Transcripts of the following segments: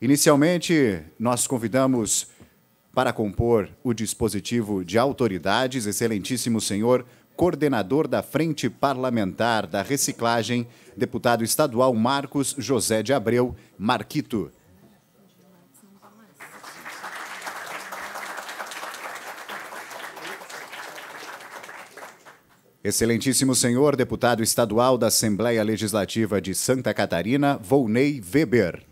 Inicialmente, nós convidamos para compor o dispositivo de autoridades, excelentíssimo senhor coordenador da Frente Parlamentar da Reciclagem, deputado estadual Marcos José de Abreu, Marquito. Excelentíssimo senhor deputado estadual da Assembleia Legislativa de Santa Catarina, Volney Weber.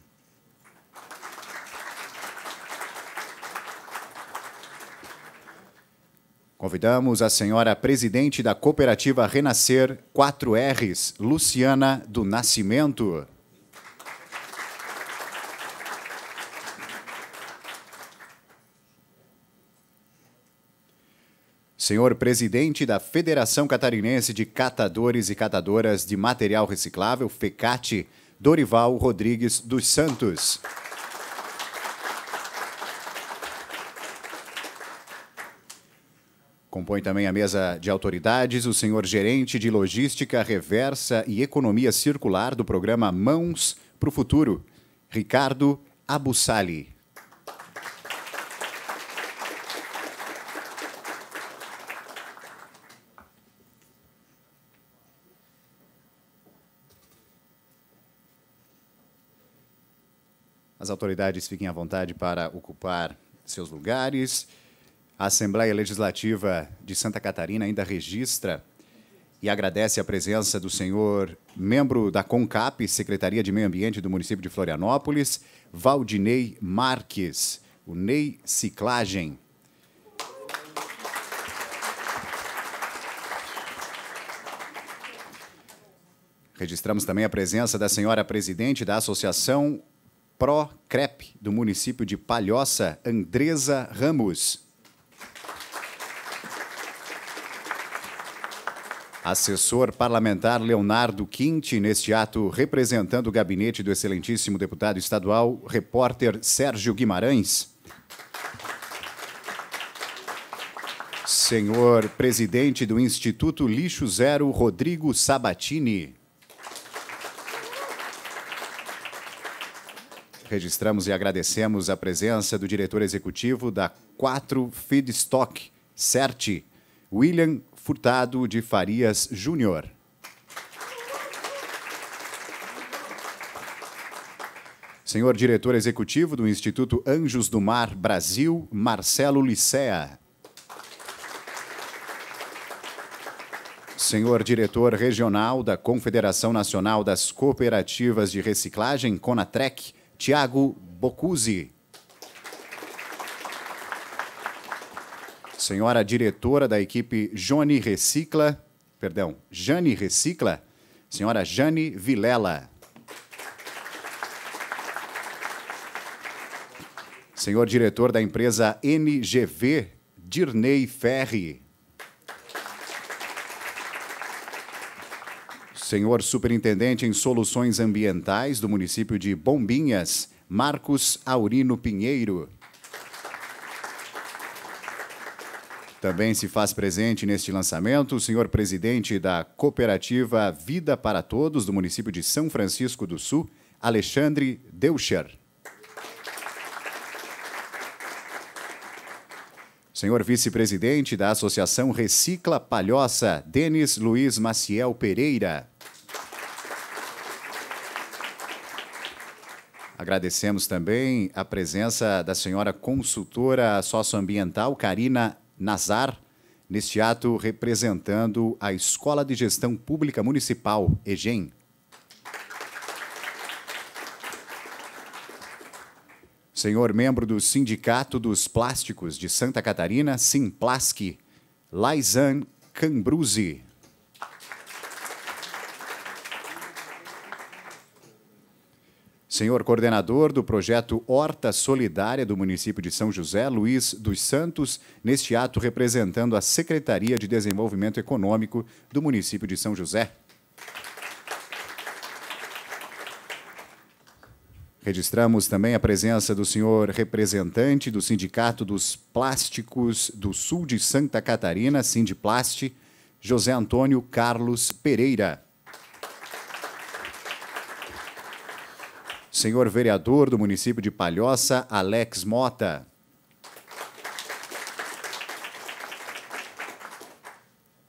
Convidamos a senhora presidente da cooperativa Renascer 4Rs, Luciana do Nascimento. Senhor presidente da Federação Catarinense de Catadores e Catadoras de Material Reciclável, FECAT, Dorival Rodrigues dos Santos. Compõe também a mesa de autoridades o senhor gerente de logística reversa e economia circular do programa Mãos para o Futuro, Ricardo Abussali. As autoridades fiquem à vontade para ocupar seus lugares. A Assembleia Legislativa de Santa Catarina ainda registra e agradece a presença do senhor membro da CONCAP, Secretaria de Meio Ambiente do município de Florianópolis, Valdinei Marques, o Ney Ciclagem. Registramos também a presença da senhora presidente da Associação Pro Crep do município de Palhoça, Andresa Ramos. Assessor parlamentar Leonardo Quinte, neste ato representando o gabinete do excelentíssimo deputado estadual, repórter Sérgio Guimarães. Senhor presidente do Instituto Lixo Zero, Rodrigo Sabatini. Registramos e agradecemos a presença do diretor executivo da 4 Feedstock, CERT, William Furtado de Farias Júnior. Senhor diretor executivo do Instituto Anjos do Mar Brasil, Marcelo Licea. Senhor diretor regional da Confederação Nacional das Cooperativas de Reciclagem, Conatrec, Tiago Bocuse. senhora diretora da equipe Jone Recicla, perdão, Jane Recicla, senhora Jane Vilela. Senhor diretor da empresa NGV, Dirney Ferri. Senhor Superintendente em Soluções Ambientais do município de Bombinhas, Marcos Aurino Pinheiro. Também se faz presente neste lançamento o senhor presidente da cooperativa Vida para Todos do município de São Francisco do Sul, Alexandre Deucher. Senhor vice-presidente da Associação Recicla Palhoça, Denis Luiz Maciel Pereira. Agradecemos também a presença da senhora consultora socioambiental Karina Nazar, neste ato representando a Escola de Gestão Pública Municipal, EGEM. Senhor membro do Sindicato dos Plásticos de Santa Catarina, Simplasque, Laizan Cambruzi. Senhor coordenador do projeto Horta Solidária do município de São José, Luiz dos Santos, neste ato representando a Secretaria de Desenvolvimento Econômico do município de São José. Registramos também a presença do senhor representante do Sindicato dos Plásticos do Sul de Santa Catarina, Sindiplast, José Antônio Carlos Pereira. senhor vereador do município de Palhoça, Alex Mota.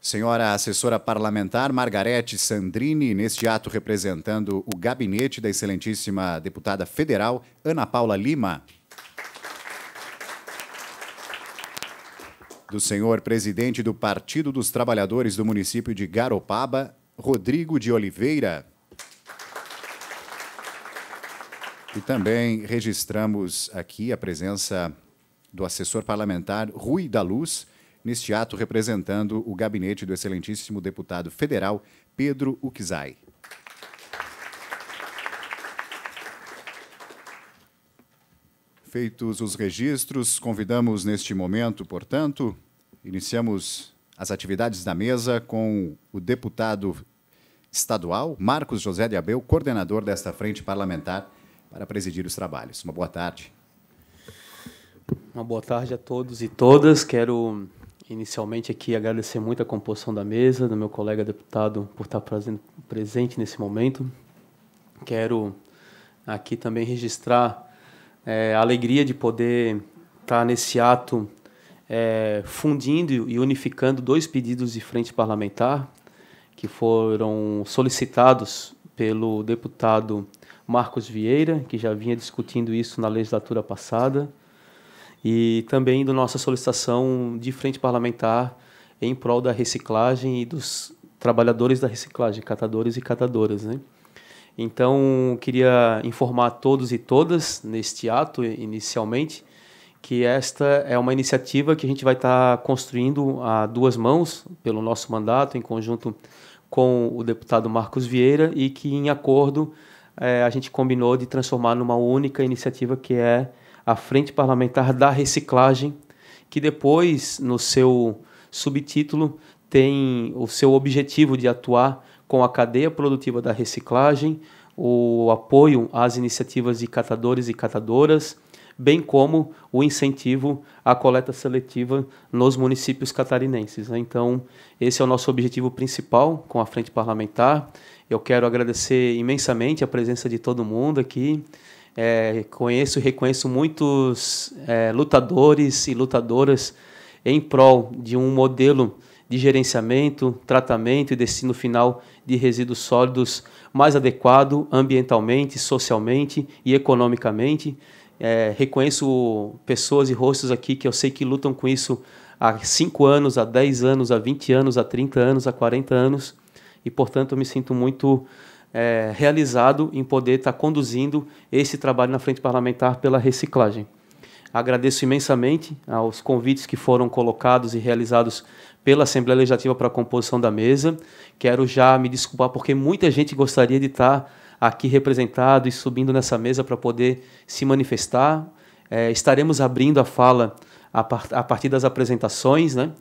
Senhora assessora parlamentar Margarete Sandrini, neste ato representando o gabinete da excelentíssima deputada federal Ana Paula Lima. Do senhor presidente do Partido dos Trabalhadores do município de Garopaba, Rodrigo de Oliveira. E também registramos aqui a presença do assessor parlamentar Rui da Luz, neste ato representando o gabinete do excelentíssimo deputado federal Pedro Uquizai. Feitos os registros, convidamos neste momento, portanto, iniciamos as atividades da mesa com o deputado estadual Marcos José de Abel, coordenador desta frente parlamentar para presidir os trabalhos. Uma boa tarde. Uma boa tarde a todos e todas. Quero inicialmente aqui agradecer muito a composição da mesa, do meu colega deputado por estar presente nesse momento. Quero aqui também registrar é, a alegria de poder estar nesse ato é, fundindo e unificando dois pedidos de frente parlamentar que foram solicitados pelo deputado Marcos Vieira, que já vinha discutindo isso na legislatura passada, e também da nossa solicitação de frente parlamentar em prol da reciclagem e dos trabalhadores da reciclagem, catadores e catadoras. Né? Então, queria informar a todos e todas neste ato, inicialmente, que esta é uma iniciativa que a gente vai estar tá construindo a duas mãos pelo nosso mandato, em conjunto com o deputado Marcos Vieira, e que, em acordo é, a gente combinou de transformar numa única iniciativa que é a Frente Parlamentar da Reciclagem, que depois, no seu subtítulo, tem o seu objetivo de atuar com a cadeia produtiva da reciclagem, o apoio às iniciativas de catadores e catadoras, bem como o incentivo à coleta seletiva nos municípios catarinenses. Né? Então, esse é o nosso objetivo principal com a frente parlamentar. Eu quero agradecer imensamente a presença de todo mundo aqui. É, conheço e reconheço muitos é, lutadores e lutadoras em prol de um modelo de gerenciamento, tratamento e destino final de resíduos sólidos mais adequado ambientalmente, socialmente e economicamente. É, reconheço pessoas e rostos aqui que eu sei que lutam com isso há 5 anos, há 10 anos, há 20 anos, há 30 anos, há 40 anos e, portanto, eu me sinto muito é, realizado em poder estar tá conduzindo esse trabalho na Frente Parlamentar pela Reciclagem. Agradeço imensamente aos convites que foram colocados e realizados pela Assembleia Legislativa para a composição da mesa. Quero já me desculpar porque muita gente gostaria de estar tá aqui representado e subindo nessa mesa para poder se manifestar. É, estaremos abrindo a fala a, par a partir das apresentações. Né?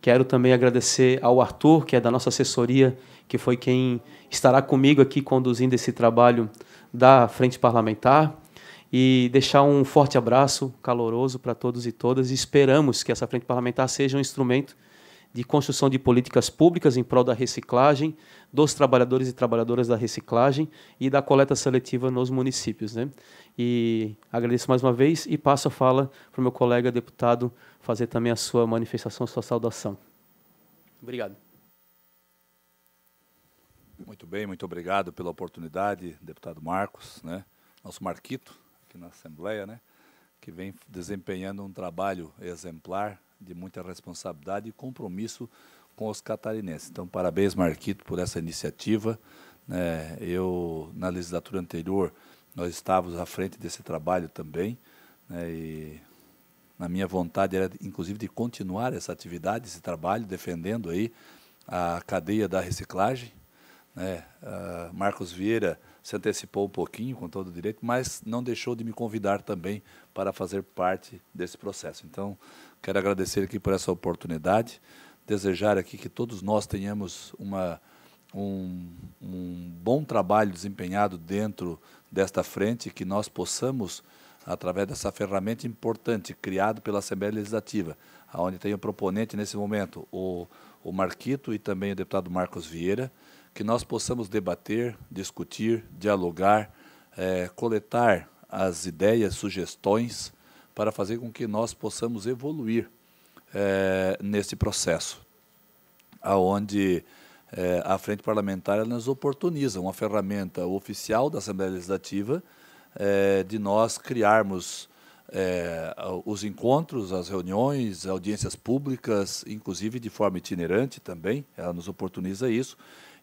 Quero também agradecer ao Arthur, que é da nossa assessoria que foi quem estará comigo aqui conduzindo esse trabalho da Frente Parlamentar. E deixar um forte abraço caloroso para todos e todas. Esperamos que essa Frente Parlamentar seja um instrumento de construção de políticas públicas em prol da reciclagem, dos trabalhadores e trabalhadoras da reciclagem e da coleta seletiva nos municípios. Né? E agradeço mais uma vez e passo a fala para o meu colega deputado fazer também a sua manifestação, a sua saudação. Obrigado. Muito bem, muito obrigado pela oportunidade, deputado Marcos, né? nosso Marquito, aqui na Assembleia, né? que vem desempenhando um trabalho exemplar, de muita responsabilidade e compromisso com os catarinenses. Então, parabéns, Marquito, por essa iniciativa. É, eu, na legislatura anterior, nós estávamos à frente desse trabalho também, né, e na minha vontade era, inclusive, de continuar essa atividade, esse trabalho, defendendo aí a cadeia da reciclagem, né? Uh, Marcos Vieira se antecipou um pouquinho, com todo o direito, mas não deixou de me convidar também para fazer parte desse processo. Então, quero agradecer aqui por essa oportunidade, desejar aqui que todos nós tenhamos uma, um, um bom trabalho desempenhado dentro desta frente, que nós possamos através dessa ferramenta importante criada pela Assembleia Legislativa, onde tem o proponente nesse momento, o, o Marquito e também o deputado Marcos Vieira, que nós possamos debater, discutir, dialogar, é, coletar as ideias, sugestões, para fazer com que nós possamos evoluir é, nesse processo, aonde é, a frente parlamentar nos oportuniza uma ferramenta oficial da Assembleia Legislativa é, de nós criarmos é, os encontros, as reuniões, audiências públicas, inclusive de forma itinerante também, ela nos oportuniza isso,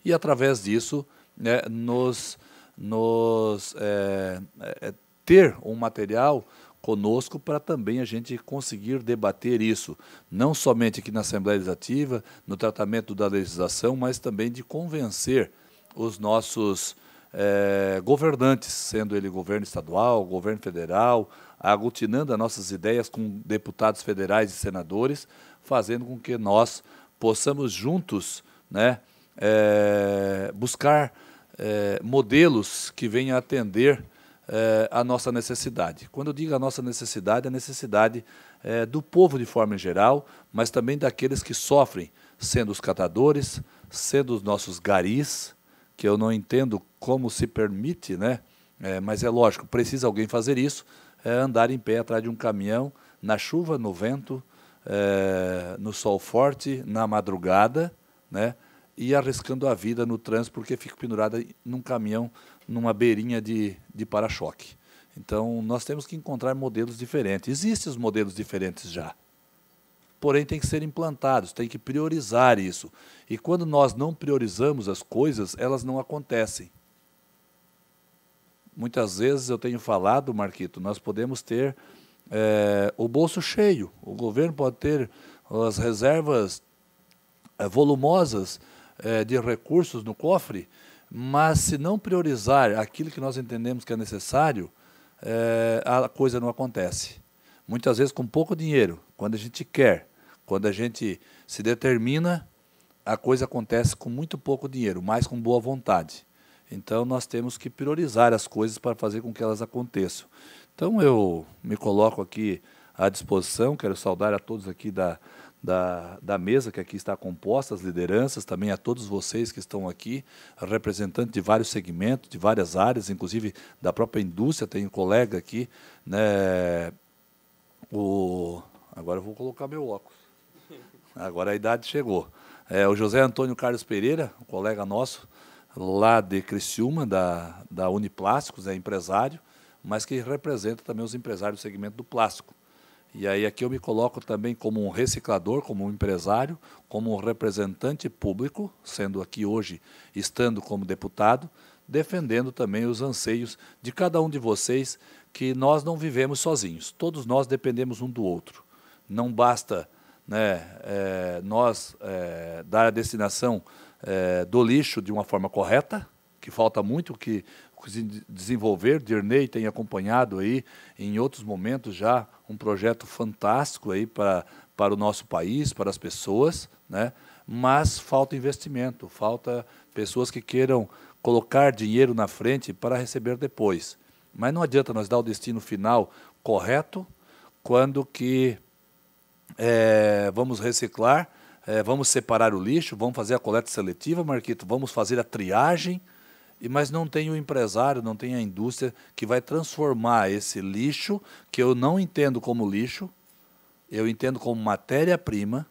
e através disso né, nos, nos é, é, ter um material conosco para também a gente conseguir debater isso, não somente aqui na Assembleia Legislativa, no tratamento da legislação, mas também de convencer os nossos é, governantes, sendo ele governo estadual, governo federal, aglutinando as nossas ideias com deputados federais e senadores, fazendo com que nós possamos juntos né, é, buscar é, modelos que venham atender é, a nossa necessidade. Quando eu digo a nossa necessidade, é a necessidade é, do povo de forma geral, mas também daqueles que sofrem, sendo os catadores, sendo os nossos garis, que eu não entendo como se permite, né? É, mas é lógico, precisa alguém fazer isso, andar em pé atrás de um caminhão, na chuva, no vento, no sol forte, na madrugada, né? e arriscando a vida no trânsito porque fico pendurada num caminhão, numa beirinha de, de para-choque. Então, nós temos que encontrar modelos diferentes. Existem os modelos diferentes já. Porém, tem que ser implantados, tem que priorizar isso. E quando nós não priorizamos as coisas, elas não acontecem. Muitas vezes eu tenho falado, Marquito, nós podemos ter é, o bolso cheio, o governo pode ter as reservas é, volumosas, é, de recursos no cofre, mas se não priorizar aquilo que nós entendemos que é necessário, é, a coisa não acontece. Muitas vezes com pouco dinheiro, quando a gente quer, quando a gente se determina, a coisa acontece com muito pouco dinheiro, mas com boa vontade. Então nós temos que priorizar as coisas para fazer com que elas aconteçam. Então eu me coloco aqui à disposição, quero saudar a todos aqui da, da, da mesa que aqui está composta, as lideranças, também a todos vocês que estão aqui, representantes de vários segmentos, de várias áreas, inclusive da própria indústria, tem um colega aqui, né, o, agora eu vou colocar meu óculos, agora a idade chegou, é, o José Antônio Carlos Pereira, um colega nosso, lá de Criciúma, da, da Uniplásticos, é empresário, mas que representa também os empresários do segmento do plástico. E aí aqui eu me coloco também como um reciclador, como um empresário, como um representante público, sendo aqui hoje, estando como deputado, defendendo também os anseios de cada um de vocês, que nós não vivemos sozinhos, todos nós dependemos um do outro. Não basta né, é, nós é, dar a destinação é, do lixo de uma forma correta, que falta muito que desenvolver. Dirney tem acompanhado aí em outros momentos já um projeto fantástico aí para, para o nosso país, para as pessoas, né? mas falta investimento, falta pessoas que queiram colocar dinheiro na frente para receber depois. Mas não adianta nós dar o destino final correto quando que é, vamos reciclar, é, vamos separar o lixo, vamos fazer a coleta seletiva, Marquito, vamos fazer a triagem, mas não tem o empresário, não tem a indústria que vai transformar esse lixo, que eu não entendo como lixo, eu entendo como matéria-prima,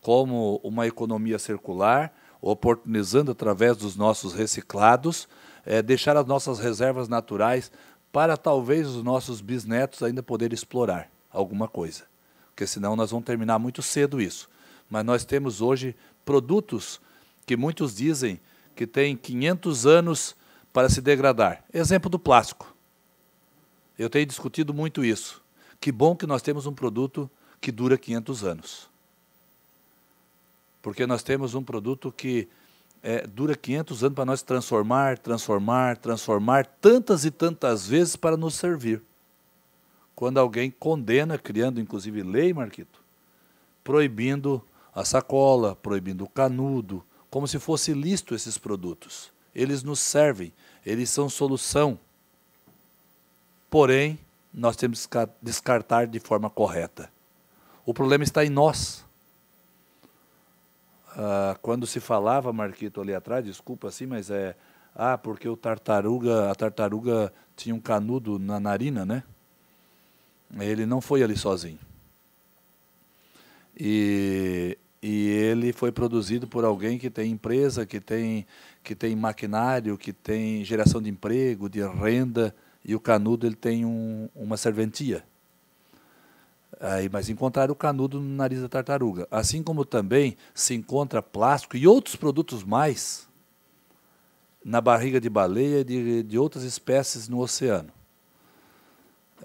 como uma economia circular, oportunizando através dos nossos reciclados, é, deixar as nossas reservas naturais para talvez os nossos bisnetos ainda poderem explorar alguma coisa. Porque senão nós vamos terminar muito cedo isso. Mas nós temos hoje produtos que muitos dizem que tem 500 anos para se degradar. Exemplo do plástico. Eu tenho discutido muito isso. Que bom que nós temos um produto que dura 500 anos. Porque nós temos um produto que é, dura 500 anos para nós transformar, transformar, transformar tantas e tantas vezes para nos servir. Quando alguém condena, criando inclusive lei, Marquito, proibindo a sacola, proibindo o canudo, como se fosse lícito esses produtos. Eles nos servem, eles são solução. Porém, nós temos que descartar de forma correta. O problema está em nós. Ah, quando se falava, Marquito, ali atrás, desculpa assim, mas é. Ah, porque o tartaruga, a tartaruga tinha um canudo na narina, né? Ele não foi ali sozinho. E e ele foi produzido por alguém que tem empresa, que tem, que tem maquinário, que tem geração de emprego, de renda, e o canudo ele tem um, uma serventia. Aí, mas encontraram o canudo no nariz da tartaruga. Assim como também se encontra plástico e outros produtos mais na barriga de baleia e de, de outras espécies no oceano.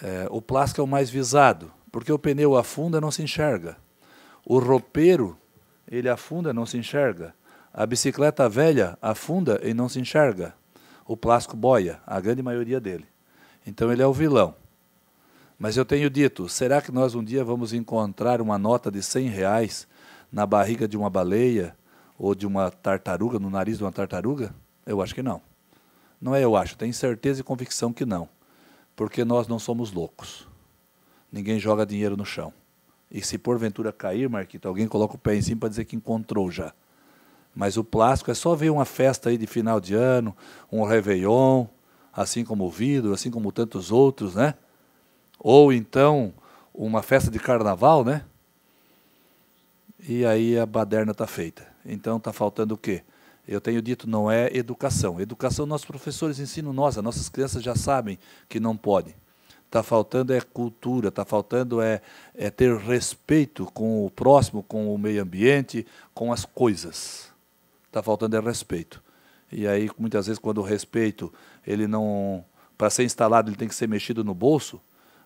É, o plástico é o mais visado, porque o pneu afunda não se enxerga. O ropeiro ele afunda e não se enxerga. A bicicleta velha afunda e não se enxerga. O plástico boia, a grande maioria dele. Então ele é o vilão. Mas eu tenho dito, será que nós um dia vamos encontrar uma nota de 100 reais na barriga de uma baleia ou de uma tartaruga, no nariz de uma tartaruga? Eu acho que não. Não é eu acho, tenho certeza e convicção que não. Porque nós não somos loucos. Ninguém joga dinheiro no chão. E se porventura cair, Marquito, alguém coloca o pé em cima para dizer que encontrou já. Mas o plástico é só ver uma festa aí de final de ano, um Réveillon, assim como o vidro, assim como tantos outros, né? Ou então uma festa de carnaval, né? E aí a baderna está feita. Então está faltando o quê? Eu tenho dito, não é educação. Educação, nossos professores ensinam nós, as nossas crianças já sabem que não podem está faltando é cultura, está faltando é, é ter respeito com o próximo, com o meio ambiente, com as coisas. Está faltando é respeito. E aí, muitas vezes, quando o respeito, ele não. Para ser instalado, ele tem que ser mexido no bolso,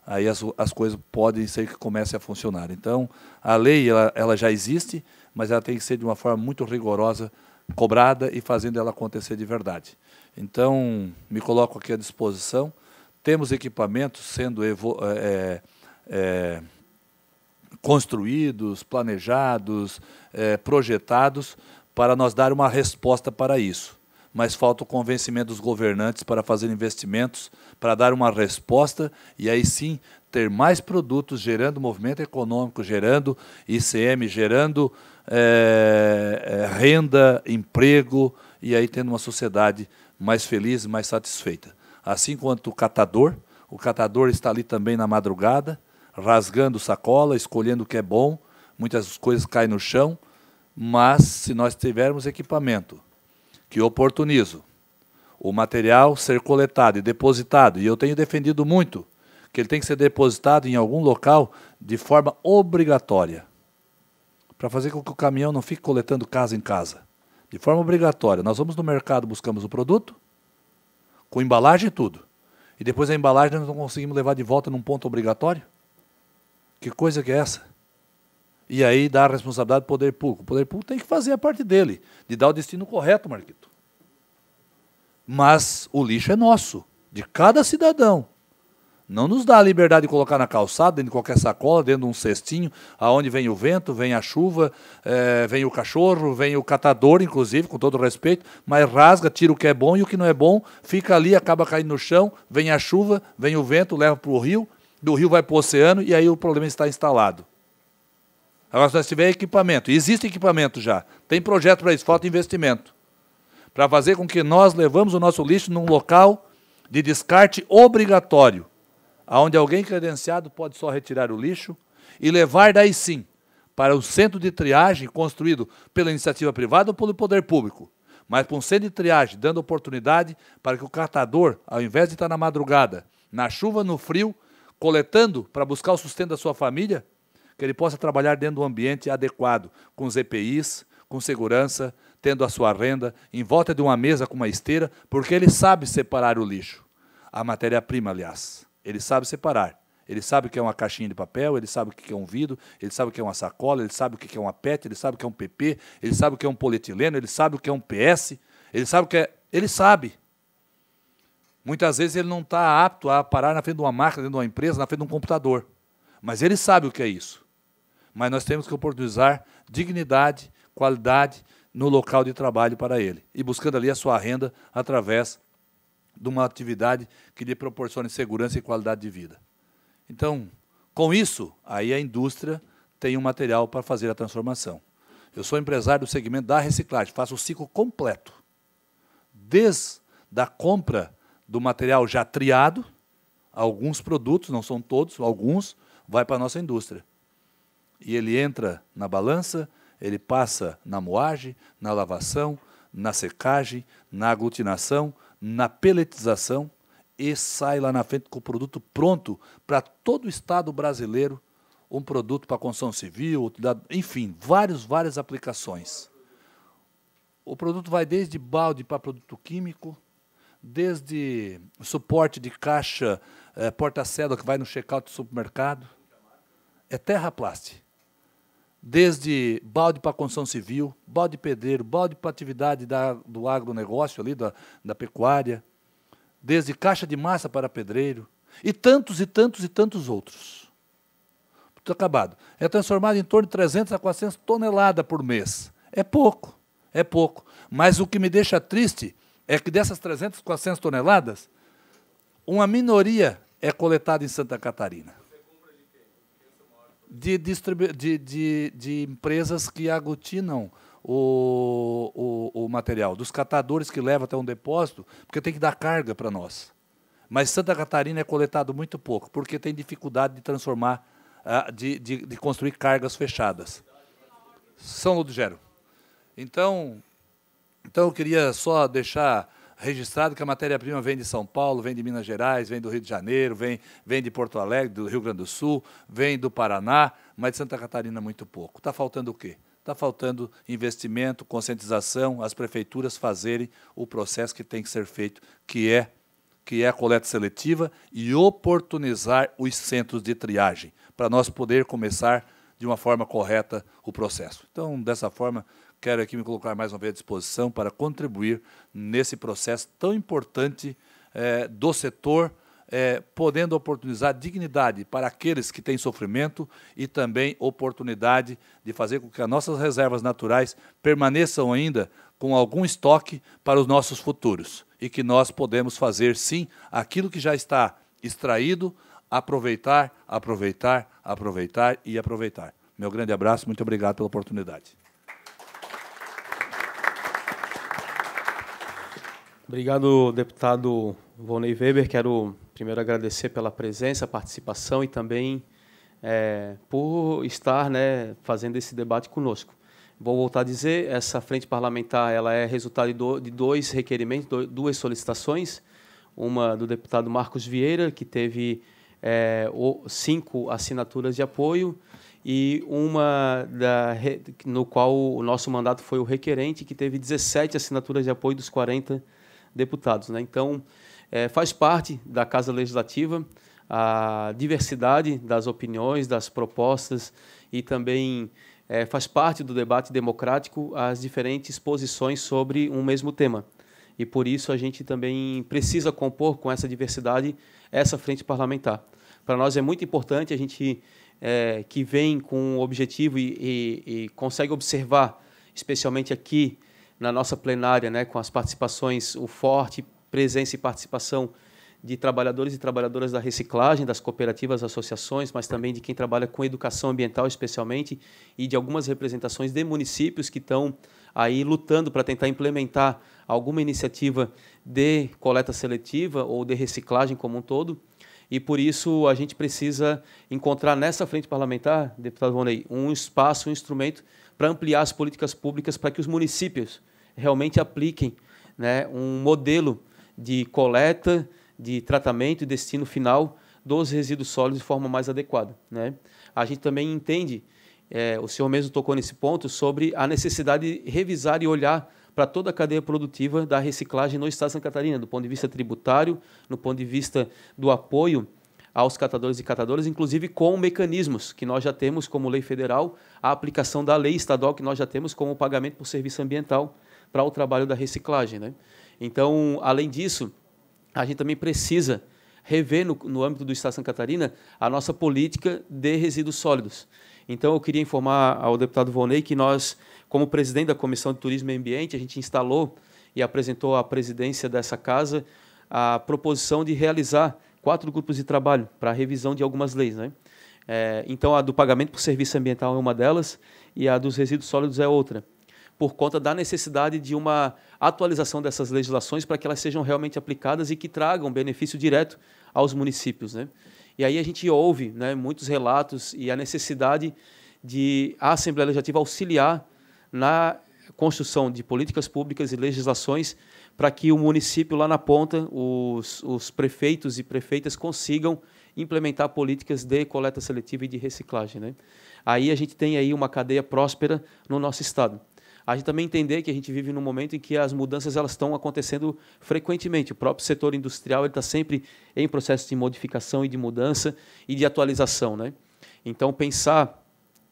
aí as, as coisas podem ser que comecem a funcionar. Então, a lei, ela, ela já existe, mas ela tem que ser de uma forma muito rigorosa, cobrada e fazendo ela acontecer de verdade. Então, me coloco aqui à disposição. Temos equipamentos sendo é, é, é, construídos, planejados, é, projetados para nós dar uma resposta para isso. Mas falta o convencimento dos governantes para fazer investimentos, para dar uma resposta e aí sim ter mais produtos gerando movimento econômico, gerando ICM, gerando é, é, renda, emprego e aí tendo uma sociedade mais feliz, e mais satisfeita assim quanto o catador. O catador está ali também na madrugada, rasgando sacola, escolhendo o que é bom. Muitas coisas caem no chão, mas se nós tivermos equipamento que oportunizo o material ser coletado e depositado, e eu tenho defendido muito que ele tem que ser depositado em algum local de forma obrigatória, para fazer com que o caminhão não fique coletando casa em casa. De forma obrigatória, nós vamos no mercado, buscamos o produto, com embalagem e tudo. E depois a embalagem nós não conseguimos levar de volta num ponto obrigatório? Que coisa que é essa? E aí dá a responsabilidade do poder público. O poder público tem que fazer a parte dele, de dar o destino correto, Marquito. Mas o lixo é nosso, de cada cidadão. Não nos dá a liberdade de colocar na calçada, dentro de qualquer sacola, dentro de um cestinho, aonde vem o vento, vem a chuva, é, vem o cachorro, vem o catador, inclusive, com todo respeito, mas rasga, tira o que é bom e o que não é bom, fica ali, acaba caindo no chão, vem a chuva, vem o vento, leva para o rio, do rio vai para o oceano e aí o problema está instalado. Agora, se nós tiver equipamento, existe equipamento já, tem projeto para isso, falta investimento, para fazer com que nós levamos o nosso lixo num local de descarte obrigatório aonde alguém credenciado pode só retirar o lixo e levar daí sim para um centro de triagem construído pela iniciativa privada ou pelo poder público, mas para um centro de triagem dando oportunidade para que o catador, ao invés de estar na madrugada, na chuva, no frio, coletando para buscar o sustento da sua família, que ele possa trabalhar dentro do ambiente adequado, com os EPIs, com segurança, tendo a sua renda, em volta de uma mesa com uma esteira, porque ele sabe separar o lixo, a matéria-prima, aliás. Ele sabe separar. Ele sabe o que é uma caixinha de papel, ele sabe o que é um vidro, ele sabe o que é uma sacola, ele sabe o que é uma PET, ele sabe o que é um PP, ele sabe o que é um polietileno, ele sabe o que é um PS, ele sabe o que é. Ele sabe. Muitas vezes ele não está apto a parar na frente de uma máquina, dentro de uma empresa, na frente de um computador. Mas ele sabe o que é isso. Mas nós temos que oportunizar dignidade, qualidade no local de trabalho para ele. E buscando ali a sua renda através de uma atividade que lhe proporcione segurança e qualidade de vida. Então, com isso, aí a indústria tem um material para fazer a transformação. Eu sou empresário do segmento da reciclagem, faço o ciclo completo. Desde a compra do material já triado, alguns produtos, não são todos, alguns, vai para a nossa indústria. E ele entra na balança, ele passa na moagem, na lavação, na secagem, na aglutinação, na peletização e sai lá na frente com o produto pronto para todo o Estado brasileiro, um produto para construção civil, enfim, vários, várias aplicações. O produto vai desde balde para produto químico, desde suporte de caixa, eh, porta-cédula que vai no check-out do supermercado, é terraplaste desde balde para construção civil, balde pedreiro, balde para atividade da, do agronegócio ali, da, da pecuária, desde caixa de massa para pedreiro, e tantos e tantos e tantos outros. Tudo acabado. É transformado em torno de 300 a 400 toneladas por mês. É pouco, é pouco. Mas o que me deixa triste é que dessas 300, a 400 toneladas, uma minoria é coletada em Santa Catarina de, de, de, de empresas que aglutinam o, o, o, material, dos catadores que levam até um depósito, porque tem que dar carga para nós. Mas Santa Catarina é coletado muito pouco, porque tem dificuldade de transformar, ah, de, de, de construir cargas fechadas. São Ludgero. Então, então eu queria só deixar registrado que a matéria-prima vem de São Paulo, vem de Minas Gerais, vem do Rio de Janeiro, vem, vem de Porto Alegre, do Rio Grande do Sul, vem do Paraná, mas de Santa Catarina muito pouco. Está faltando o quê? Está faltando investimento, conscientização, as prefeituras fazerem o processo que tem que ser feito, que é que é a coleta seletiva e oportunizar os centros de triagem para nós poder começar de uma forma correta o processo. Então, dessa forma, Quero aqui me colocar mais uma vez à disposição para contribuir nesse processo tão importante é, do setor, é, podendo oportunizar dignidade para aqueles que têm sofrimento e também oportunidade de fazer com que as nossas reservas naturais permaneçam ainda com algum estoque para os nossos futuros e que nós podemos fazer sim aquilo que já está extraído, aproveitar, aproveitar, aproveitar e aproveitar. Meu grande abraço, muito obrigado pela oportunidade. Obrigado, deputado Vonney Weber. Quero primeiro agradecer pela presença, participação e também é, por estar né, fazendo esse debate conosco. Vou voltar a dizer, essa frente parlamentar ela é resultado de dois requerimentos, duas solicitações, uma do deputado Marcos Vieira, que teve é, cinco assinaturas de apoio, e uma da, no qual o nosso mandato foi o requerente, que teve 17 assinaturas de apoio dos 40 deputados deputados. Né? Então, é, faz parte da Casa Legislativa a diversidade das opiniões, das propostas e também é, faz parte do debate democrático as diferentes posições sobre um mesmo tema. E por isso a gente também precisa compor com essa diversidade essa frente parlamentar. Para nós é muito importante a gente é, que vem com o objetivo e, e, e consegue observar, especialmente aqui na nossa plenária, né, com as participações, o forte presença e participação de trabalhadores e trabalhadoras da reciclagem, das cooperativas, associações, mas também de quem trabalha com educação ambiental, especialmente, e de algumas representações de municípios que estão aí lutando para tentar implementar alguma iniciativa de coleta seletiva ou de reciclagem como um todo. E por isso a gente precisa encontrar nessa frente parlamentar, deputado Ronei, um espaço, um instrumento para ampliar as políticas públicas para que os municípios realmente apliquem né, um modelo de coleta, de tratamento e destino final dos resíduos sólidos de forma mais adequada. Né? A gente também entende, é, o senhor mesmo tocou nesse ponto, sobre a necessidade de revisar e olhar para toda a cadeia produtiva da reciclagem no Estado de Santa Catarina, do ponto de vista tributário, no ponto de vista do apoio aos catadores e catadoras, inclusive com mecanismos que nós já temos como lei federal, a aplicação da lei estadual que nós já temos como pagamento por serviço ambiental, para o trabalho da reciclagem. Né? Então, além disso, a gente também precisa rever no, no âmbito do Estado de Santa Catarina a nossa política de resíduos sólidos. Então, eu queria informar ao deputado Vonei que nós, como presidente da Comissão de Turismo e Ambiente, a gente instalou e apresentou à presidência dessa casa a proposição de realizar quatro grupos de trabalho para a revisão de algumas leis. Né? É, então, a do pagamento por serviço ambiental é uma delas e a dos resíduos sólidos é outra por conta da necessidade de uma atualização dessas legislações para que elas sejam realmente aplicadas e que tragam benefício direto aos municípios. Né? E aí a gente ouve né, muitos relatos e a necessidade de a Assembleia Legislativa auxiliar na construção de políticas públicas e legislações para que o município lá na ponta, os, os, prefeitos e prefeitas consigam implementar políticas de coleta seletiva e de reciclagem. Né? Aí a gente tem aí uma cadeia próspera no nosso estado a gente também entender que a gente vive num momento em que as mudanças elas estão acontecendo frequentemente. O próprio setor industrial está sempre em processo de modificação e de mudança e de atualização. Né? Então, pensar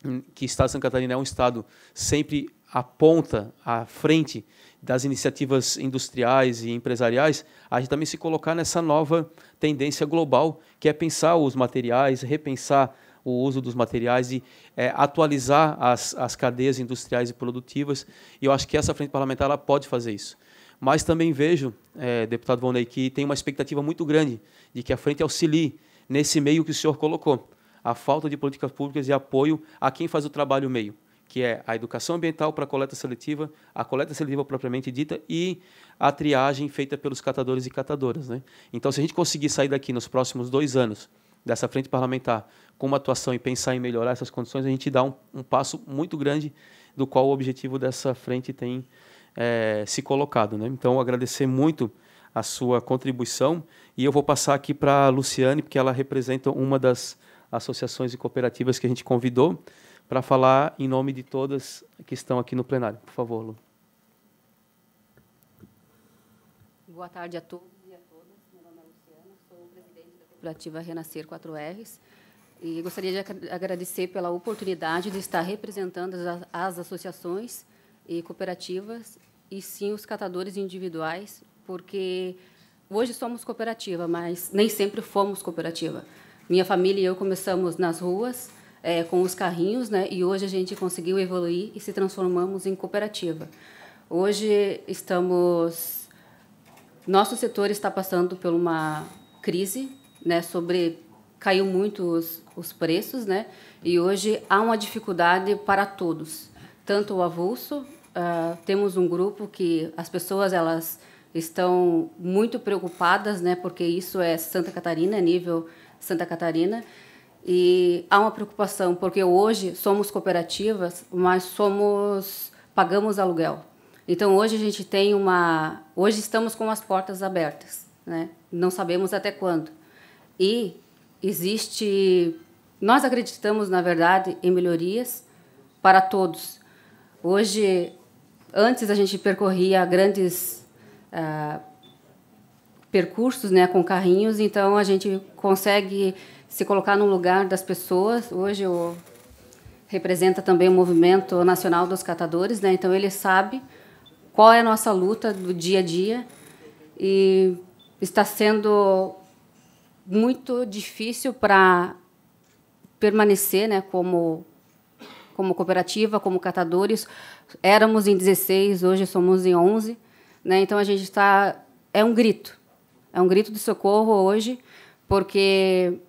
hum, que o Estado de Santa Catarina é um Estado sempre à ponta, à frente das iniciativas industriais e empresariais, a gente também se colocar nessa nova tendência global, que é pensar os materiais, repensar o uso dos materiais e é, atualizar as, as cadeias industriais e produtivas. E eu acho que essa frente parlamentar ela pode fazer isso. Mas também vejo, é, deputado Vonei, que tem uma expectativa muito grande de que a frente auxilie nesse meio que o senhor colocou, a falta de políticas públicas e apoio a quem faz o trabalho meio que é a educação ambiental para a coleta seletiva, a coleta seletiva propriamente dita e a triagem feita pelos catadores e catadoras. Né? Então, se a gente conseguir sair daqui nos próximos dois anos dessa frente parlamentar com uma atuação e pensar em melhorar essas condições, a gente dá um, um passo muito grande do qual o objetivo dessa frente tem é, se colocado. Né? Então, agradecer muito a sua contribuição e eu vou passar aqui para a Luciane, porque ela representa uma das associações e cooperativas que a gente convidou para falar em nome de todas que estão aqui no plenário. Por favor, Lu. Boa tarde a todos a Renascer 4Rs. E gostaria de agradecer pela oportunidade de estar representando as, as associações e cooperativas e sim os catadores individuais, porque hoje somos cooperativa, mas nem sempre fomos cooperativa. Minha família e eu começamos nas ruas é, com os carrinhos, né? E hoje a gente conseguiu evoluir e se transformamos em cooperativa. Hoje estamos, nosso setor está passando por uma crise né, sobre caiu muito os, os preços, né? E hoje há uma dificuldade para todos, tanto o avulso. Uh, temos um grupo que as pessoas elas estão muito preocupadas, né? Porque isso é Santa Catarina, é nível Santa Catarina, e há uma preocupação porque hoje somos cooperativas, mas somos pagamos aluguel. Então hoje a gente tem uma, hoje estamos com as portas abertas, né? Não sabemos até quando e existe. Nós acreditamos, na verdade, em melhorias para todos. Hoje, antes a gente percorria grandes ah, percursos né, com carrinhos, então a gente consegue se colocar no lugar das pessoas. Hoje eu representa também o movimento nacional dos catadores, né? Então ele sabe qual é a nossa luta do dia a dia e está sendo muito difícil para permanecer né, como, como cooperativa, como catadores. Éramos em 16, hoje somos em 11. Né, então, a gente está... É um grito. É um grito de socorro hoje, porque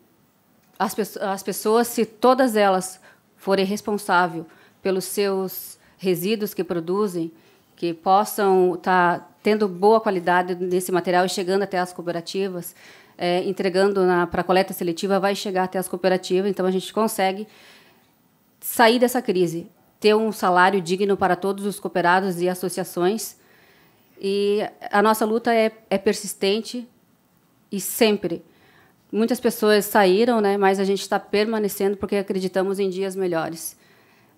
as, as pessoas, se todas elas forem responsáveis pelos seus resíduos que produzem, que possam estar tá tendo boa qualidade desse material e chegando até as cooperativas, é, entregando para a coleta seletiva vai chegar até as cooperativas, então a gente consegue sair dessa crise, ter um salário digno para todos os cooperados e associações. E a nossa luta é, é persistente e sempre. Muitas pessoas saíram, né, mas a gente está permanecendo porque acreditamos em dias melhores.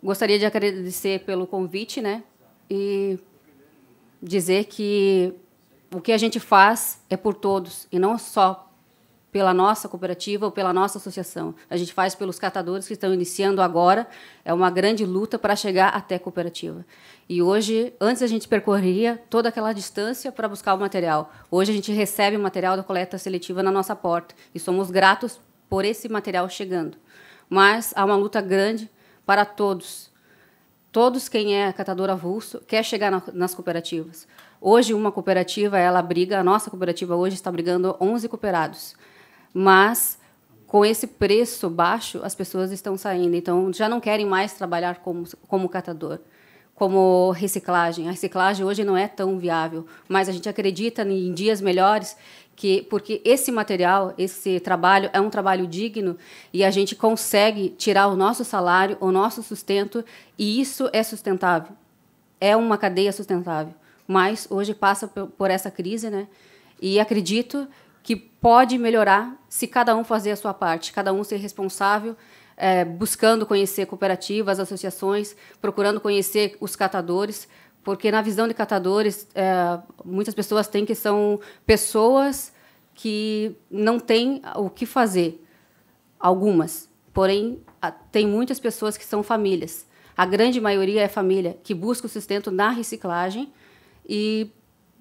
Gostaria de agradecer pelo convite né, e dizer que o que a gente faz é por todos e não só pela nossa cooperativa ou pela nossa associação. A gente faz pelos catadores que estão iniciando agora. É uma grande luta para chegar até cooperativa. E hoje, antes a gente percorria toda aquela distância para buscar o material. Hoje a gente recebe o material da coleta seletiva na nossa porta e somos gratos por esse material chegando. Mas há uma luta grande para todos. Todos quem é catador avulso quer chegar na, nas cooperativas. Hoje uma cooperativa, ela briga, a nossa cooperativa hoje está brigando 11 cooperados mas com esse preço baixo as pessoas estão saindo, então já não querem mais trabalhar como como catador, como reciclagem. A reciclagem hoje não é tão viável, mas a gente acredita em dias melhores que porque esse material, esse trabalho é um trabalho digno e a gente consegue tirar o nosso salário, o nosso sustento e isso é sustentável. É uma cadeia sustentável. Mas hoje passa por essa crise, né? E acredito que pode melhorar se cada um fazer a sua parte, cada um ser responsável, é, buscando conhecer cooperativas, associações, procurando conhecer os catadores, porque na visão de catadores é, muitas pessoas têm que são pessoas que não têm o que fazer, algumas, porém tem muitas pessoas que são famílias. A grande maioria é família que busca o sustento na reciclagem e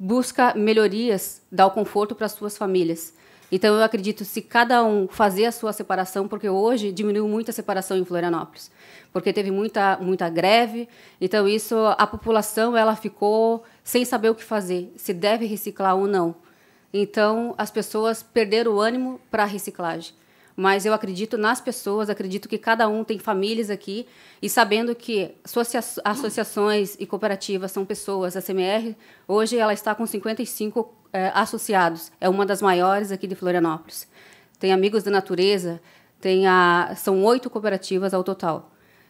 busca melhorias, dá o conforto para as suas famílias. Então, eu acredito, se cada um fazer a sua separação, porque hoje diminuiu muito a separação em Florianópolis, porque teve muita, muita greve, então isso, a população, ela ficou sem saber o que fazer, se deve reciclar ou não. Então, as pessoas perderam o ânimo para a reciclagem mas eu acredito nas pessoas, acredito que cada um tem famílias aqui e sabendo que associações e cooperativas são pessoas, a CMR hoje ela está com 55 é, eh, associados, é uma das maiores aqui de Florianópolis. Tem amigos da natureza, tem a, são oito cooperativas ao total.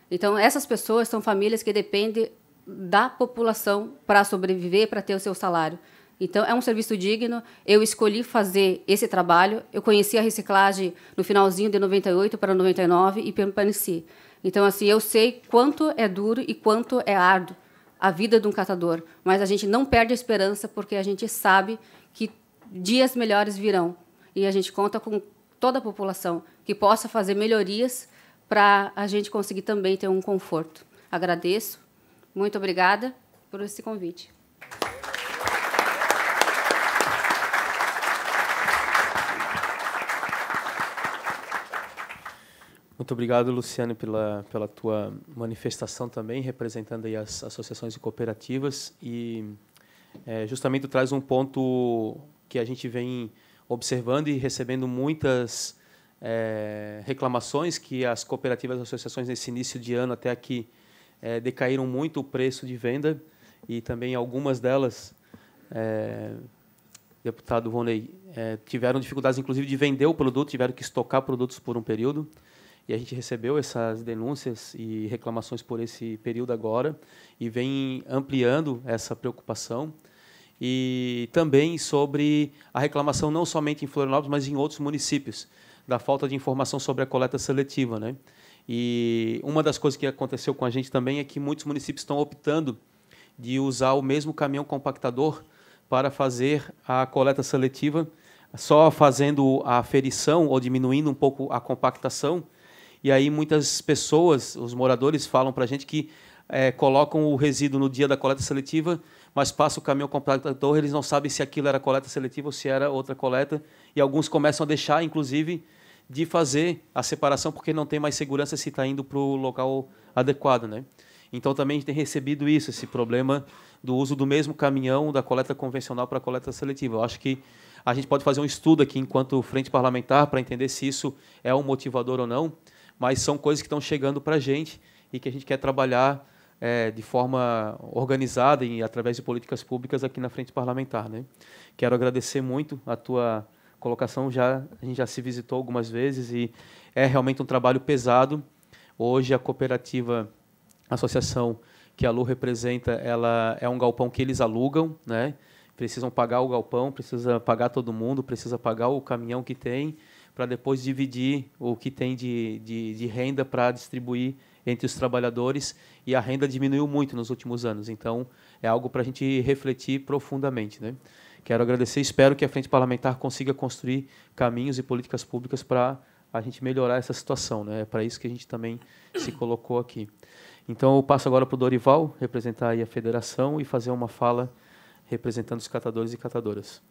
Então essas pessoas são famílias que dependem da população para sobreviver, para ter o seu salário. Então, é um serviço digno. Eu escolhi fazer esse trabalho. Eu conheci a reciclagem no finalzinho de 98 para 99 e permaneci. Então, assim, eu sei quanto é duro e quanto é árduo a vida de um catador, mas a gente não perde a esperança porque a gente sabe que dias melhores virão. E a gente conta com toda a população que possa fazer melhorias para a gente conseguir também ter um conforto. Agradeço. Muito obrigada por esse convite. Muito obrigado, Luciano, pela, pela tua manifestação também, representando aí as associações e cooperativas. E é, justamente traz um ponto que a gente vem observando e recebendo muitas é, reclamações que as cooperativas e associações nesse início de ano até aqui é, decaíram muito o preço de venda e também algumas delas, é, deputado Vonei, é, tiveram dificuldades inclusive de vender o produto, tiveram que estocar produtos por um período e a gente recebeu essas denúncias e reclamações por esse período agora e vem ampliando essa preocupação e também sobre a reclamação não somente em Florianópolis, mas em outros municípios da falta de informação sobre a coleta seletiva, né? E uma das coisas que aconteceu com a gente também é que muitos municípios estão optando de usar o mesmo caminhão compactador para fazer a coleta seletiva, só fazendo a ferição ou diminuindo um pouco a compactação, e aí muitas pessoas, os moradores, falam para a gente que é, colocam o resíduo no dia da coleta seletiva, mas passa o caminhão completo da torre, eles não sabem se aquilo era coleta seletiva ou se era outra coleta. E alguns começam a deixar, inclusive, de fazer a separação porque não tem mais segurança se está indo para o local adequado. Né? Então também a gente tem recebido isso, esse problema do uso do mesmo caminhão da coleta convencional para a coleta seletiva. Eu acho que a gente pode fazer um estudo aqui enquanto frente parlamentar para entender se isso é um motivador ou não mas são coisas que estão chegando para a gente e que a gente quer trabalhar é, de forma organizada e através de políticas públicas aqui na frente parlamentar. Né? Quero agradecer muito a tua colocação, já, a gente já se visitou algumas vezes e é realmente um trabalho pesado. Hoje a cooperativa, a associação que a Lu representa, ela é um galpão que eles alugam, né? precisam pagar o galpão, precisa pagar todo mundo, precisa pagar o caminhão que tem, para depois dividir o que tem de, de, de renda para distribuir entre os trabalhadores e a renda diminuiu muito nos últimos anos. Então, é algo para a gente refletir profundamente. Né? Quero agradecer, espero que a Frente Parlamentar consiga construir caminhos e políticas públicas para a gente melhorar essa situação. Né? É para isso que a gente também se colocou aqui. Então, eu passo agora para o Dorival representar a federação e fazer uma fala representando os catadores e catadoras.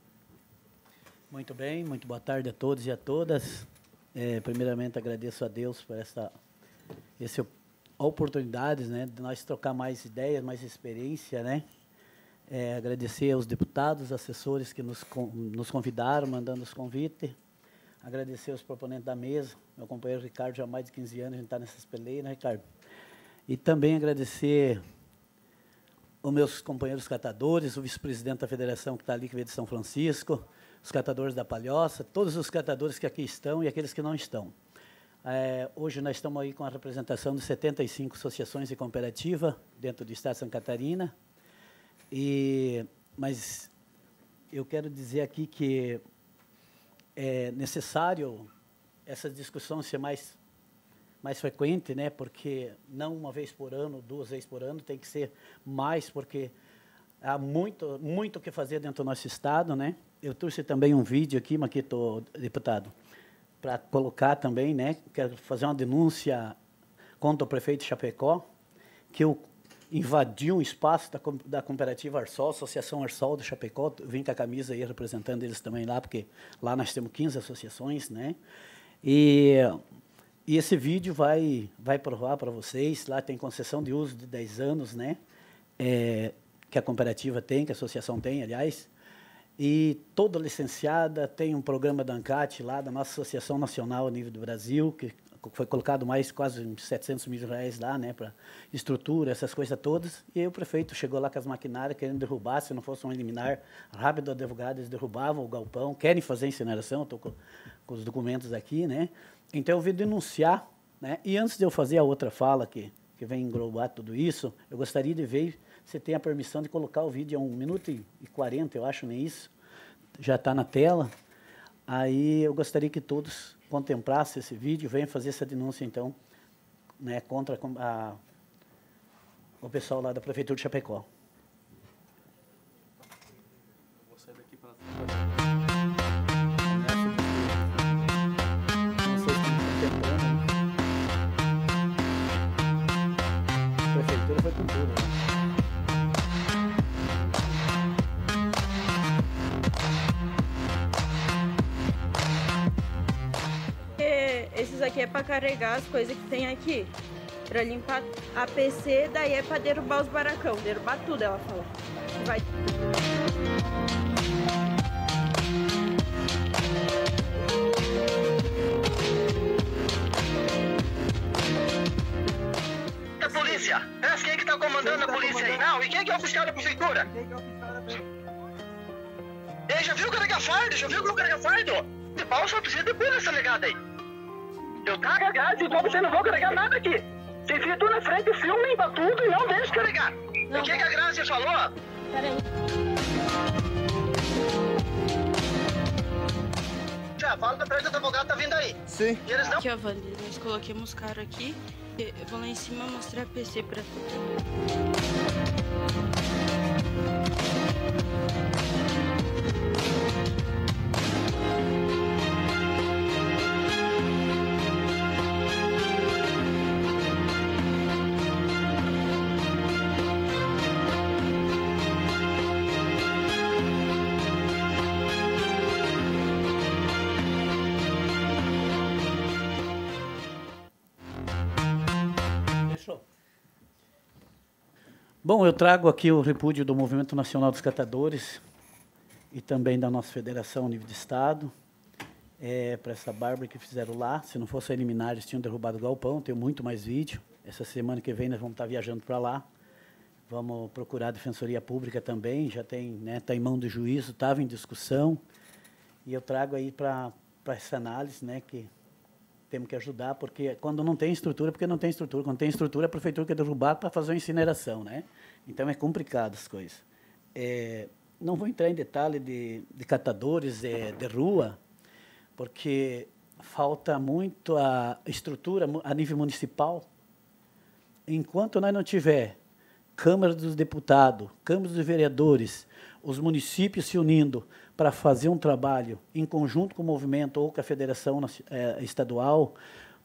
Muito bem, muito boa tarde a todos e a todas. É, primeiramente, agradeço a Deus por essa, essa oportunidade né, de nós trocar mais ideias, mais experiência. Né? É, agradecer aos deputados, assessores que nos, nos convidaram, mandando os convites. Agradecer aos proponentes da mesa, meu companheiro Ricardo, já há mais de 15 anos a gente está nessas peleias, né, Ricardo? E também agradecer os meus companheiros catadores, o vice-presidente da federação que está ali, que veio de São Francisco, os catadores da Palhoça, todos os catadores que aqui estão e aqueles que não estão. É, hoje nós estamos aí com a representação de 75 associações e cooperativa dentro do Estado de Santa Catarina. E, mas eu quero dizer aqui que é necessário essa discussão ser mais mais frequente, né? Porque não uma vez por ano, duas vezes por ano, tem que ser mais, porque Há muito, muito o que fazer dentro do nosso Estado. Né? Eu trouxe também um vídeo aqui, Maquito, deputado, para colocar também, né? quero fazer uma denúncia contra o prefeito Chapecó, que eu invadiu um espaço da, da cooperativa Arsol, Associação Arsol do Chapecó, vim com a camisa aí representando eles também lá, porque lá nós temos 15 associações, né? E, e esse vídeo vai, vai provar para vocês, lá tem concessão de uso de 10 anos, né? É, que a cooperativa tem, que a associação tem, aliás. E toda licenciada tem um programa da ANCAT lá, da nossa Associação Nacional a nível do Brasil, que foi colocado mais quase 700 mil reais lá, né, para estrutura, essas coisas todas. E aí o prefeito chegou lá com as maquinárias querendo derrubar, se não fosse um eliminar rápido a advogada, eles derrubavam o galpão, querem fazer incineração, estou com, com, os documentos aqui, né. Então eu vim denunciar, né, e antes de eu fazer a outra fala que, que vem englobar tudo isso, eu gostaria de ver você tem a permissão de colocar o vídeo a 1 minuto e 40, eu acho, nem é isso. Já está na tela. Aí eu gostaria que todos contemplassem esse vídeo, venham fazer essa denúncia, então, né, contra a, o pessoal lá da Prefeitura de Chapecó. Esses aqui é para carregar as coisas que tem aqui. Pra limpar a PC, daí é pra derrubar os baracão. Derrubar tudo, ela falou. Vai. Da é polícia! É quem que tá comandando a polícia comandando? aí? Não, e quem é que é o fiscal da prefeitura? Quem é que é o fiscal da prefeitura? Ei, já viu o cara que é fardo? Já viu o cara que é fardo? De pau só precisa de pura essa negada aí. Eu cago a grade igual você não vou carregar nada aqui. Você enfia tudo na frente, filme pra tudo e não deixa carregar. Não. O que, que a Grazi falou? Peraí. Já, fala pra frente, o advogado tá vindo aí. Sim. E eles não... Aqui, ó, Valeria, nós coloquemos caro aqui. Eu vou lá em cima mostrar PC pra tu. Bom, eu trago aqui o repúdio do Movimento Nacional dos Catadores e também da nossa federação nível de Estado é, para essa bárbara que fizeram lá. Se não fosse a eliminar, eles tinham derrubado o galpão. Tenho muito mais vídeo. Essa semana que vem nós vamos estar viajando para lá. Vamos procurar a Defensoria Pública também. Já tem, né, está em mão do juízo, estava em discussão. E eu trago aí para essa análise, né, que temos que ajudar, porque quando não tem estrutura, porque não tem estrutura. Quando tem estrutura, a prefeitura quer derrubar para fazer uma incineração, né? Então é complicado as coisas. É, não vou entrar em detalhe de, de catadores é, de rua, porque falta muito a estrutura a nível municipal. Enquanto nós não tiver Câmara dos Deputados, Câmara dos Vereadores, os municípios se unindo para fazer um trabalho em conjunto com o movimento ou com a federação é, estadual,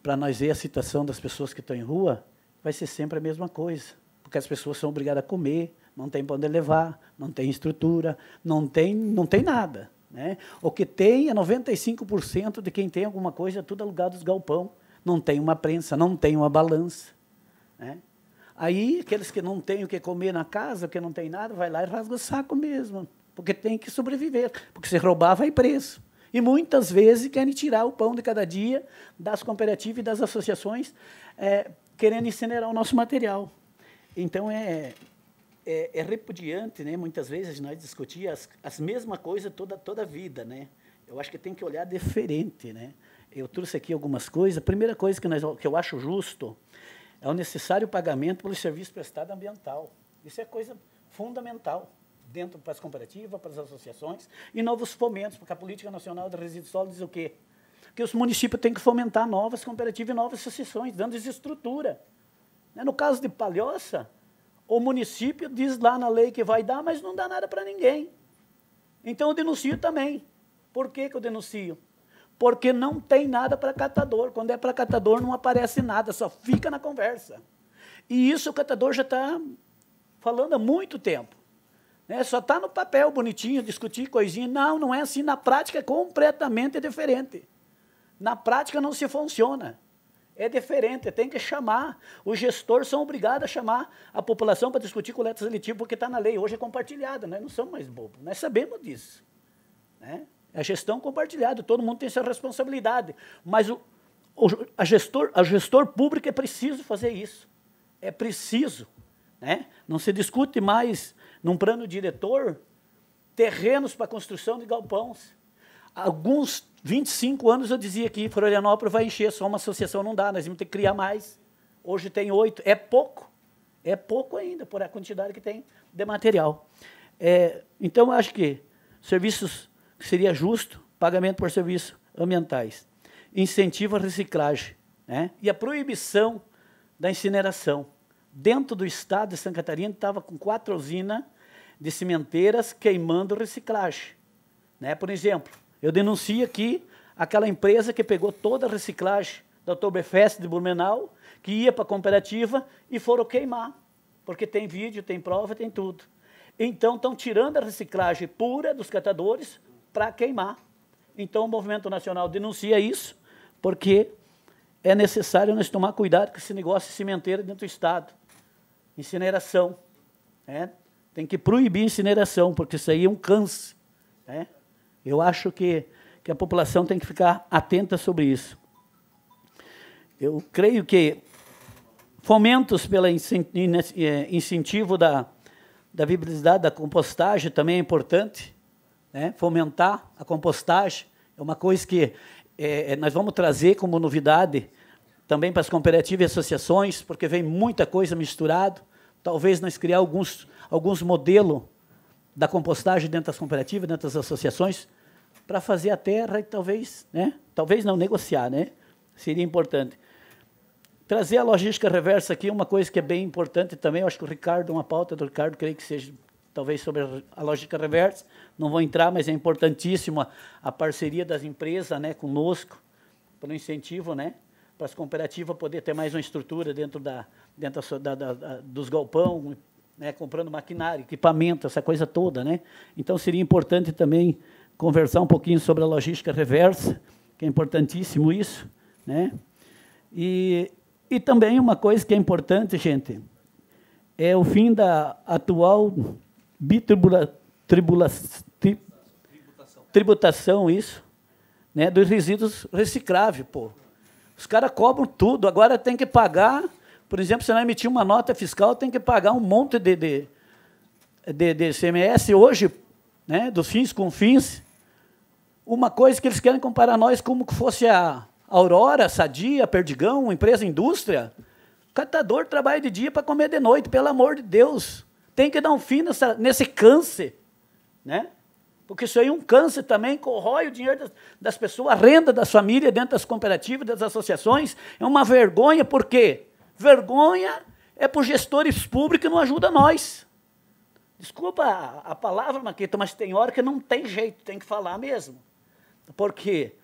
para nós ver a situação das pessoas que estão em rua, vai ser sempre a mesma coisa. Porque as pessoas são obrigadas a comer, não tem para onde levar, não tem estrutura, não tem, não tem nada. Né? O que tem é 95% de quem tem alguma coisa, é tudo alugado os galpão. Não tem uma prensa, não tem uma balança. Né? Aí, aqueles que não têm o que comer na casa, que não tem nada, vai lá e rasga o saco mesmo porque tem que sobreviver, porque se roubar vai preso. E muitas vezes querem tirar o pão de cada dia das cooperativas e das associações, é, querendo incinerar o nosso material. Então é, é, é, repudiante, né? Muitas vezes nós discutir as, as mesmas coisas toda toda a vida, né? Eu acho que tem que olhar diferente, né? Eu trouxe aqui algumas coisas. A primeira coisa que nós que eu acho justo é o necessário pagamento pelo serviço prestado ambiental. Isso é coisa fundamental dentro para as cooperativas, para as associações, e novos fomentos, porque a Política Nacional de Resíduos Sólidos diz o quê? Que os municípios têm que fomentar novas cooperativas e novas associações, dando estrutura. Né, no caso de Palhoça, o município diz lá na lei que vai dar, mas não dá nada para ninguém. Então eu denuncio também. Por que, que eu denuncio? Porque não tem nada para catador. Quando é para catador, não aparece nada, só fica na conversa. E isso o catador já está falando há muito tempo. Né? Só está no papel bonitinho, discutir coisinha. Não, não é assim. Na prática é completamente diferente. Na prática não se funciona. É diferente, tem que chamar. Os gestores são obrigados a chamar a população para discutir coleta seletiva, porque está na lei. Hoje é compartilhada, nós né? não somos mais bobos, nós sabemos disso. Né? É gestão compartilhada, todo mundo tem sua responsabilidade. Mas o, o a gestor, a gestor público é preciso fazer isso. É preciso. Né? Não se discute mais num plano diretor, terrenos para construção de galpões. Alguns 25 anos eu dizia que Florianópolis vai encher, só uma associação não dá, nós vamos ter que criar mais. Hoje tem oito, é pouco, é pouco ainda, por a quantidade que tem de material. É, então, acho que serviços seria justo, pagamento por serviços ambientais, incentivo à reciclagem né? e a proibição da incineração. Dentro do estado de Santa Catarina, estava com quatro usinas de cimenteiras queimando reciclagem. Né? Por exemplo, eu denuncio aqui aquela empresa que pegou toda a reciclagem da Oktoberfest de Blumenau, que ia para a cooperativa e foram queimar, porque tem vídeo, tem prova, tem tudo. Então, estão tirando a reciclagem pura dos catadores para queimar. Então, o Movimento Nacional denuncia isso, porque é necessário nós tomar cuidado com esse negócio de cimenteira dentro do Estado. Incineração. Né? Tem que proibir incineração, porque isso aí é um câncer. Né? Eu acho que, que a população tem que ficar atenta sobre isso. Eu creio que fomentos pelo é, incentivo da, da viabilidade da compostagem também é importante. Né? Fomentar a compostagem é uma coisa que é, é nós vamos trazer como novidade também para as cooperativas e associações, porque vem muita coisa misturada. Talvez nós criar alguns alguns modelos da compostagem dentro das cooperativas, dentro das associações, para fazer a terra e talvez, né? Talvez não negociar, né? Seria importante. Trazer a logística reversa aqui, uma coisa que é bem importante também, eu acho que o Ricardo, uma pauta do Ricardo, creio que seja talvez sobre a lógica reversa, não vou entrar, mas é importantíssima a parceria das empresas, né, conosco, para o incentivo, né? Para as cooperativas poder ter mais uma estrutura dentro da dentro da, da, da dos galpão, né, comprando maquinário, equipamento, essa coisa toda. Né? Então, seria importante também conversar um pouquinho sobre a logística reversa, que é importantíssimo isso. Né? E, e também uma coisa que é importante, gente, é o fim da atual bitribula, tribula, tri, tributação. tributação, isso, né, dos resíduos recicláveis. Pô. Os caras cobram tudo, agora tem que pagar por exemplo, se não emitir uma nota fiscal, tem que pagar um monte de, de, de, de CMS hoje, né, dos fins com fins. Uma coisa que eles querem comparar nós como que fosse a Aurora, Sadia, Perdigão, empresa indústria. O catador trabalha de dia para comer de noite, pelo amor de Deus. Tem que dar um fim nessa, nesse câncer, né? Porque isso aí é um câncer também, corrói o dinheiro das, pessoas, a renda das famílias dentro das cooperativas, das associações. É uma vergonha, por quê? Vergonha é por gestores públicos que não ajudam nós. Desculpa a, a palavra, Maquita, mas tem hora que não tem jeito, tem que falar mesmo. Porque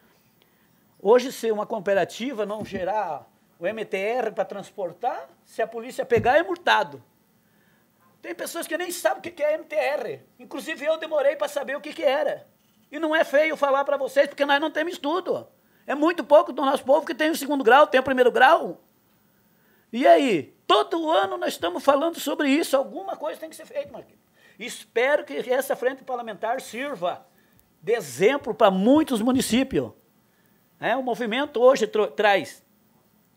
hoje, se uma cooperativa não gerar o MTR para transportar, se a polícia pegar, é multado. Tem pessoas que nem sabem o que é MTR. Inclusive, eu demorei para saber o que, que era. E não é feio falar para vocês, porque nós não temos estudo. É muito pouco do nosso povo que tem o segundo grau, tem o primeiro grau. E aí? Todo ano nós estamos falando sobre isso. Alguma coisa tem que ser feita, Marquinhos. Espero que essa frente parlamentar sirva de exemplo para muitos municípios. É, o movimento hoje traz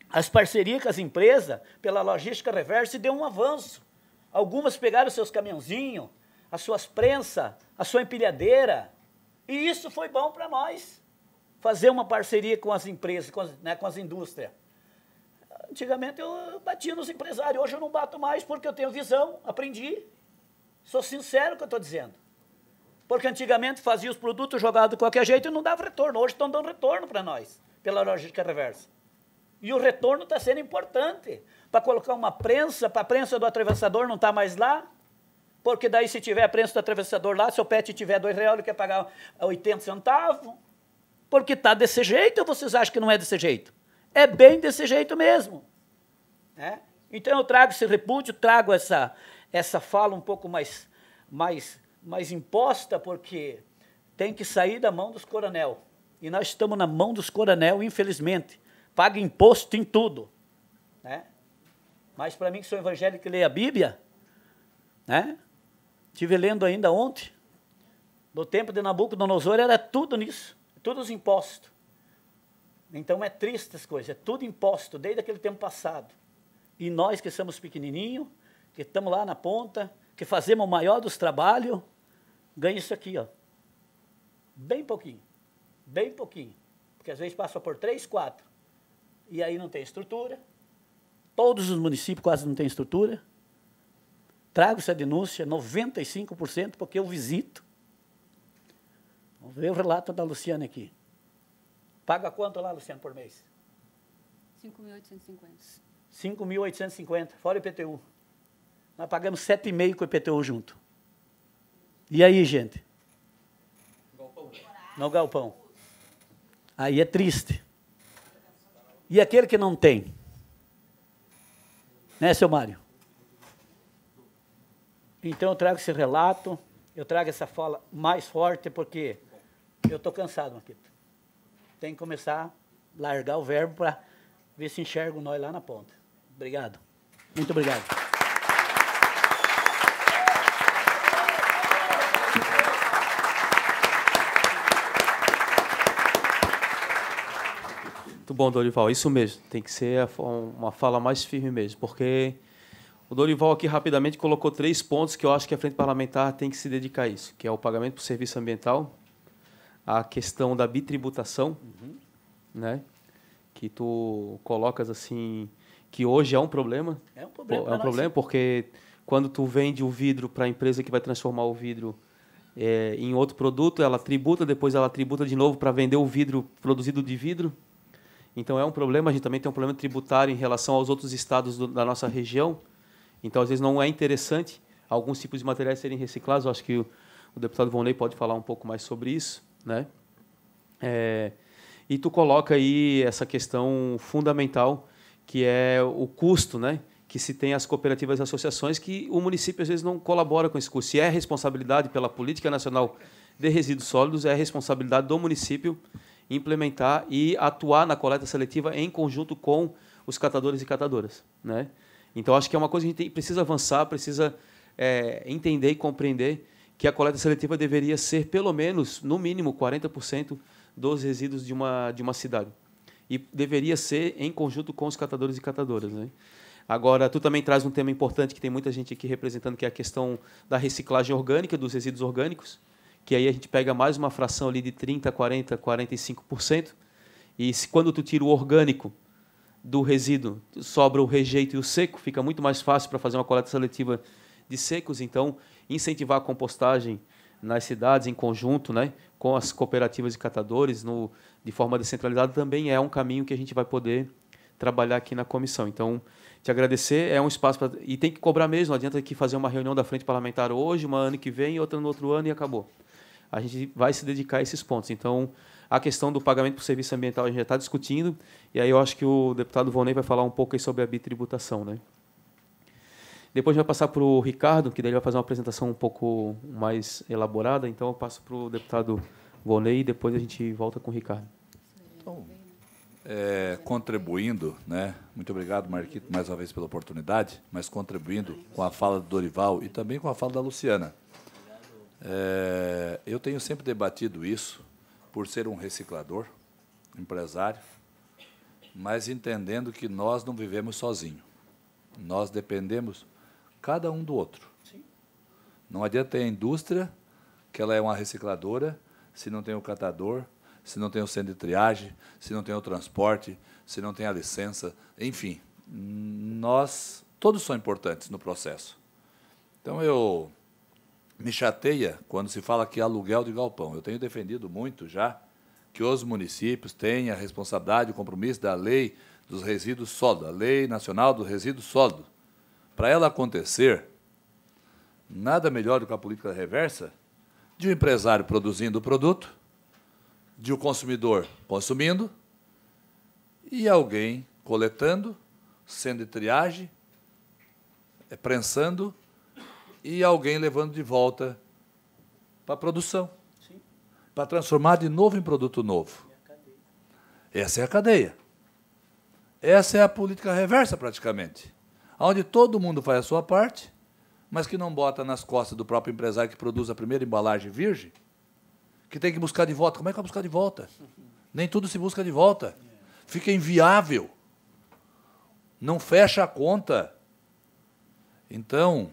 as parcerias com as empresas pela logística reversa e deu um avanço. Algumas pegaram seus caminhãozinhos, as suas prensas, a sua empilhadeira. E isso foi bom para nós. Fazer uma parceria com as empresas, com as, né, com as indústrias. Antigamente eu batia nos empresários, hoje eu não bato mais porque eu tenho visão, aprendi. Sou sincero que eu estou dizendo. Porque antigamente fazia os produtos jogados de qualquer jeito e não dava retorno. Hoje estão dando retorno para nós, pela logística reversa. E o retorno está sendo importante. Para colocar uma prensa, para a prensa do atravessador não estar tá mais lá, porque daí se tiver a prensa do atravessador lá, se o pet tiver dois reais, ele quer pagar 80 centavos. Porque está desse jeito ou vocês acham que não é desse jeito? é bem desse jeito mesmo. Né? Então eu trago esse repúdio, trago essa, essa fala um pouco mais, mais, mais imposta, porque tem que sair da mão dos coronel. E nós estamos na mão dos coronel, infelizmente. Paga imposto em tudo. Né? Mas para mim, que sou evangélico e leio a Bíblia, né? Estive lendo ainda ontem, no tempo de Nabucodonosor era tudo nisso, todos os impostos. Então é triste as coisas, é tudo imposto desde aquele tempo passado. E nós que somos pequenininhos, que estamos lá na ponta, que fazemos o maior dos trabalhos, ganha isso aqui, ó. Bem pouquinho, bem pouquinho. Porque às vezes passa por três, quatro, e aí não tem estrutura. Todos os municípios quase não têm estrutura. Trago essa denúncia, 95%, porque eu visito. Vamos ver o relato da Luciana aqui. Paga quanto lá, Luciano, por mês? 5.850. 5.850, fora o IPTU. Nós pagamos 7,5 com o IPTU junto. E aí, gente? Galpão. No galpão. Aí é triste. E aquele que não tem? Né, seu Mário? Então eu trago esse relato, eu trago essa fala mais forte, porque eu estou cansado, Marquito tem que começar a largar o verbo para ver se enxerga nós lá na ponta. Obrigado. Muito obrigado. Muito bom, Dorival. Isso mesmo. Tem que ser uma fala mais firme mesmo, porque o Dorival aqui rapidamente colocou três pontos que eu acho que a frente parlamentar tem que se dedicar a isso, que é o pagamento por serviço ambiental, a questão da bitributação, uhum. né? Que tu colocas assim, que hoje é um problema. É um problema. É um nós. problema porque quando tu vende o vidro para a empresa que vai transformar o vidro é, em outro produto, ela tributa, depois ela tributa de novo para vender o vidro produzido de vidro. Então é um problema. A gente também tem um problema tributário em relação aos outros estados do, da nossa região. Então às vezes não é interessante alguns tipos de materiais serem reciclados. Eu acho que o, o deputado Vonley pode falar um pouco mais sobre isso né? É, e tu coloca aí essa questão fundamental que é o custo, né? Que se tem as cooperativas e associações que o município às vezes não colabora com esse custo. Se é responsabilidade pela política nacional de resíduos sólidos, é responsabilidade do município implementar e atuar na coleta seletiva em conjunto com os catadores e catadoras, né? Então acho que é uma coisa que a gente precisa avançar, precisa é, entender e compreender que a coleta seletiva deveria ser pelo menos, no mínimo, 40% dos resíduos de uma, de uma cidade. E deveria ser em conjunto com os catadores e catadoras. Né? Agora, tu também traz um tema importante que tem muita gente aqui representando, que é a questão da reciclagem orgânica, dos resíduos orgânicos, que aí a gente pega mais uma fração ali de 30%, 40%, 45%. E se, quando tu tira o orgânico do resíduo, sobra o rejeito e o seco, fica muito mais fácil para fazer uma coleta seletiva de secos. Então, incentivar a compostagem nas cidades em conjunto, né, com as cooperativas de catadores no, de forma descentralizada também é um caminho que a gente vai poder trabalhar aqui na comissão. Então, te agradecer, é um espaço para. e tem que cobrar mesmo, não adianta aqui fazer uma reunião da frente parlamentar hoje, uma ano que vem, outra no outro ano e acabou. A gente vai se dedicar a esses pontos. Então, a questão do pagamento por serviço ambiental a gente já está discutindo, e aí eu acho que o deputado Vonei vai falar um pouco sobre a bitributação, né? Depois vai passar para o Ricardo, que daí ele vai fazer uma apresentação um pouco mais elaborada. Então eu passo para o deputado Volney e depois a gente volta com o Ricardo. Então, é, contribuindo, né? Muito obrigado, Marquito, mais uma vez pela oportunidade, mas contribuindo com a fala do Dorival e também com a fala da Luciana. É, eu tenho sempre debatido isso por ser um reciclador, empresário, mas entendendo que nós não vivemos sozinhos. Nós dependemos cada um do outro. Sim. Não adianta ter a indústria, que ela é uma recicladora, se não tem o catador, se não tem o centro de triagem, se não tem o transporte, se não tem a licença, enfim, nós todos são importantes no processo. Então eu me chateia quando se fala que é aluguel de galpão. Eu tenho defendido muito já que os municípios têm a responsabilidade, o compromisso da lei dos resíduos sólidos, a lei nacional dos resíduos sólidos, para ela acontecer, nada melhor do que a política reversa de um empresário produzindo o produto, de um consumidor consumindo e alguém coletando, sendo de triagem, eh, prensando e alguém levando de volta para a produção, Sim. para transformar de novo em produto novo. Essa é a cadeia. Essa é a política reversa, praticamente onde todo mundo faz a sua parte, mas que não bota nas costas do próprio empresário que produz a primeira embalagem virgem, que tem que buscar de volta. Como é que vai buscar de volta? Nem tudo se busca de volta. Fica inviável. Não fecha a conta. Então,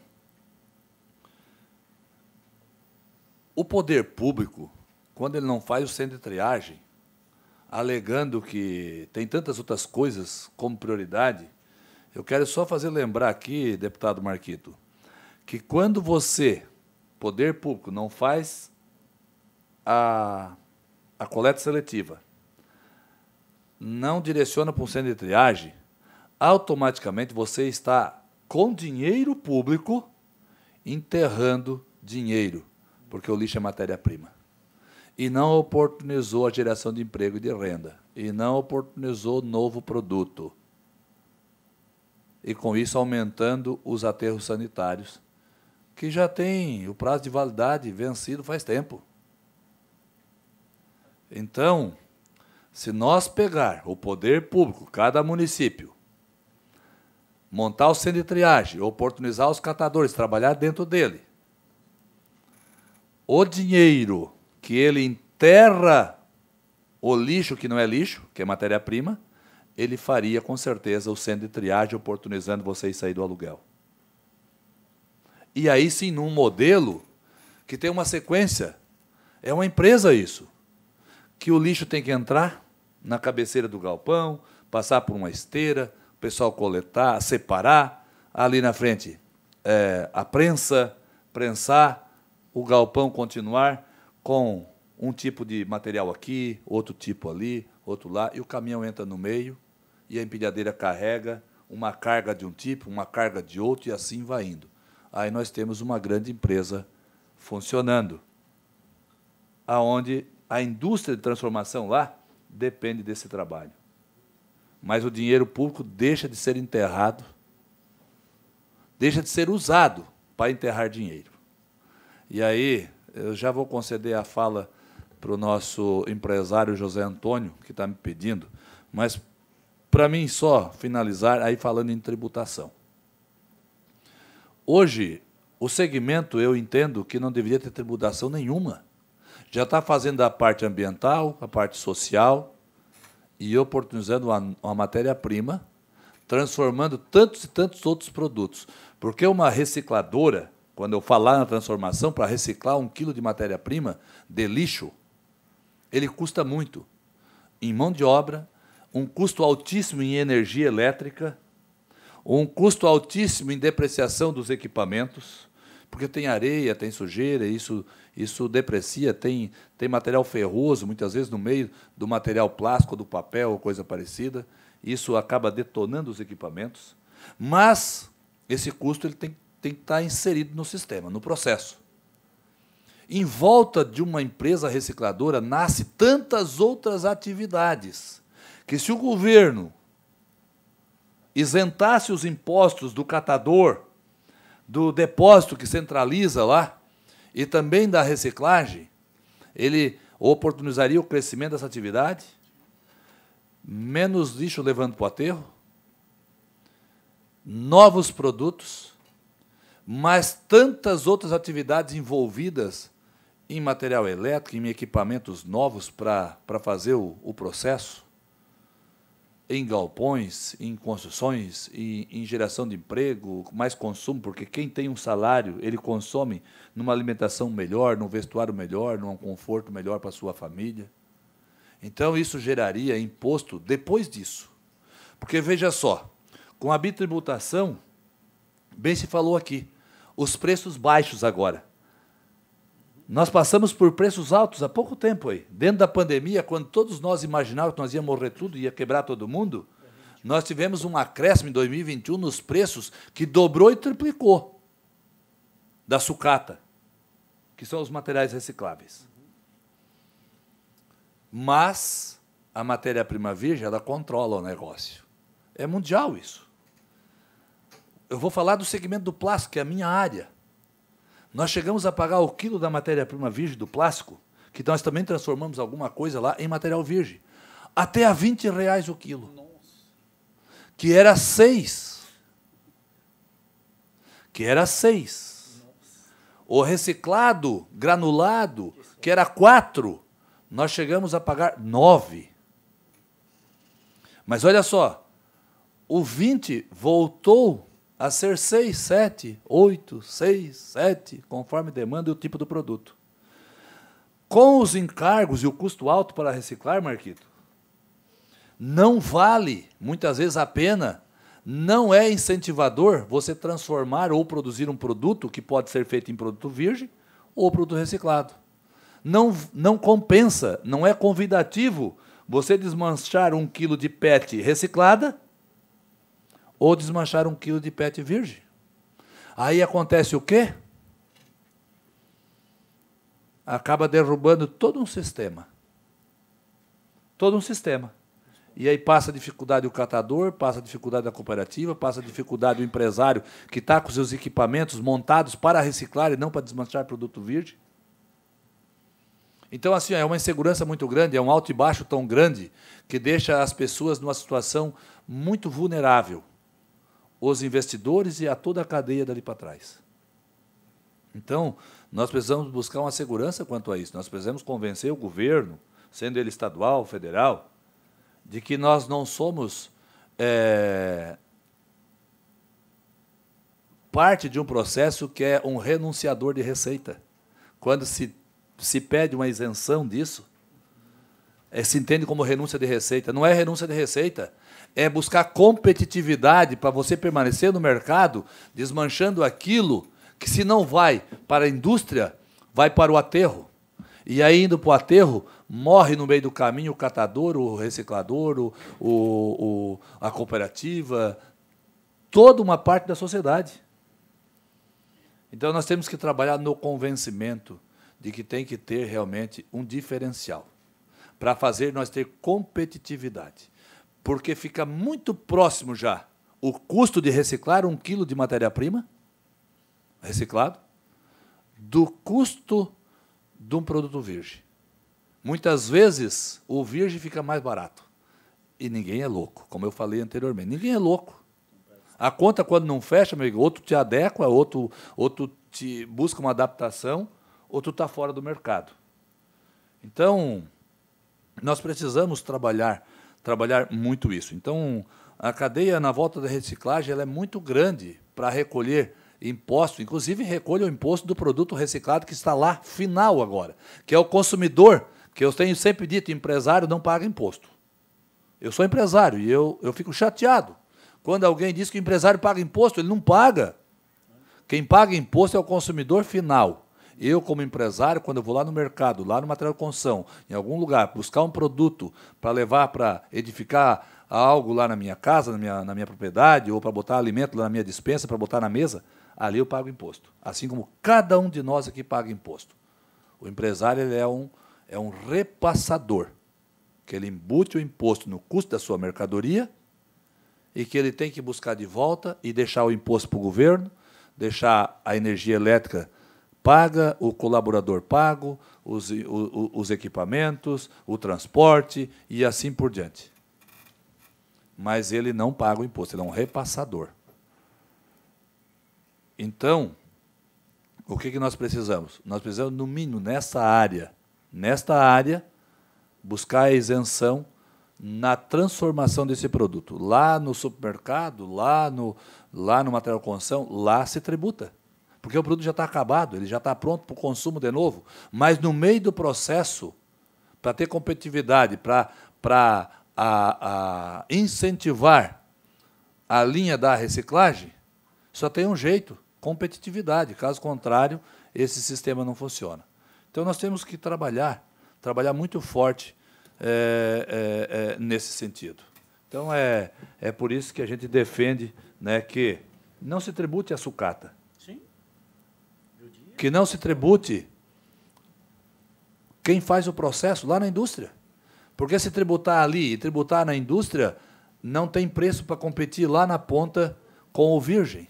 o poder público, quando ele não faz o centro de triagem, alegando que tem tantas outras coisas como prioridade, eu quero só fazer lembrar aqui, deputado Marquito, que quando você, poder público, não faz a, a coleta seletiva, não direciona para um centro de triagem, automaticamente você está com dinheiro público enterrando dinheiro, porque o lixo é matéria-prima. E não oportunizou a geração de emprego e de renda, e não oportunizou novo produto e com isso aumentando os aterros sanitários, que já tem o prazo de validade vencido faz tempo. Então, se nós pegar o poder público, cada município, montar o centro de triagem, oportunizar os catadores, trabalhar dentro dele, o dinheiro que ele enterra o lixo que não é lixo, que é matéria-prima, ele faria com certeza o centro de triagem oportunizando vocês sair do aluguel. E aí sim, num modelo que tem uma sequência, é uma empresa isso, que o lixo tem que entrar na cabeceira do galpão, passar por uma esteira, o pessoal coletar, separar, ali na frente é, a prensa, prensar, o galpão continuar com um tipo de material aqui, outro tipo ali, outro lá, e o caminhão entra no meio e a empilhadeira carrega uma carga de um tipo, uma carga de outro, e assim vai indo. Aí nós temos uma grande empresa funcionando, aonde a indústria de transformação lá depende desse trabalho. Mas o dinheiro público deixa de ser enterrado, deixa de ser usado para enterrar dinheiro. E aí, eu já vou conceder a fala para o nosso empresário José Antônio, que está me pedindo, mas para mim, só finalizar, aí falando em tributação. Hoje, o segmento eu entendo que não deveria ter tributação nenhuma. Já está fazendo a parte ambiental, a parte social e oportunizando uma, uma matéria-prima, transformando tantos e tantos outros produtos. Porque uma recicladora, quando eu falar na transformação, para reciclar um quilo de matéria-prima de lixo, ele custa muito em mão de obra, um custo altíssimo em energia elétrica, um custo altíssimo em depreciação dos equipamentos, porque tem areia, tem sujeira, isso, isso deprecia, tem, tem material ferroso, muitas vezes no meio do material plástico, do papel ou coisa parecida, isso acaba detonando os equipamentos. Mas esse custo ele tem, tem que estar tá inserido no sistema, no processo. Em volta de uma empresa recicladora nasce tantas outras atividades que se o governo isentasse os impostos do catador, do depósito que centraliza lá e também da reciclagem, ele oportunizaria o crescimento dessa atividade? Menos lixo levando para o aterro? Novos produtos? Mas tantas outras atividades envolvidas em material elétrico, em equipamentos novos para fazer o, o processo? em galpões, em construções, em, em, geração de emprego, mais consumo, porque quem tem um salário, ele consome numa alimentação melhor, num vestuário melhor, num conforto melhor para sua família. Então, isso geraria imposto depois disso. Porque veja só, com a bitributação, bem se falou aqui, os preços baixos agora. Nós passamos por preços altos há pouco tempo aí. Dentro da pandemia, quando todos nós imaginávamos que nós ia morrer tudo, ia quebrar todo mundo, nós tivemos um acréscimo em 2021 nos preços que dobrou e triplicou da sucata, que são os materiais recicláveis. Mas a matéria-prima virgem, ela controla o negócio. É mundial isso. Eu vou falar do segmento do plástico, que é a minha área. Nós chegamos a pagar o quilo da matéria-prima virgem do plástico, que nós também transformamos alguma coisa lá em material virgem, até a 20 reais o quilo. Nossa. Que era seis. Que era seis. Nossa. O reciclado, granulado, que era quatro, nós chegamos a pagar nove. Mas olha só, o 20 voltou a ser 6, 7, 8, 6, 7, conforme demanda e o tipo do produto. Com os encargos e o custo alto para reciclar, Marquito, não vale, muitas vezes, a pena, não é incentivador você transformar ou produzir um produto que pode ser feito em produto virgem ou produto reciclado. Não, não compensa, não é convidativo você desmanchar um quilo de PET reciclada ou desmanchar um quilo de pet virgem. Aí acontece o quê? Acaba derrubando todo um sistema. Todo um sistema. E aí passa a dificuldade o catador, passa a dificuldade da cooperativa, passa a dificuldade o empresário que está com seus equipamentos montados para reciclar e não para desmanchar produto virgem. Então, assim, é uma insegurança muito grande, é um alto e baixo tão grande que deixa as pessoas numa situação muito vulnerável os investidores e a toda a cadeia dali para trás. Então, nós precisamos buscar uma segurança quanto a isso. Nós precisamos convencer o governo, sendo ele estadual, federal, de que nós não somos é, parte de um processo que é um renunciador de receita. Quando se, se pede uma isenção disso, é, se entende como renúncia de receita. Não é renúncia de receita, é buscar competitividade para você permanecer no mercado, desmanchando aquilo que, se não vai para a indústria, vai para o aterro. E aí, indo para o aterro, morre no meio do caminho o catador, o reciclador, o, o, o a cooperativa, toda uma parte da sociedade. Então, nós temos que trabalhar no convencimento de que tem que ter realmente um diferencial para fazer nós ter competitividade porque fica muito próximo já o custo de reciclar um quilo de matéria-prima reciclado do custo de um produto virgem. Muitas vezes o virgem fica mais barato. E ninguém é louco, como eu falei anteriormente. Ninguém é louco. A conta, quando não fecha, meu amigo, outro te adequa, outro, outro te busca uma adaptação, outro está fora do mercado. Então, nós precisamos trabalhar trabalhar muito isso. Então, a cadeia na volta da reciclagem ela é muito grande para recolher imposto, inclusive recolha o imposto do produto reciclado que está lá final agora, que é o consumidor, que eu tenho sempre dito, empresário não paga imposto. Eu sou empresário e eu, eu fico chateado quando alguém diz que o empresário paga imposto, ele não paga. Quem paga imposto é o consumidor final. Eu, como empresário, quando eu vou lá no mercado, lá no material de construção, em algum lugar, buscar um produto para levar para edificar algo lá na minha casa, na minha, na minha propriedade, ou para botar alimento lá na minha dispensa, para botar na mesa, ali eu pago imposto. Assim como cada um de nós aqui paga imposto. O empresário ele é, um, é um repassador, que ele embute o imposto no custo da sua mercadoria e que ele tem que buscar de volta e deixar o imposto para o governo, deixar a energia elétrica paga o colaborador pago, os, o, os equipamentos, o transporte e assim por diante. Mas ele não paga o imposto, ele é um repassador. Então, o que, que nós precisamos? Nós precisamos, no mínimo, nessa área, nesta área, buscar a isenção na transformação desse produto. Lá no supermercado, lá no, lá no material de construção, lá se tributa porque o produto já está acabado, ele já está pronto para o consumo de novo. Mas no meio do processo, para ter competitividade, para, para a, a incentivar a linha da reciclagem, só tem um jeito: competitividade. Caso contrário, esse sistema não funciona. Então nós temos que trabalhar, trabalhar muito forte é, é, é, nesse sentido. Então é, é por isso que a gente defende né, que não se tribute a sucata que não se tribute quem faz o processo lá na indústria. Porque se tributar ali e tributar na indústria, não tem preço para competir lá na ponta com o virgem.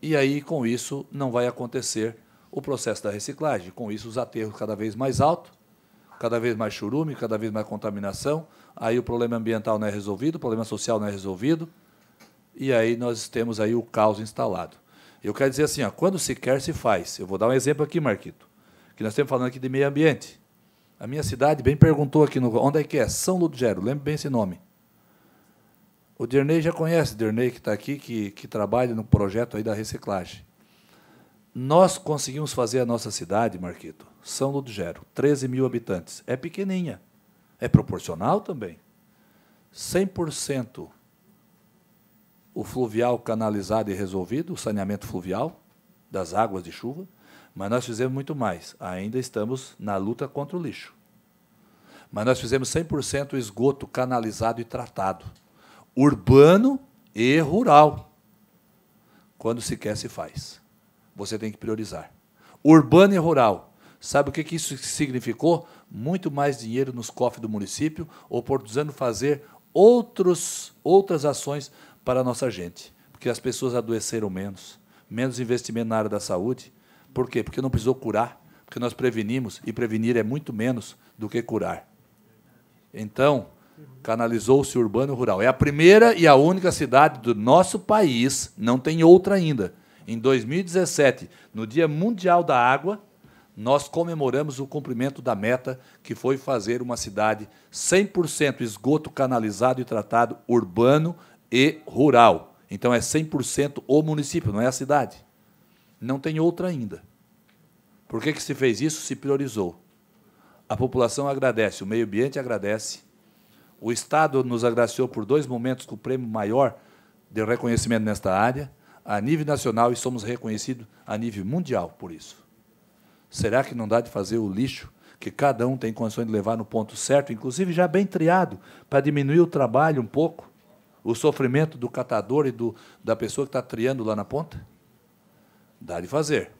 E aí, com isso, não vai acontecer o processo da reciclagem. Com isso, os aterros cada vez mais altos, cada vez mais churume, cada vez mais contaminação. Aí o problema ambiental não é resolvido, o problema social não é resolvido. E aí nós temos aí o caos instalado. Eu quero dizer assim, ó, quando se quer, se faz. Eu vou dar um exemplo aqui, Marquito, que nós estamos falando aqui de meio ambiente. A minha cidade bem perguntou aqui, no, onde é que é? São Ludgero, lembre bem esse nome. O Dernei já conhece, o Dernei que está aqui, que, que trabalha no projeto aí da reciclagem. Nós conseguimos fazer a nossa cidade, Marquito, São Ludgero, 13 mil habitantes. É pequenininha, é proporcional também. 100% o fluvial canalizado e resolvido, o saneamento fluvial das águas de chuva, mas nós fizemos muito mais. Ainda estamos na luta contra o lixo. Mas nós fizemos 100% esgoto canalizado e tratado, urbano e rural. Quando se quer, se faz. Você tem que priorizar. Urbano e rural. Sabe o que isso significou? Muito mais dinheiro nos cofres do município, oportunizando fazer outros, outras ações para a nossa gente, porque as pessoas adoeceram menos, menos investimento na área da saúde. Por quê? Porque não precisou curar, porque nós prevenimos, e prevenir é muito menos do que curar. Então, canalizou-se urbano e rural. É a primeira e a única cidade do nosso país, não tem outra ainda. Em 2017, no Dia Mundial da Água, nós comemoramos o cumprimento da meta que foi fazer uma cidade 100% esgoto canalizado e tratado urbano e rural. Então é 100% o município, não é a cidade. Não tem outra ainda. Por que, que se fez isso? Se priorizou. A população agradece, o meio ambiente agradece. O Estado nos agraciou por dois momentos com o prêmio maior de reconhecimento nesta área, a nível nacional, e somos reconhecidos a nível mundial por isso. Será que não dá de fazer o lixo que cada um tem condições de levar no ponto certo, inclusive já bem triado, para diminuir o trabalho um pouco? o sofrimento do catador e do, da pessoa que está triando lá na ponta? Dá de fazer.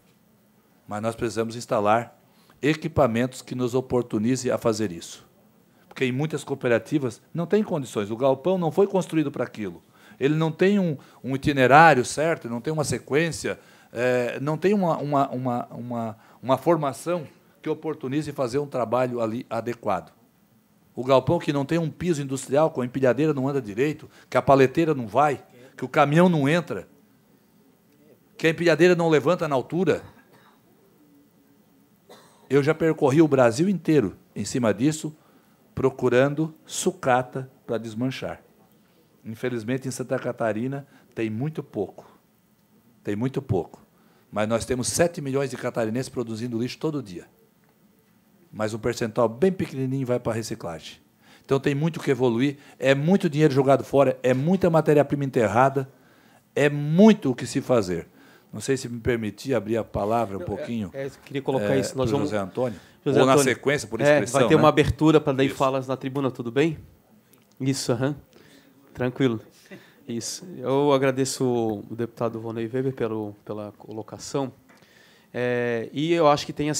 Mas nós precisamos instalar equipamentos que nos oportunize a fazer isso. Porque em muitas cooperativas não tem condições. O galpão não foi construído para aquilo. Ele não tem um, um, itinerário certo, não tem uma sequência, é, não tem uma, uma, uma, uma, uma formação que oportunize fazer um trabalho ali adequado. O galpão que não tem um piso industrial, com a empilhadeira não anda direito, que a paleteira não vai, que o caminhão não entra, que a empilhadeira não levanta na altura. Eu já percorri o Brasil inteiro em cima disso, procurando sucata para desmanchar. Infelizmente, em Santa Catarina tem muito pouco. Tem muito pouco. Mas nós temos 7 milhões de catarinenses produzindo lixo todo dia mas um percentual bem pequenininho vai para a reciclagem. Então tem muito que evoluir, é muito dinheiro jogado fora, é muita matéria-prima enterrada, é muito o que se fazer. Não sei se me permitir abrir a palavra um é, pouquinho. É, é, queria colocar é, isso. Nós vamos... José Antônio. José Ou Antônio, na sequência, por expressão. É, vai ter né? uma abertura para daí isso. falas na tribuna, tudo bem? Isso, aham. Tranquilo. Isso. Eu agradeço o deputado Vonei Weber pelo, pela colocação. É, e eu acho que tem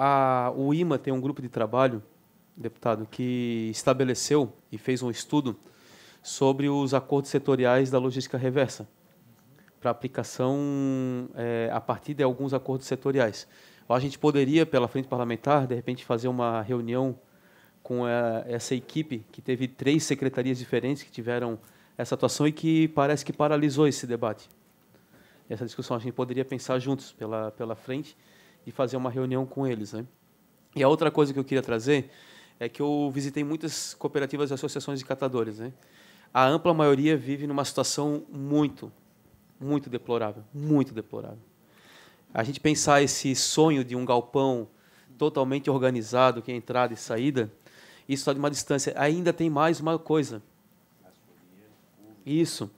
a, o IMA tem um grupo de trabalho, deputado, que estabeleceu e fez um estudo sobre os acordos setoriais da logística reversa para aplicação é, a partir de alguns acordos setoriais. A gente poderia, pela frente parlamentar, de repente fazer uma reunião com a, é, essa equipe que teve três secretarias diferentes que tiveram essa atuação e que parece que paralisou esse debate. Essa discussão a gente poderia pensar juntos pela, pela frente e fazer uma reunião com eles. Né? E a outra coisa que eu queria trazer é que eu visitei muitas cooperativas e associações de catadores. Né? A ampla maioria vive numa situação muito, muito deplorável, muito deplorável. A gente pensar esse sonho de um galpão totalmente organizado, que é entrada e saída, isso está de uma distância. Ainda tem mais uma coisa. Isso.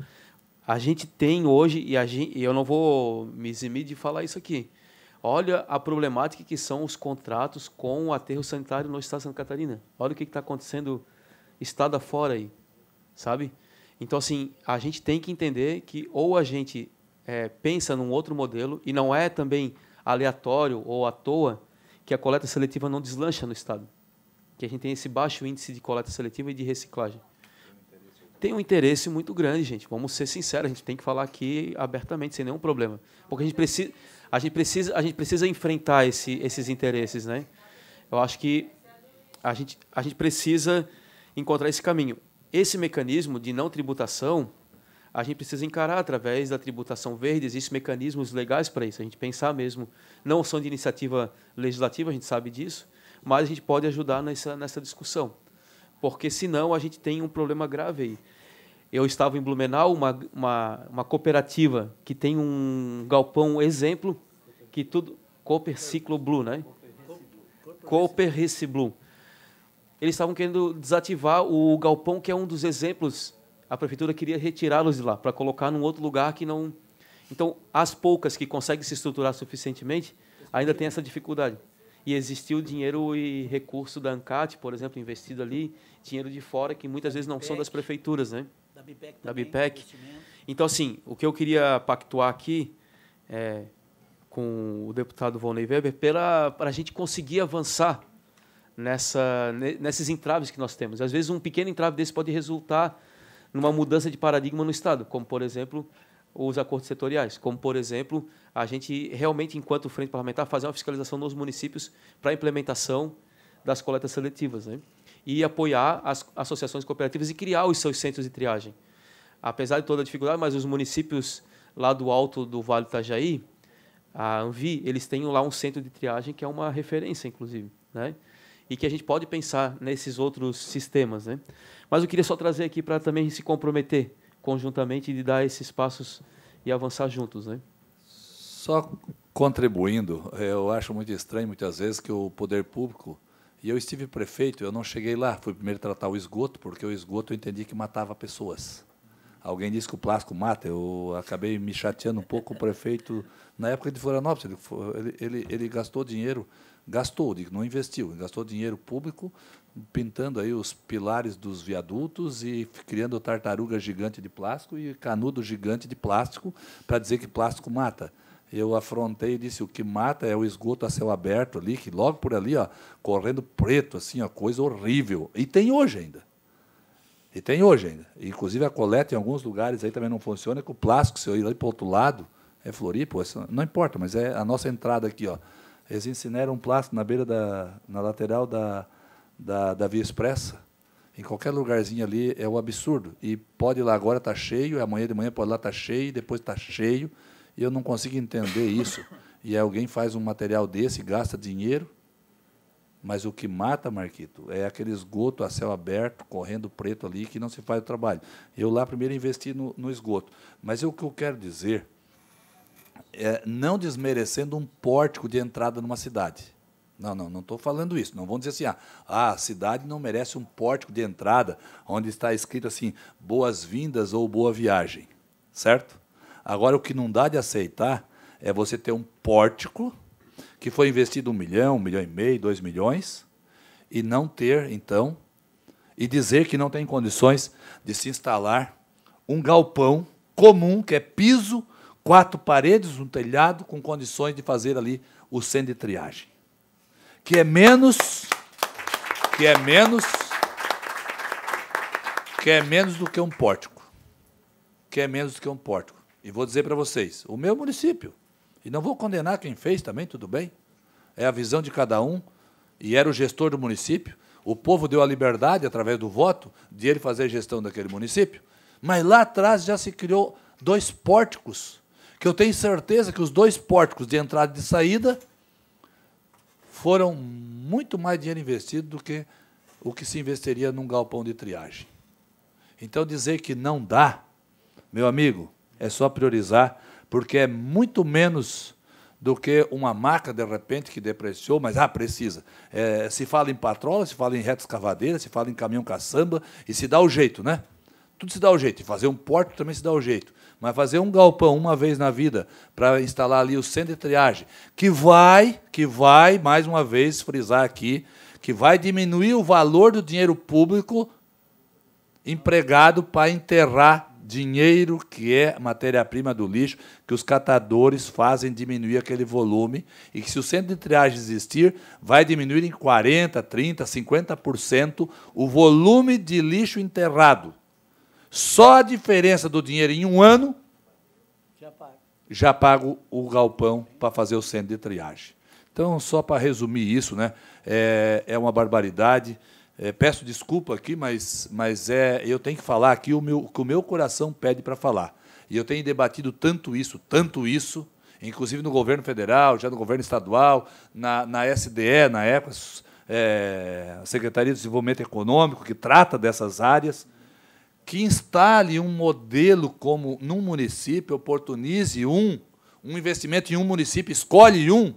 A gente tem hoje, e, gente, e eu não vou me eximir de falar isso aqui, Olha a problemática que são os contratos com o aterro sanitário no estado de Santa Catarina. Olha o que está acontecendo estado afora aí, sabe? Então, assim, a gente tem que entender que ou a gente é, pensa num outro modelo, e não é também aleatório ou à toa que a coleta seletiva não deslancha no estado. Que a gente tem esse baixo índice de coleta seletiva e de reciclagem. Tem um interesse muito grande, gente. Vamos ser sinceros, a gente tem que falar aqui abertamente, sem nenhum problema. Porque a gente precisa a gente precisa, a gente precisa enfrentar esse, esses interesses, né? Eu acho que a gente, a gente precisa encontrar esse caminho. Esse mecanismo de não tributação, a gente precisa encarar através da tributação verde. Existem mecanismos legais para isso. A gente pensar mesmo, não são de iniciativa legislativa, a gente sabe disso, mas a gente pode ajudar nessa, nessa discussão. Porque senão a gente tem um problema grave aí eu estava em Blumenau, uma, uma, uma, cooperativa que tem um galpão exemplo, que tudo. Cooper Ciclo Blue, né? Cooper Blue. Eles estavam querendo desativar o galpão, que é um dos exemplos. A prefeitura queria retirá-los de lá, para colocar num outro lugar que não. Então, as poucas que conseguem se estruturar suficientemente ainda tem essa dificuldade. E existiu dinheiro e recurso da ANCAT, por exemplo, investido ali, dinheiro de fora, que muitas vezes não são das prefeituras, né? Da BIPEC. Da BIPEC. Então, assim, o que eu queria pactuar aqui é, com o deputado Volney Weber para a gente conseguir avançar nessa, nesses entraves que nós temos. Às vezes, um pequeno entrave desse pode resultar numa mudança de paradigma no Estado, como, por exemplo, os acordos setoriais, como, por exemplo, a gente realmente, enquanto Frente Parlamentar, fazer uma fiscalização nos municípios para a implementação das coletas seletivas. Né? e apoiar as associações cooperativas e criar os seus centros de triagem. Apesar de toda a dificuldade, mas os municípios lá do alto do Vale do Itajaí, a Anvi, eles têm lá um centro de triagem que é uma referência, inclusive, né? E que a gente pode pensar nesses outros sistemas, né? Mas eu queria só trazer aqui para também se comprometer conjuntamente de dar esses passos e avançar juntos, né? Só contribuindo, eh, eu acho muito estranho muitas vezes que o poder público e eu estive prefeito, eu não cheguei lá, fui primeiro tratar o esgoto, porque o esgoto eu entendi que matava pessoas. Alguém disse que o plástico mata, eu acabei me chateando um pouco. O prefeito, na época de Florianópolis, ele, ele, ele gastou dinheiro, gastou, não investiu, gastou dinheiro público pintando aí os pilares dos viadutos e criando tartaruga gigante de plástico e canudo gigante de plástico para dizer que plástico mata eu afrontei e disse: o que mata é o esgoto a céu aberto ali, que logo por ali, ó, correndo preto, assim, ó, coisa horrível. E tem hoje ainda. E tem hoje ainda. Inclusive a coleta em alguns lugares aí também não funciona, com o plástico, se eu ir ali para o outro lado, é Floripa, não importa, mas é a nossa entrada aqui, ó. Eles incineram um plástico na beira da. na lateral da, da, da via expressa. Em qualquer lugarzinho ali é o um absurdo. E pode ir lá agora, está cheio, amanhã de manhã pode ir lá, está cheio, depois está cheio eu não consigo entender isso. E alguém faz um material desse, gasta dinheiro, mas o que mata, Marquito, é aquele esgoto a céu aberto, correndo preto ali, que não se faz o trabalho. Eu lá primeiro investi no, no esgoto. Mas eu, o que eu quero dizer é não desmerecendo um pórtico de entrada numa cidade. Não, não, não estou falando isso. Não vão dizer assim, ah, a cidade não merece um pórtico de entrada onde está escrito assim, boas-vindas ou boa viagem. Certo? Agora, o que não dá de aceitar é você ter um pórtico que foi investido um milhão, um milhão e meio, dois milhões, e não ter, então, e dizer que não tem condições de se instalar um galpão comum, que é piso, quatro paredes, um telhado, com condições de fazer ali o centro de triagem. Que é menos, que é menos, que é menos do que um pórtico. Que é menos do que um pórtico. E vou dizer para vocês, o meu município, e não vou condenar quem fez também, tudo bem, é a visão de cada um, e era o gestor do município, o povo deu a liberdade, através do voto, de ele fazer a gestão daquele município, mas lá atrás já se criou dois pórticos, que eu tenho certeza que os dois pórticos de entrada e de saída foram muito mais dinheiro investido do que o que se investiria num galpão de triagem. Então, dizer que não dá, meu amigo, é só priorizar, porque é muito menos do que uma marca, de repente, que depreciou, mas ah, precisa. É, se fala em patrola, se fala em reta escavadeira, se fala em caminhão caçamba, e se dá o jeito, né? Tudo se dá o jeito. E fazer um porto também se dá o jeito. Mas fazer um galpão uma vez na vida para instalar ali o centro de triagem, que vai, que vai, mais uma vez, frisar aqui, que vai diminuir o valor do dinheiro público empregado para enterrar dinheiro que é matéria-prima do lixo, que os catadores fazem diminuir aquele volume e que se o centro de triagem existir, vai diminuir em 40, 30, 50% o volume de lixo enterrado. Só a diferença do dinheiro em um ano já pago, já pago o galpão para fazer o centro de triagem. Então, só para resumir isso, né, é, é uma barbaridade. É, peço desculpa aqui, mas, mas é, eu tenho que falar aqui o, meu, o que o meu coração pede para falar. E eu tenho debatido tanto isso, tanto isso, inclusive no governo federal, já no governo estadual, na, na SDE, na época, é, a Secretaria de Desenvolvimento Econômico, que trata dessas áreas, que instale um modelo como num município, oportunize um, um investimento em um município, escolhe um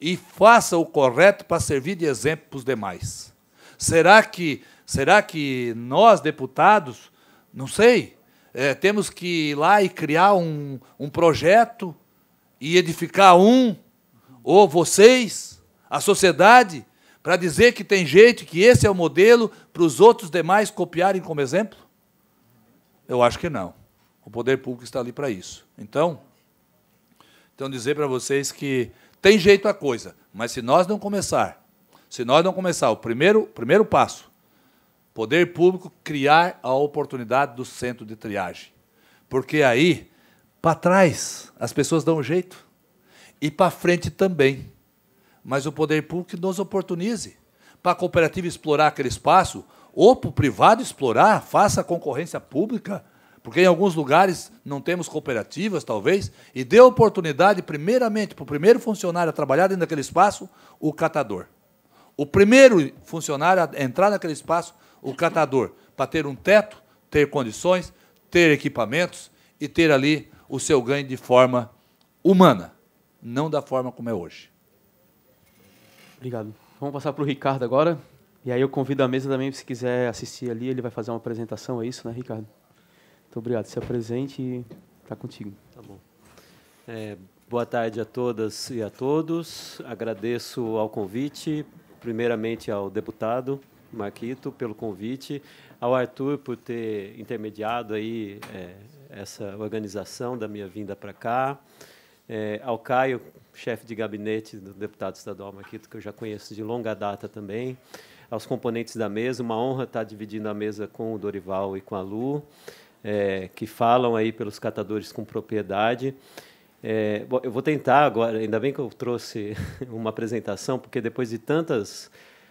e faça o correto para servir de exemplo para os demais. Será que, será que nós, deputados, não sei, é, temos que ir lá e criar um, um projeto e edificar um, ou vocês, a sociedade, para dizer que tem jeito, que esse é o modelo para os outros demais copiarem como exemplo? Eu acho que não. O poder público está ali para isso. Então, então dizer para vocês que tem jeito a coisa, mas se nós não começar se nós não começar o primeiro, primeiro passo, poder público criar a oportunidade do centro de triagem. Porque aí, para trás, as pessoas dão um jeito. E para frente também. Mas o poder público nos oportunize. Para a cooperativa explorar aquele espaço, ou para o privado explorar, faça a concorrência pública, porque em alguns lugares não temos cooperativas, talvez, e dê oportunidade, primeiramente, para o primeiro funcionário a trabalhar dentro daquele espaço, o catador. O primeiro funcionário a entrar naquele espaço, o catador, para ter um teto, ter condições, ter equipamentos e ter ali o seu ganho de forma humana, não da forma como é hoje. Obrigado. Vamos passar para o Ricardo agora. E aí eu convido a mesa também, se quiser assistir ali, ele vai fazer uma apresentação, é isso, né, Ricardo? Muito obrigado. Se apresente e está contigo. Tá bom. É, boa tarde a todas e a todos. Agradeço ao convite primeiramente ao deputado Marquito pelo convite, ao Arthur por ter intermediado aí é, essa organização da minha vinda para cá, é, ao Caio, chefe de gabinete do deputado estadual Marquito, que eu já conheço de longa data também, aos componentes da mesa, uma honra estar dividindo a mesa com o Dorival e com a Lu, é, que falam aí pelos catadores com propriedade. É, bom, eu vou tentar agora, ainda bem que eu trouxe uma apresentação, porque depois de tantas,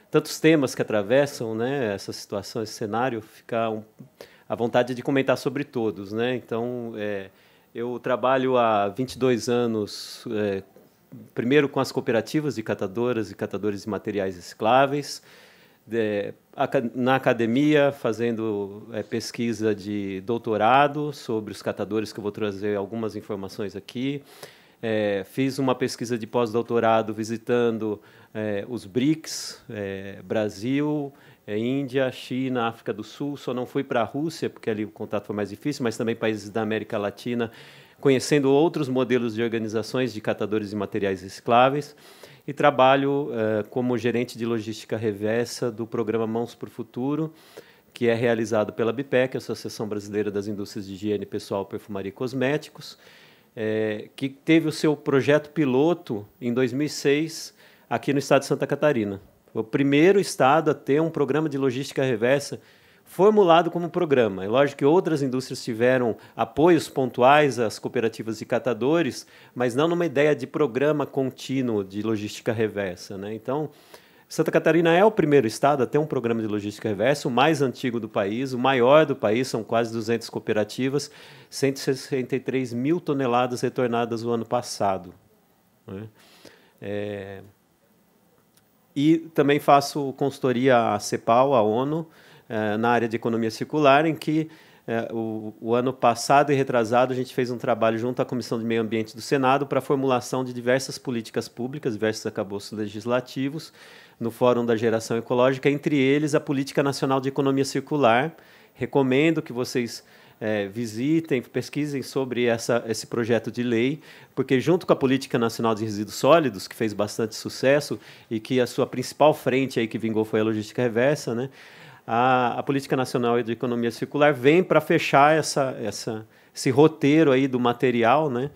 tantos temas que atravessam né, essa situação, esse cenário, fica um, a vontade de comentar sobre todos. Né? Então, é, eu trabalho há 22 anos, é, primeiro com as cooperativas de catadoras e catadores de materiais recicláveis, de, na academia, fazendo é, pesquisa de doutorado sobre os catadores, que eu vou trazer algumas informações aqui. É, fiz uma pesquisa de pós-doutorado visitando é, os BRICS, é, Brasil, é, Índia, China, África do Sul. Só não fui para a Rússia, porque ali o contato foi mais difícil, mas também países da América Latina, conhecendo outros modelos de organizações de catadores de materiais recicláveis e trabalho uh, como gerente de logística reversa do programa Mãos para o Futuro, que é realizado pela BIPEC, Associação Brasileira das Indústrias de Higiene Pessoal, Perfumaria e Cosméticos, é, que teve o seu projeto piloto em 2006 aqui no estado de Santa Catarina. Foi o primeiro estado a ter um programa de logística reversa formulado como programa. É lógico que outras indústrias tiveram apoios pontuais às cooperativas de catadores, mas não numa ideia de programa contínuo de logística reversa. Né? Então, Santa Catarina é o primeiro estado a ter um programa de logística reversa, o mais antigo do país, o maior do país, são quase 200 cooperativas, 163 mil toneladas retornadas o ano passado. Né? É... E também faço consultoria à CEPAL, à ONU, eh, na área de economia circular, em que eh, o, o, ano passado e retrasado a gente fez um trabalho junto à Comissão de Meio Ambiente do Senado para a formulação de diversas políticas públicas, diversos acabouços legislativos no Fórum da Geração Ecológica, entre eles a Política Nacional de Economia Circular. Recomendo que vocês é, visitem, pesquisem sobre essa, esse projeto de lei, porque, junto com a Política Nacional de Resíduos Sólidos, que fez bastante sucesso e que a sua principal frente aí que vingou foi a logística reversa, né? a, a Política Nacional de Economia Circular vem para fechar essa, essa, esse roteiro aí do material, né?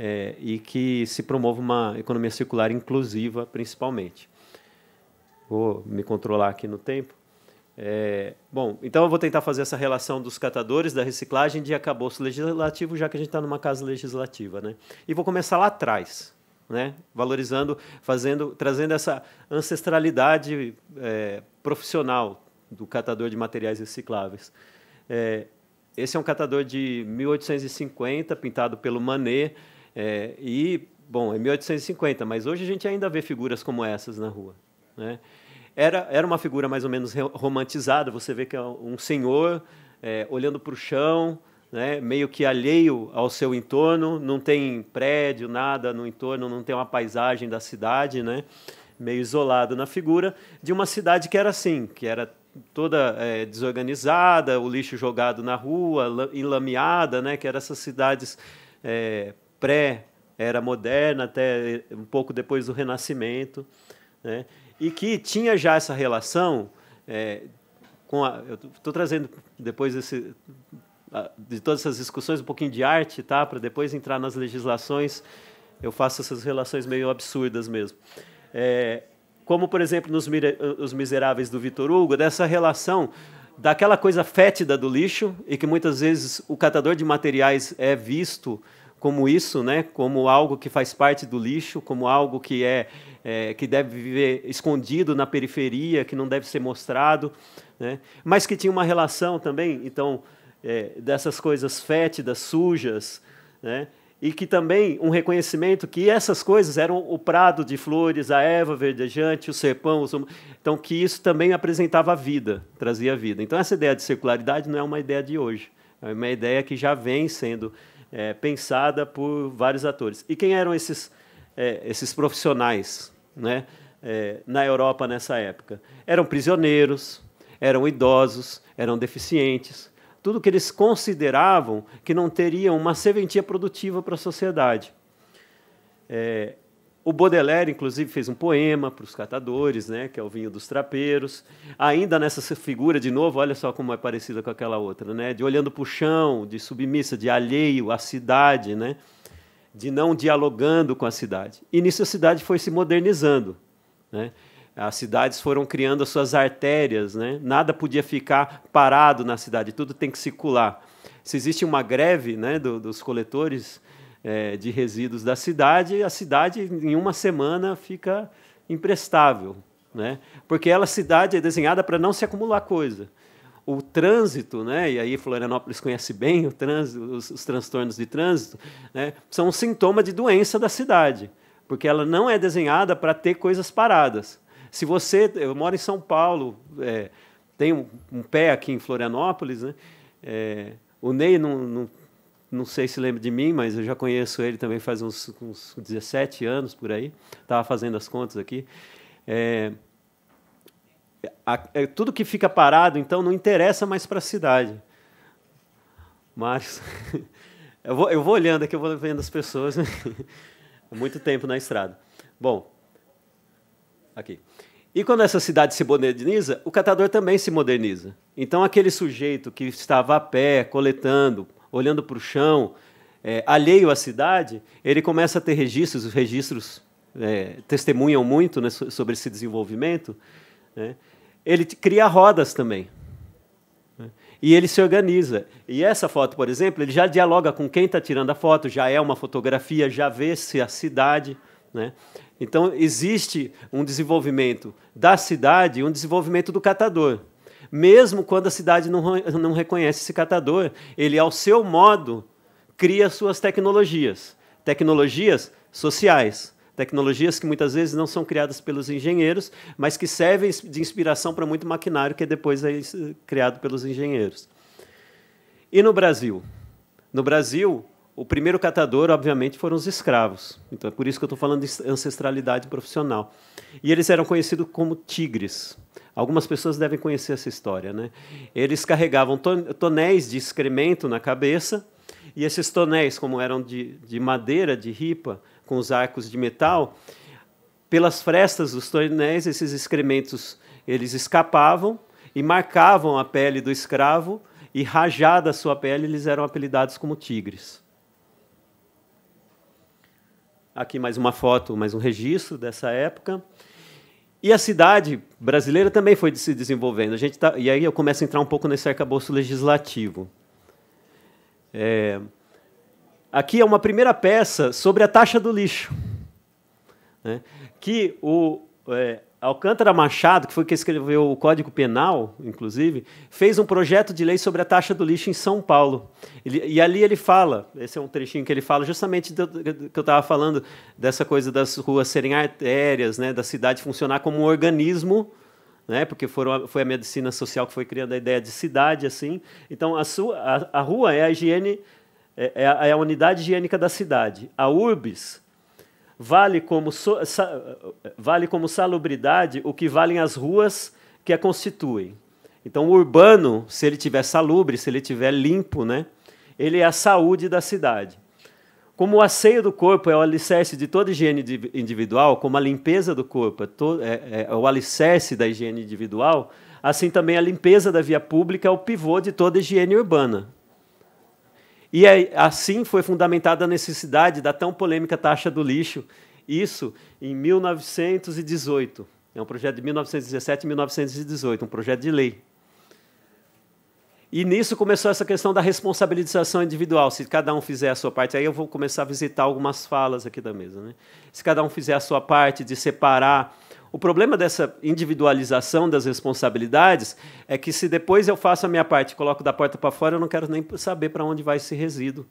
É, e que se promova uma economia circular inclusiva, principalmente. Vou me controlar aqui no tempo. É, bom, então eu vou tentar fazer essa relação dos catadores, da reciclagem de acabouço legislativo, já que a gente está numa casa legislativa. Né? E vou começar lá atrás, né? valorizando, fazendo, trazendo essa ancestralidade é, profissional, do catador de materiais recicláveis. É, esse é um catador de 1850, pintado pelo Manet, é, e, bom, é 1850, mas hoje a gente ainda vê figuras como essas na rua. Né? Era, era uma figura mais ou menos romantizada, você vê que é um senhor é, olhando para o chão, né, meio que alheio ao seu entorno, não tem prédio, nada no entorno, não tem uma paisagem da cidade, né? meio isolado na figura, de uma cidade que era assim, que era toda é, desorganizada, o lixo jogado na rua, enlameada, né, que eram essas cidades é, pré-era moderna, até é, um pouco depois do Renascimento, né, e que tinha já essa relação é, com a, eu estou trazendo depois desse, de todas essas discussões um pouquinho de arte, tá, para depois entrar nas legislações, eu faço essas relações meio absurdas mesmo. É, como, por exemplo, nos eh, Os Miseráveis do Vitor Hugo, dessa relação daquela coisa fétida do lixo e que muitas vezes o catador de materiais é visto como isso, né, como algo que faz parte do lixo, como algo que é, é que deve viver escondido na periferia, que não deve ser mostrado, né, mas que tinha uma relação também, então é, dessas coisas fétidas, sujas, né, e que também um reconhecimento que essas coisas eram o prado de flores, a erva verdejante, o serpão, então que isso também apresentava vida, trazia vida. Então essa ideia de circularidade não é uma ideia de hoje, é uma ideia que já vem sendo é, pensada por vários atores. E quem eram esses é, esses profissionais, né? É, na Europa nessa época eram prisioneiros, eram idosos, eram deficientes, tudo que eles consideravam que não teria uma serventia produtiva para a sociedade. É, o Baudelaire, inclusive, fez um poema para os catadores, né, que é o vinho dos trapeiros. Ainda nessa figura, de novo, olha só como é parecida com aquela outra, né, de olhando para o chão, de submissa, de alheio à cidade, né, de não dialogando com a cidade. E nisso a cidade foi se modernizando. Né? As cidades foram criando as suas artérias, né? Nada podia ficar parado na cidade, tudo tem que circular. Se existe uma greve, né, do, dos coletores é, de resíduos da cidade, a cidade em uma semana fica imprestável, né? Porque ela cidade é desenhada para não se acumular coisa o trânsito, né, e aí Florianópolis conhece bem o trânsito, os, os, transtornos de trânsito, né, são um sintoma de doença da cidade, porque ela não é desenhada para ter coisas paradas. Se você. Eu moro em São Paulo, é, tenho um, pé aqui em Florianópolis, né? É, o Ney não, não, não, sei se lembra de mim, mas eu já conheço ele também faz uns, uns 17 anos por aí. Estava fazendo as contas aqui. É, a, é, tudo que fica parado, então, não interessa mais para a cidade. Mas eu, vou, eu vou olhando aqui, eu vou vendo as pessoas. Muito tempo na estrada. Bom, aqui. E quando essa cidade se moderniza, o catador também se moderniza. Então, aquele sujeito que estava a pé, coletando, olhando para o chão, é, alheio à cidade, ele começa a ter registros, os registros é, testemunham muito né, sobre esse desenvolvimento. Né? Ele cria rodas também. Né. E ele se organiza. E essa foto, por exemplo, ele já dialoga com quem está tirando a foto, já é uma fotografia, já vê-se a cidade. Né? Então, existe um desenvolvimento da cidade e um desenvolvimento do catador. Mesmo quando a cidade não, não reconhece esse catador, ele, ao seu modo, cria suas tecnologias. Tecnologias sociais, tecnologias que muitas vezes não são criadas pelos engenheiros, mas que servem de inspiração para muito maquinário que é depois é criado pelos engenheiros. E no Brasil? No Brasil, o primeiro catador, obviamente, foram os escravos. Então é por isso que eu estou falando de ancestralidade profissional. E eles eram conhecidos como tigres. Algumas pessoas devem conhecer essa história, né? Eles carregavam tonéis de excremento na cabeça e esses tonéis, como eram de, de madeira, de ripa, com os arcos de metal, pelas frestas dos tonéis, esses excrementos eles escapavam e marcavam a pele do escravo e rajada a sua pele eles eram apelidados como tigres. Aqui mais uma foto, mais um registro dessa época. E a cidade brasileira também foi se desenvolvendo. A gente tá, e aí eu começo a entrar um pouco nesse arcabouço legislativo. É, aqui é uma primeira peça sobre a taxa do lixo. Né, que o, é, Alcântara Machado, que foi quem escreveu o Código Penal, inclusive, fez um projeto de lei sobre a taxa do lixo em São Paulo. Ele, e ali ele fala, esse é um trechinho que ele fala justamente do, do que eu estava falando dessa coisa das ruas serem artérias, né, da cidade funcionar como um organismo, né, porque foram, foi a medicina social que foi criando a ideia de cidade assim. Então a, sua, a, a rua é a higiene, é, é, a, é a unidade higiênica da cidade. A URBS, Vale como, so, sa, vale como salubridade o que valem as ruas que a constituem. Então, o urbano, se ele tiver salubre, se ele tiver limpo, né, ele é a saúde da cidade. Como o asseio do corpo é o alicerce de toda higiene individual, como a limpeza do corpo é, é, é, é, o alicerce da higiene individual, assim também a limpeza da via pública é o pivô de toda higiene urbana. E assim foi fundamentada a necessidade da tão polêmica taxa do lixo, isso em 1918. É um projeto de 1917 e 1918, um projeto de lei. E nisso começou essa questão da responsabilização individual. Se cada um fizer a sua parte, aí eu vou começar a visitar algumas falas aqui da mesa. Né? Se cada um fizer a sua parte de separar o problema dessa individualização das responsabilidades é que se depois eu faço a minha parte, coloco da porta para fora, eu não quero nem saber para onde vai esse resíduo.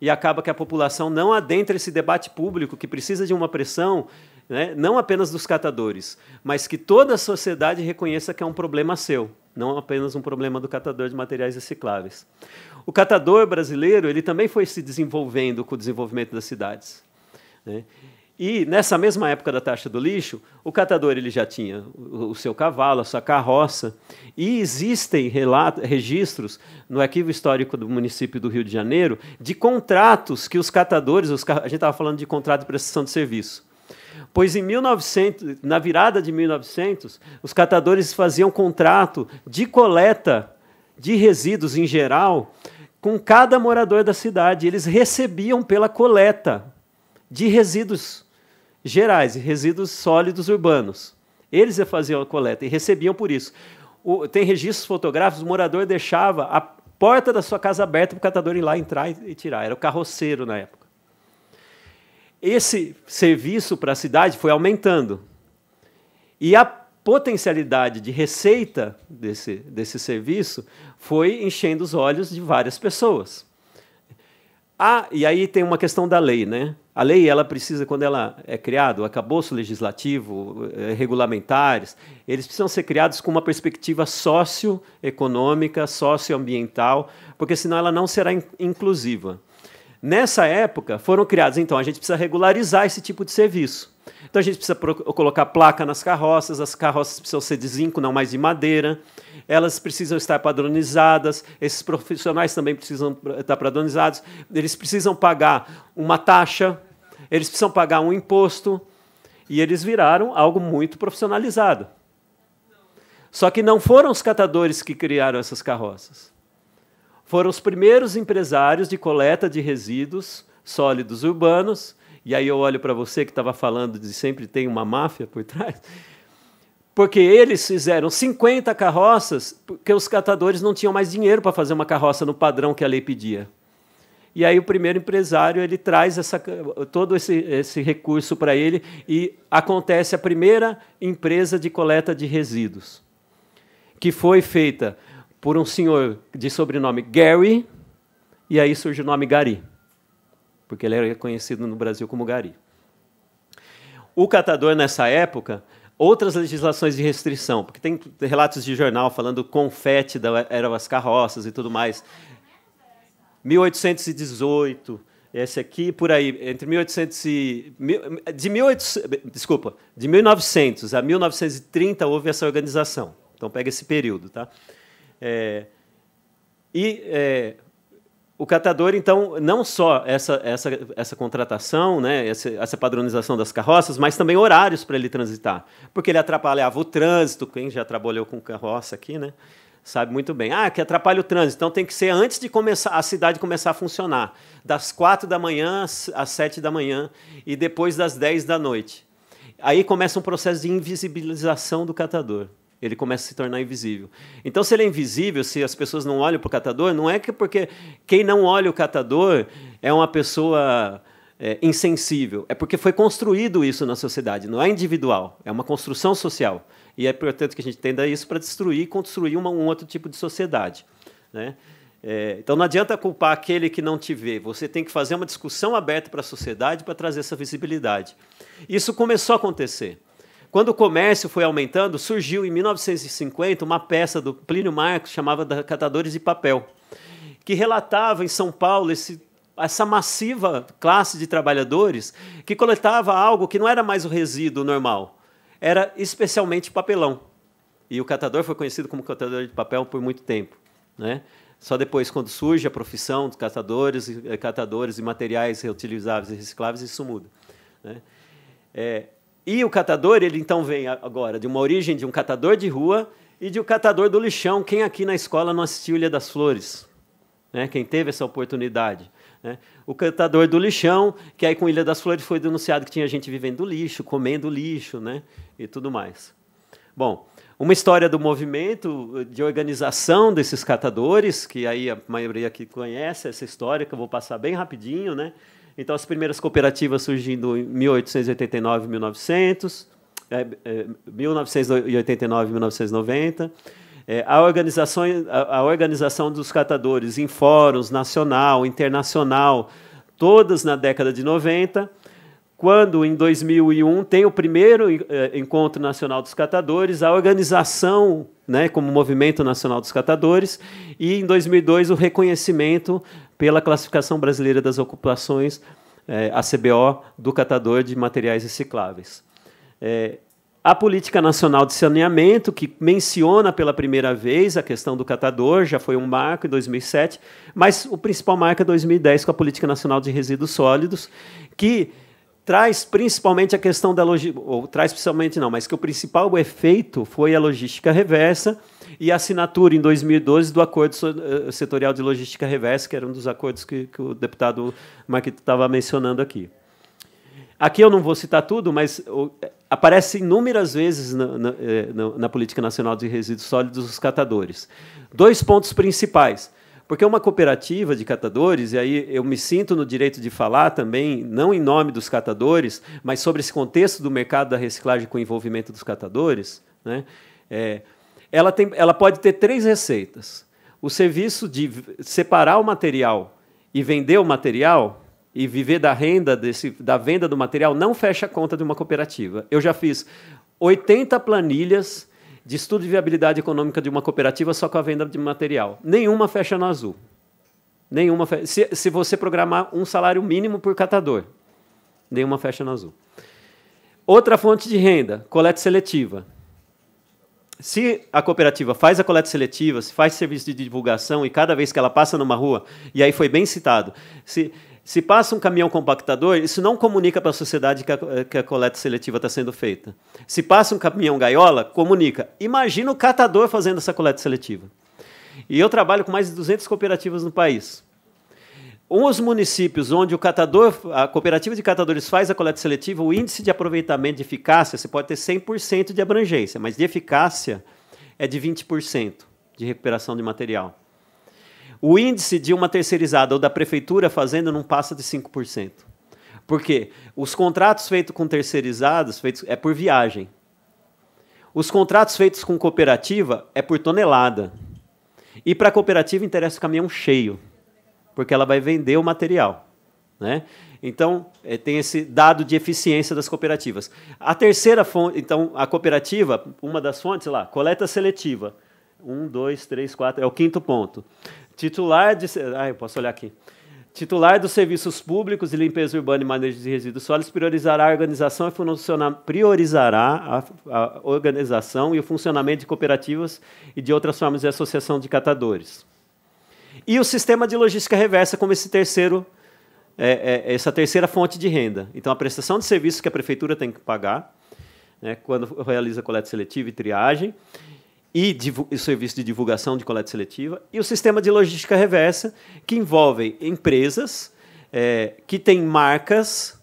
E acaba que a população não adentra esse debate público que precisa de uma pressão, né, não apenas dos catadores, mas que toda a sociedade reconheça que é um problema seu, não apenas um problema do catador de materiais recicláveis. O catador brasileiro ele também foi se desenvolvendo com o desenvolvimento das cidades. Né? E nessa mesma época da taxa do lixo, o catador ele já tinha o, seu cavalo, a sua carroça, e existem registros no arquivo histórico do município do Rio de Janeiro de contratos que os catadores, os, a gente estava falando de contrato de prestação de serviço. Pois em 1900, na virada de 1900, os catadores faziam contrato de coleta de resíduos em geral com cada morador da cidade. Eles recebiam pela coleta de resíduos gerais e resíduos sólidos urbanos. Eles faziam a coleta e recebiam por isso. O, tem registros fotográficos, o morador deixava a porta da sua casa aberta para o catador ir lá entrar e tirar. Era o carroceiro na época. Esse serviço para a cidade foi aumentando. E a potencialidade de receita desse, desse serviço foi enchendo os olhos de várias pessoas. Ah, e aí tem uma questão da lei, né? A lei, ela precisa, quando ela é criada, o acabouço legislativo, eh, regulamentares, eles precisam ser criados com uma perspectiva socioeconômica, socioambiental, porque senão ela não será in inclusiva. Nessa época, foram criados, então, a gente precisa regularizar esse tipo de serviço. Então, a gente precisa colocar placa nas carroças, as carroças precisam ser de zinco, não mais de madeira, elas precisam estar padronizadas, esses profissionais também precisam eh, estar padronizados, eles precisam pagar uma taxa eles precisam pagar um imposto, e eles viraram algo muito profissionalizado. Só que não foram os catadores que criaram essas carroças. Foram os primeiros empresários de coleta de resíduos sólidos urbanos. E aí eu olho para você que estava falando de sempre tem uma máfia por trás. Porque eles fizeram 50 carroças, porque os catadores não tinham mais dinheiro para fazer uma carroça no padrão que a lei pedia. E aí o primeiro empresário ele traz essa, todo esse, esse recurso para ele e acontece a primeira empresa de coleta de resíduos, que foi feita por um senhor de sobrenome Gary, e aí surge o nome Gary, porque ele era conhecido no Brasil como Gary. O catador, nessa época, outras legislações de restrição, porque tem relatos de jornal falando confete da, eram as carroças e tudo mais. 1818, esse aqui, por aí, entre 1800 e, de 1800, desculpa, de 1900 a 1930 houve essa organização. Então pega esse período, tá? É, e é, o catador, então, não só essa, essa, essa contratação, né, essa, essa padronização das carroças, mas também horários para ele transitar, porque ele atrapalhava o trânsito. Quem já trabalhou com carroça aqui, né? sabe muito bem. Ah, que atrapalha o trânsito. Então tem que ser antes de começar a cidade começar a funcionar, das quatro da manhã às sete da manhã e depois das dez da noite. Aí começa um processo de invisibilização do catador. Ele começa a se tornar invisível. Então, se ele é invisível, se as pessoas não olham para o catador, não é que porque quem não olha o catador é uma pessoa é, insensível. É porque foi construído isso na sociedade, não é individual, é uma construção social. E é importante que a gente entenda isso para destruir e construir uma, um outro tipo de sociedade. Né? É, então não adianta culpar aquele que não te vê. Você tem que fazer uma discussão aberta para a sociedade para trazer essa visibilidade. Isso começou a acontecer. Quando o comércio foi aumentando, surgiu em 1950 uma peça do Plínio Marcos chamada Catadores de Papel, que relatava em São Paulo esse, essa massiva classe de trabalhadores que coletava algo que não era mais o resíduo normal, era especialmente papelão. E o catador foi conhecido como catador de papel por muito tempo. Né? Só depois, quando surge a profissão dos catadores, eh, catadores e materiais reutilizáveis e recicláveis, isso muda. Né? É, e o catador, ele então vem agora de uma origem de um catador de rua e de um catador do lixão. Quem aqui na escola não assistiu Ilha das Flores? Né? Quem teve essa oportunidade? Né? O cantador do lixão, que aí com Ilha das Flores foi denunciado que tinha gente vivendo lixo, comendo lixo né? e tudo mais. Bom, uma história do movimento eh, de organização desses catadores, que aí a maioria aqui conhece essa história, que eu vou passar bem rapidinho. Né? Então, as primeiras cooperativas surgindo em 1889 1900, é, é, 1989 1990. É, a, organização, a, a organização dos catadores em fóruns nacional, internacional, todas na década de 90. Quando, em 2001, tem o primeiro é, Encontro Nacional dos Catadores, a organização né, como Movimento Nacional dos Catadores, e, em 2002, o reconhecimento pela Classificação Brasileira das Ocupações, é, a CBO, do catador de materiais recicláveis. É, a Política Nacional de Saneamento, que menciona pela primeira vez a questão do catador, já foi um marco em 2007, mas o principal marco é 2010 com a Política Nacional de Resíduos Sólidos, que traz principalmente a questão da logística, ou traz principalmente não, mas que o principal efeito foi a logística reversa e a assinatura em 2012 do Acordo eh, Setorial de Logística Reversa, que era um dos acordos que, que o deputado Marquito estava mencionando aqui. Aqui eu não vou citar tudo, mas aparece inúmeras vezes na, na, eh, na, na, Política Nacional de Resíduos Sólidos os catadores. Dois pontos principais. Porque uma cooperativa de catadores, e aí eu me sinto no direito de falar também, não em nome dos catadores, mas sobre esse contexto do mercado da reciclagem com o envolvimento dos catadores, né? É, ela, tem, ela pode ter três receitas. O serviço de separar o material e vender o material, e viver da renda, desse, da venda do material, não fecha a conta de uma cooperativa. Eu já fiz 80 planilhas de estudo de viabilidade econômica de uma cooperativa só com a venda de material. Nenhuma fecha no azul. Nenhuma fecha. Se, se você programar um salário mínimo por catador, nenhuma fecha no azul. Outra fonte de renda, coleta seletiva. Se a cooperativa faz a coleta seletiva, se faz serviço de divulgação e cada vez que ela passa numa rua, e aí foi bem citado, se se passa um caminhão compactador, isso não comunica para a sociedade que a, que a coleta seletiva está sendo feita. Se passa um caminhão gaiola, comunica. Imagina o catador fazendo essa coleta seletiva. E eu trabalho com mais de 200 cooperativas no país. Os municípios onde o catador, a cooperativa de catadores faz a coleta seletiva, o índice de aproveitamento de eficácia, você pode ter 100% de abrangência, mas de eficácia é de 20% de recuperação de material. O índice de uma terceirizada ou da prefeitura fazendo não passa de 5%. Por quê? Os contratos feitos com terceirizados feitos, é por viagem. Os contratos feitos com cooperativa é por tonelada. E para a cooperativa interessa o caminhão cheio, porque ela vai vender o material. Né? Então, é, tem esse dado de eficiência das cooperativas. A terceira fonte, então, a cooperativa, uma das fontes, lá, coleta seletiva. Um, dois, três, quatro, é o quinto ponto. Titular de. Ah, eu posso olhar aqui. Titular dos serviços públicos de limpeza urbana e manejo de resíduos sólidos priorizará a organização e funcionamento, priorizará a, a organização e o funcionamento de cooperativas e de outras formas de associação de catadores. E o sistema de logística reversa como esse terceiro é, é, essa terceira fonte de renda. Então, a prestação de serviços que a prefeitura tem que pagar, né, quando realiza coleta seletiva e triagem, e o serviço de divulgação de coleta seletiva, e o sistema de logística reversa, que envolve empresas é, que têm marcas,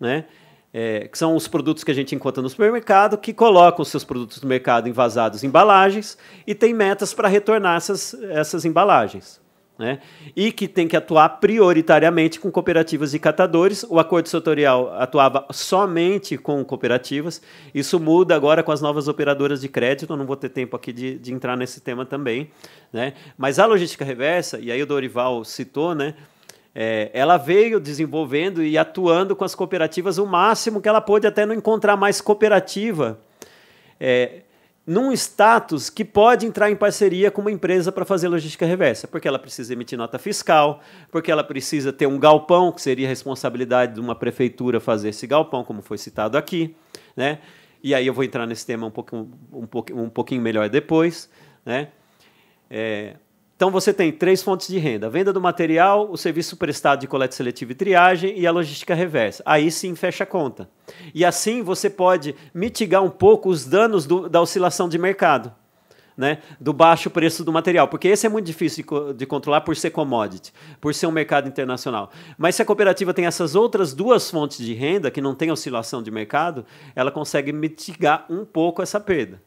né, é, que são os produtos que a gente encontra no supermercado, que colocam seus produtos no mercado envasados em embalagens e tem metas para retornar essas, essas embalagens. Né? E que tem que atuar prioritariamente com cooperativas e catadores. O acordo setorial atuava somente com cooperativas. Isso muda agora com as novas operadoras de crédito. não vou ter tempo aqui de, de entrar nesse tema também. Né? Mas a logística reversa, e aí o Dorival citou, né? É, ela veio desenvolvendo e atuando com as cooperativas o máximo que ela pôde, até não encontrar mais cooperativa. É, num status que pode entrar em parceria com uma empresa para fazer logística reversa, porque ela precisa emitir nota fiscal, porque ela precisa ter um galpão, que seria responsabilidade de uma prefeitura fazer esse galpão, como foi citado aqui, né? E aí eu vou entrar nesse tema um pouquinho, um pouquinho, um pouquinho melhor depois, né? É, então você tem três fontes de renda: a venda do material, o serviço prestado de coleta seletiva e triagem e a logística reversa. Aí sim fecha a conta. E assim você pode mitigar um pouco os danos do, da oscilação de mercado. Né, do baixo preço do material, porque esse é muito difícil de, de, controlar por ser commodity, por ser um mercado internacional. Mas se a cooperativa tem essas outras duas fontes de renda, que não tem oscilação de mercado, ela consegue mitigar um pouco essa perda.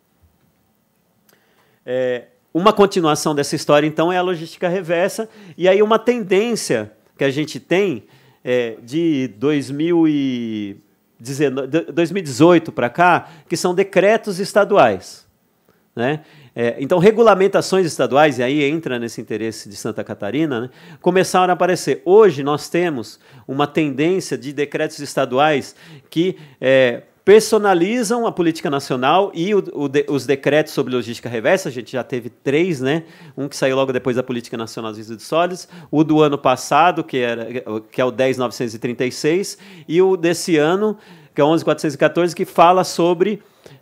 É, uma continuação dessa história, então, é a logística reversa. E aí, uma tendência que a gente tem é, de 2018 para cá, que são decretos estaduais. Né? É, então, regulamentações estaduais, e aí entra nesse interesse de Santa Catarina, né, começaram a aparecer. Hoje, nós temos uma tendência de decretos estaduais que é, personalizam a política nacional e o, o de, os decretos sobre logística reversa, a gente já teve três, né? Um que saiu logo depois da Política Nacional dos Resíduos Sólidos, o do ano passado, que, era, que é o 10.936, e o desse ano, que é o 11.414, que fala sobre...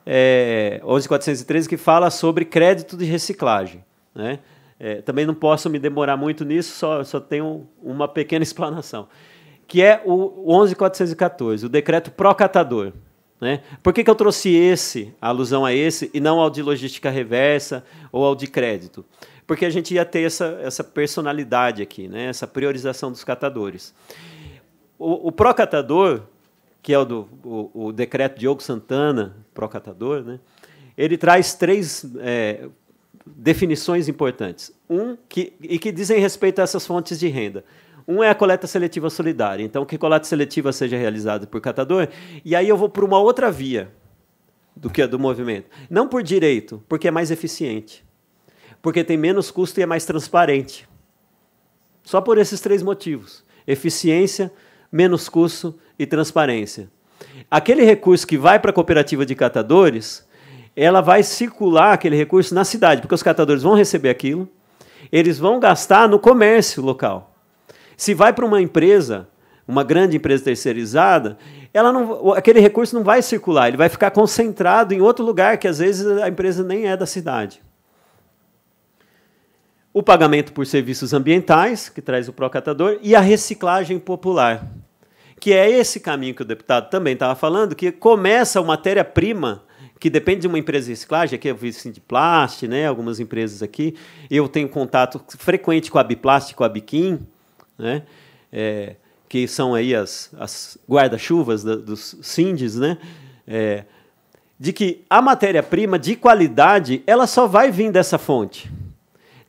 É, 11.413, que fala sobre crédito de reciclagem, né? É, também não posso me demorar muito nisso, só, só tenho uma pequena explanação, que é o 11.414, o decreto pró-catador. Né? Por que, que eu trouxe esse, a alusão a esse, e não ao de logística reversa ou ao de crédito? Porque a gente ia ter essa, essa personalidade aqui, né? essa priorização dos catadores. O, o pró-catador, que é o, do, o, o decreto Diogo de Santana, pró-catador, né? ele traz três é, definições importantes. Um, que, e que dizem respeito a essas fontes de renda. Um é a coleta seletiva solidária. Então, que coleta seletiva seja realizada por catador, e aí eu vou por uma outra via do que a do movimento. Não por direito, porque é mais eficiente. Porque tem menos custo e é mais transparente. Só por esses três motivos: eficiência, menos custo e transparência. Aquele recurso que vai para a cooperativa de catadores, ela vai circular aquele recurso na cidade, porque os catadores vão receber aquilo, eles vão gastar no comércio local. Se vai para uma empresa, uma grande empresa terceirizada, ela não, aquele recurso não vai circular, ele vai ficar concentrado em outro lugar que às vezes a empresa nem é da cidade. O pagamento por serviços ambientais, que traz o procatador, e a reciclagem popular, que é esse caminho que o deputado também estava falando, que começa a matéria-prima que depende de uma empresa de reciclagem, aqui eu vi assim, de plástico, né, algumas empresas aqui. Eu tenho contato frequente com a Biplast, com a Biquim, né? É, que são aí as, as guarda-chuvas dos sindes, né? É, de que a matéria-prima de qualidade ela só vai vir dessa fonte.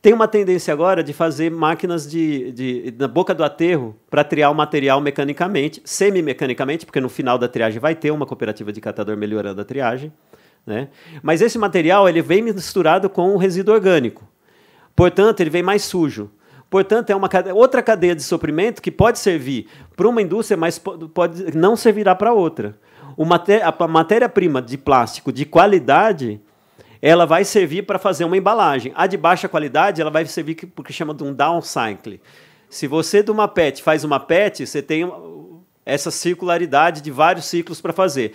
Tem uma tendência agora de fazer máquinas de, de na boca do aterro para triar o material mecanicamente, semi-mecanicamente, porque no final da triagem vai ter uma cooperativa de catador melhorando a triagem. Né? Mas esse material ele vem misturado com o resíduo orgânico. Portanto, ele vem mais sujo. Portanto, é uma cadeia, outra cadeia de suprimento que pode servir para uma indústria, mas pode não servirá para outra. Maté a matéria-prima de plástico de qualidade ela vai servir para fazer uma embalagem. A de baixa qualidade ela vai servir porque chama de um downcycle. Se você de uma PET faz uma PET, você tem essa circularidade de vários ciclos para fazer.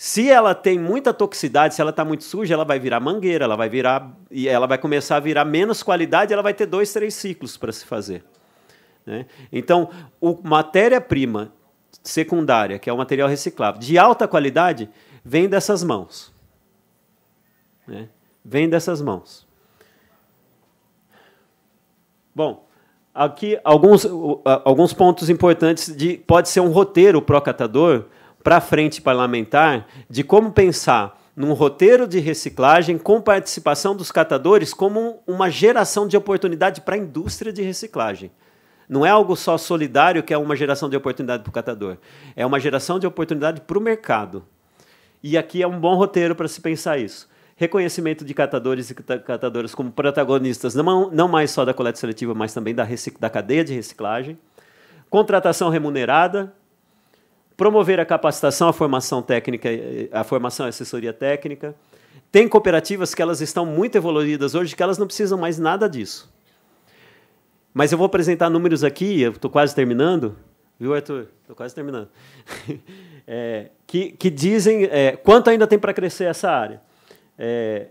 Se ela tem muita toxicidade, se ela está muito suja, ela vai virar mangueira, ela vai virar e ela vai começar a virar menos qualidade, ela vai ter dois, três ciclos para se fazer. Né? Então, matéria-prima secundária, que é o material reciclável, de alta qualidade, vem dessas mãos. Né? Vem dessas mãos. Bom, aqui alguns, alguns pontos importantes de pode ser um roteiro pro catador para a frente parlamentar de como pensar num roteiro de reciclagem com participação dos catadores como uma geração de oportunidade para a indústria de reciclagem. Não é algo só solidário que é uma geração de oportunidade para o catador, é uma geração de oportunidade para o mercado. E aqui é um bom roteiro para se pensar isso. Reconhecimento de catadores e catadoras como protagonistas, não, não mais só da coleta seletiva, mas também da, da cadeia de reciclagem. Contratação remunerada, promover a capacitação, a formação técnica, a formação e assessoria técnica. Tem cooperativas que elas estão muito evoluídas hoje, que elas não precisam mais nada disso. Mas eu vou apresentar números aqui, eu estou quase terminando, viu, Arthur? Estou quase terminando. É, que, que dizem é, quanto ainda tem para crescer essa área. É,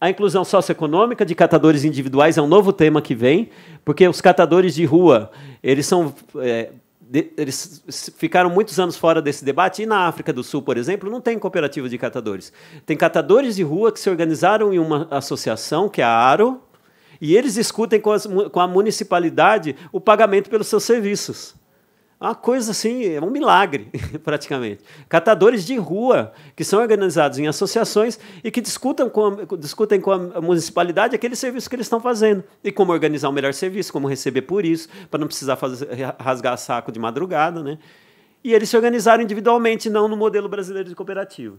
a inclusão socioeconômica de catadores individuais é um novo tema que vem, porque os catadores de rua eles são é, de, eles ficaram muitos anos fora desse debate. E na África do Sul, por exemplo, não tem cooperativa de catadores. Tem catadores de rua que se organizaram em uma associação, que é a ARO, e eles discutem com, as, com a municipalidade o pagamento pelos seus serviços uma coisa assim, é um milagre, praticamente. Catadores de rua, que são organizados em associações e que discutam com a, discutem com a municipalidade aquele serviço que eles estão fazendo. E como organizar o um melhor serviço, como receber por isso, para não precisar fazer, rasgar saco de madrugada. Né? E eles se organizaram individualmente, não no modelo brasileiro de cooperativa.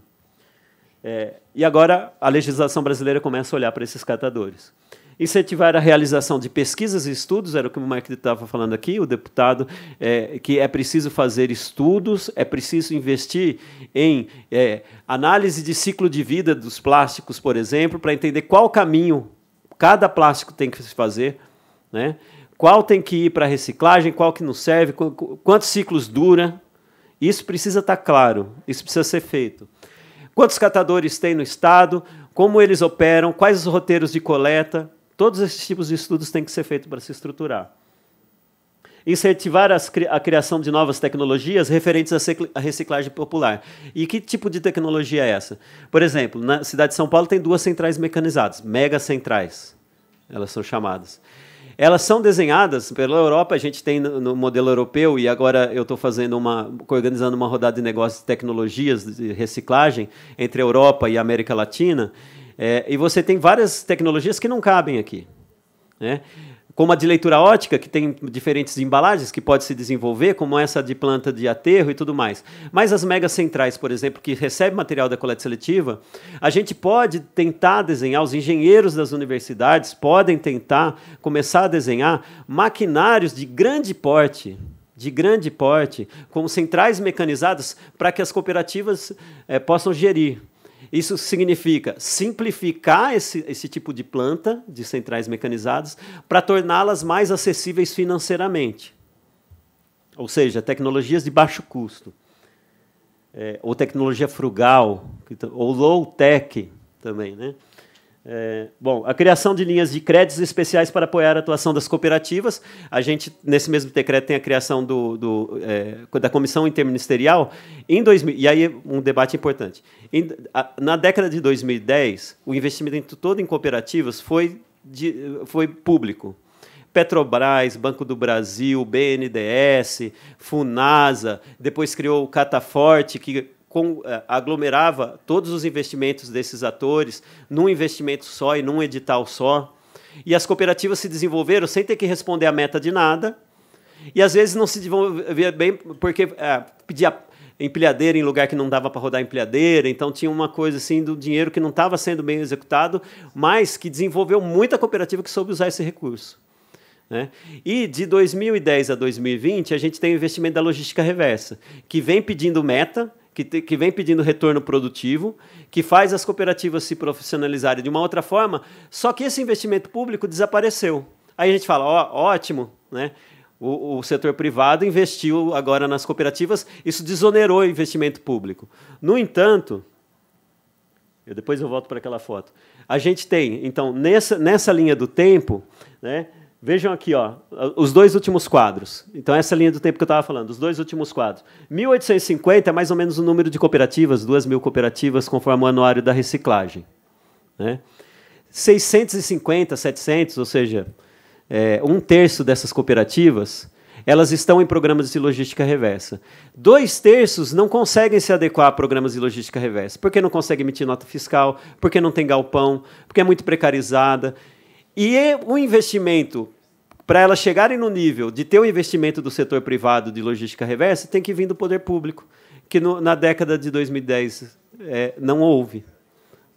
É, e agora a legislação brasileira começa a olhar para esses catadores incentivar a realização de pesquisas e estudos, era o que o Mike estava falando aqui, o deputado, é, que é preciso fazer estudos, é preciso investir em é, análise de ciclo de vida dos plásticos, por exemplo, para entender qual caminho cada plástico tem que se fazer, né? qual tem que ir para reciclagem, qual que não serve, quantos ciclos dura. Isso precisa estar tá claro, isso precisa ser feito. Quantos catadores tem no estado? Como eles operam? Quais os roteiros de coleta? Todos esses tipos de estudos têm que ser feitos para se estruturar. Incentivar a criação de novas tecnologias referentes à reciclagem popular. E que tipo de tecnologia é essa? Por exemplo, na cidade de São Paulo tem duas centrais mecanizadas, mega centrais, elas são chamadas. Elas são desenhadas pela Europa, a gente tem no, modelo europeu, e agora eu estou fazendo uma. organizando uma rodada de negócios de tecnologias de reciclagem entre a Europa e a América Latina. É, e você tem várias tecnologias que não cabem aqui. Né? Como a de leitura ótica, que tem diferentes embalagens que pode se desenvolver, como essa de planta de aterro e tudo mais. Mas as mega centrais, por exemplo, que recebem material da coleta seletiva, a gente pode tentar desenhar, os engenheiros das universidades podem tentar começar a desenhar maquinários de grande porte, de grande porte, com centrais mecanizadas para que as cooperativas eh, possam gerir. Isso significa simplificar esse, esse tipo de planta de centrais mecanizadas para torná-las mais acessíveis financeiramente. Ou seja, tecnologias de baixo custo. É, ou tecnologia frugal, ou low-tech também. Né? É, bom, a criação de linhas de créditos especiais para apoiar a atuação das cooperativas. A gente, nesse mesmo decreto, tem a criação do, do é, da Comissão Interministerial. Em 2000, e aí um debate importante. Em, a, na década de 2010, o investimento todo em cooperativas foi, de, foi público. Petrobras, Banco do Brasil, BNDES, Funasa, depois criou o Cataforte, que com, eh, aglomerava todos os investimentos desses atores num investimento só e num edital só. E as cooperativas se desenvolveram sem ter que responder a meta de nada. E às vezes não se desenvolvia bem porque é, pedia empilhadeira em lugar que não dava para rodar empilhadeira. Então tinha uma coisa assim do dinheiro que não estava sendo bem executado, mas que desenvolveu muita cooperativa que soube usar esse recurso. Né? E de 2010 a 2020, a gente tem o investimento da logística reversa, que vem pedindo meta que, te, que vem pedindo retorno produtivo, que faz as cooperativas se profissionalizarem de uma outra forma, só que esse investimento público desapareceu. Aí a gente fala, ó, ótimo, né? O, o, setor privado investiu agora nas cooperativas, isso desonerou o investimento público. No entanto, eu depois eu volto para aquela foto. A gente tem, então, nessa, nessa linha do tempo, né, Vejam aqui, ó, os dois últimos quadros. Então, essa linha do tempo que eu estava falando, os dois últimos quadros. 1850 é mais ou menos o número de cooperativas, 2 mil cooperativas, conforme o anuário da reciclagem. Né? 650, 700, ou seja, é, um terço dessas cooperativas, elas estão em programas de logística reversa. Dois terços não conseguem se adequar a programas de logística reversa, porque não conseguem emitir nota fiscal, porque não tem galpão, porque é muito precarizada. E o é investimento, para elas chegarem no nível de ter o investimento do setor privado de logística reversa, tem que vir do poder público, que no, na década de 2010 é, não houve.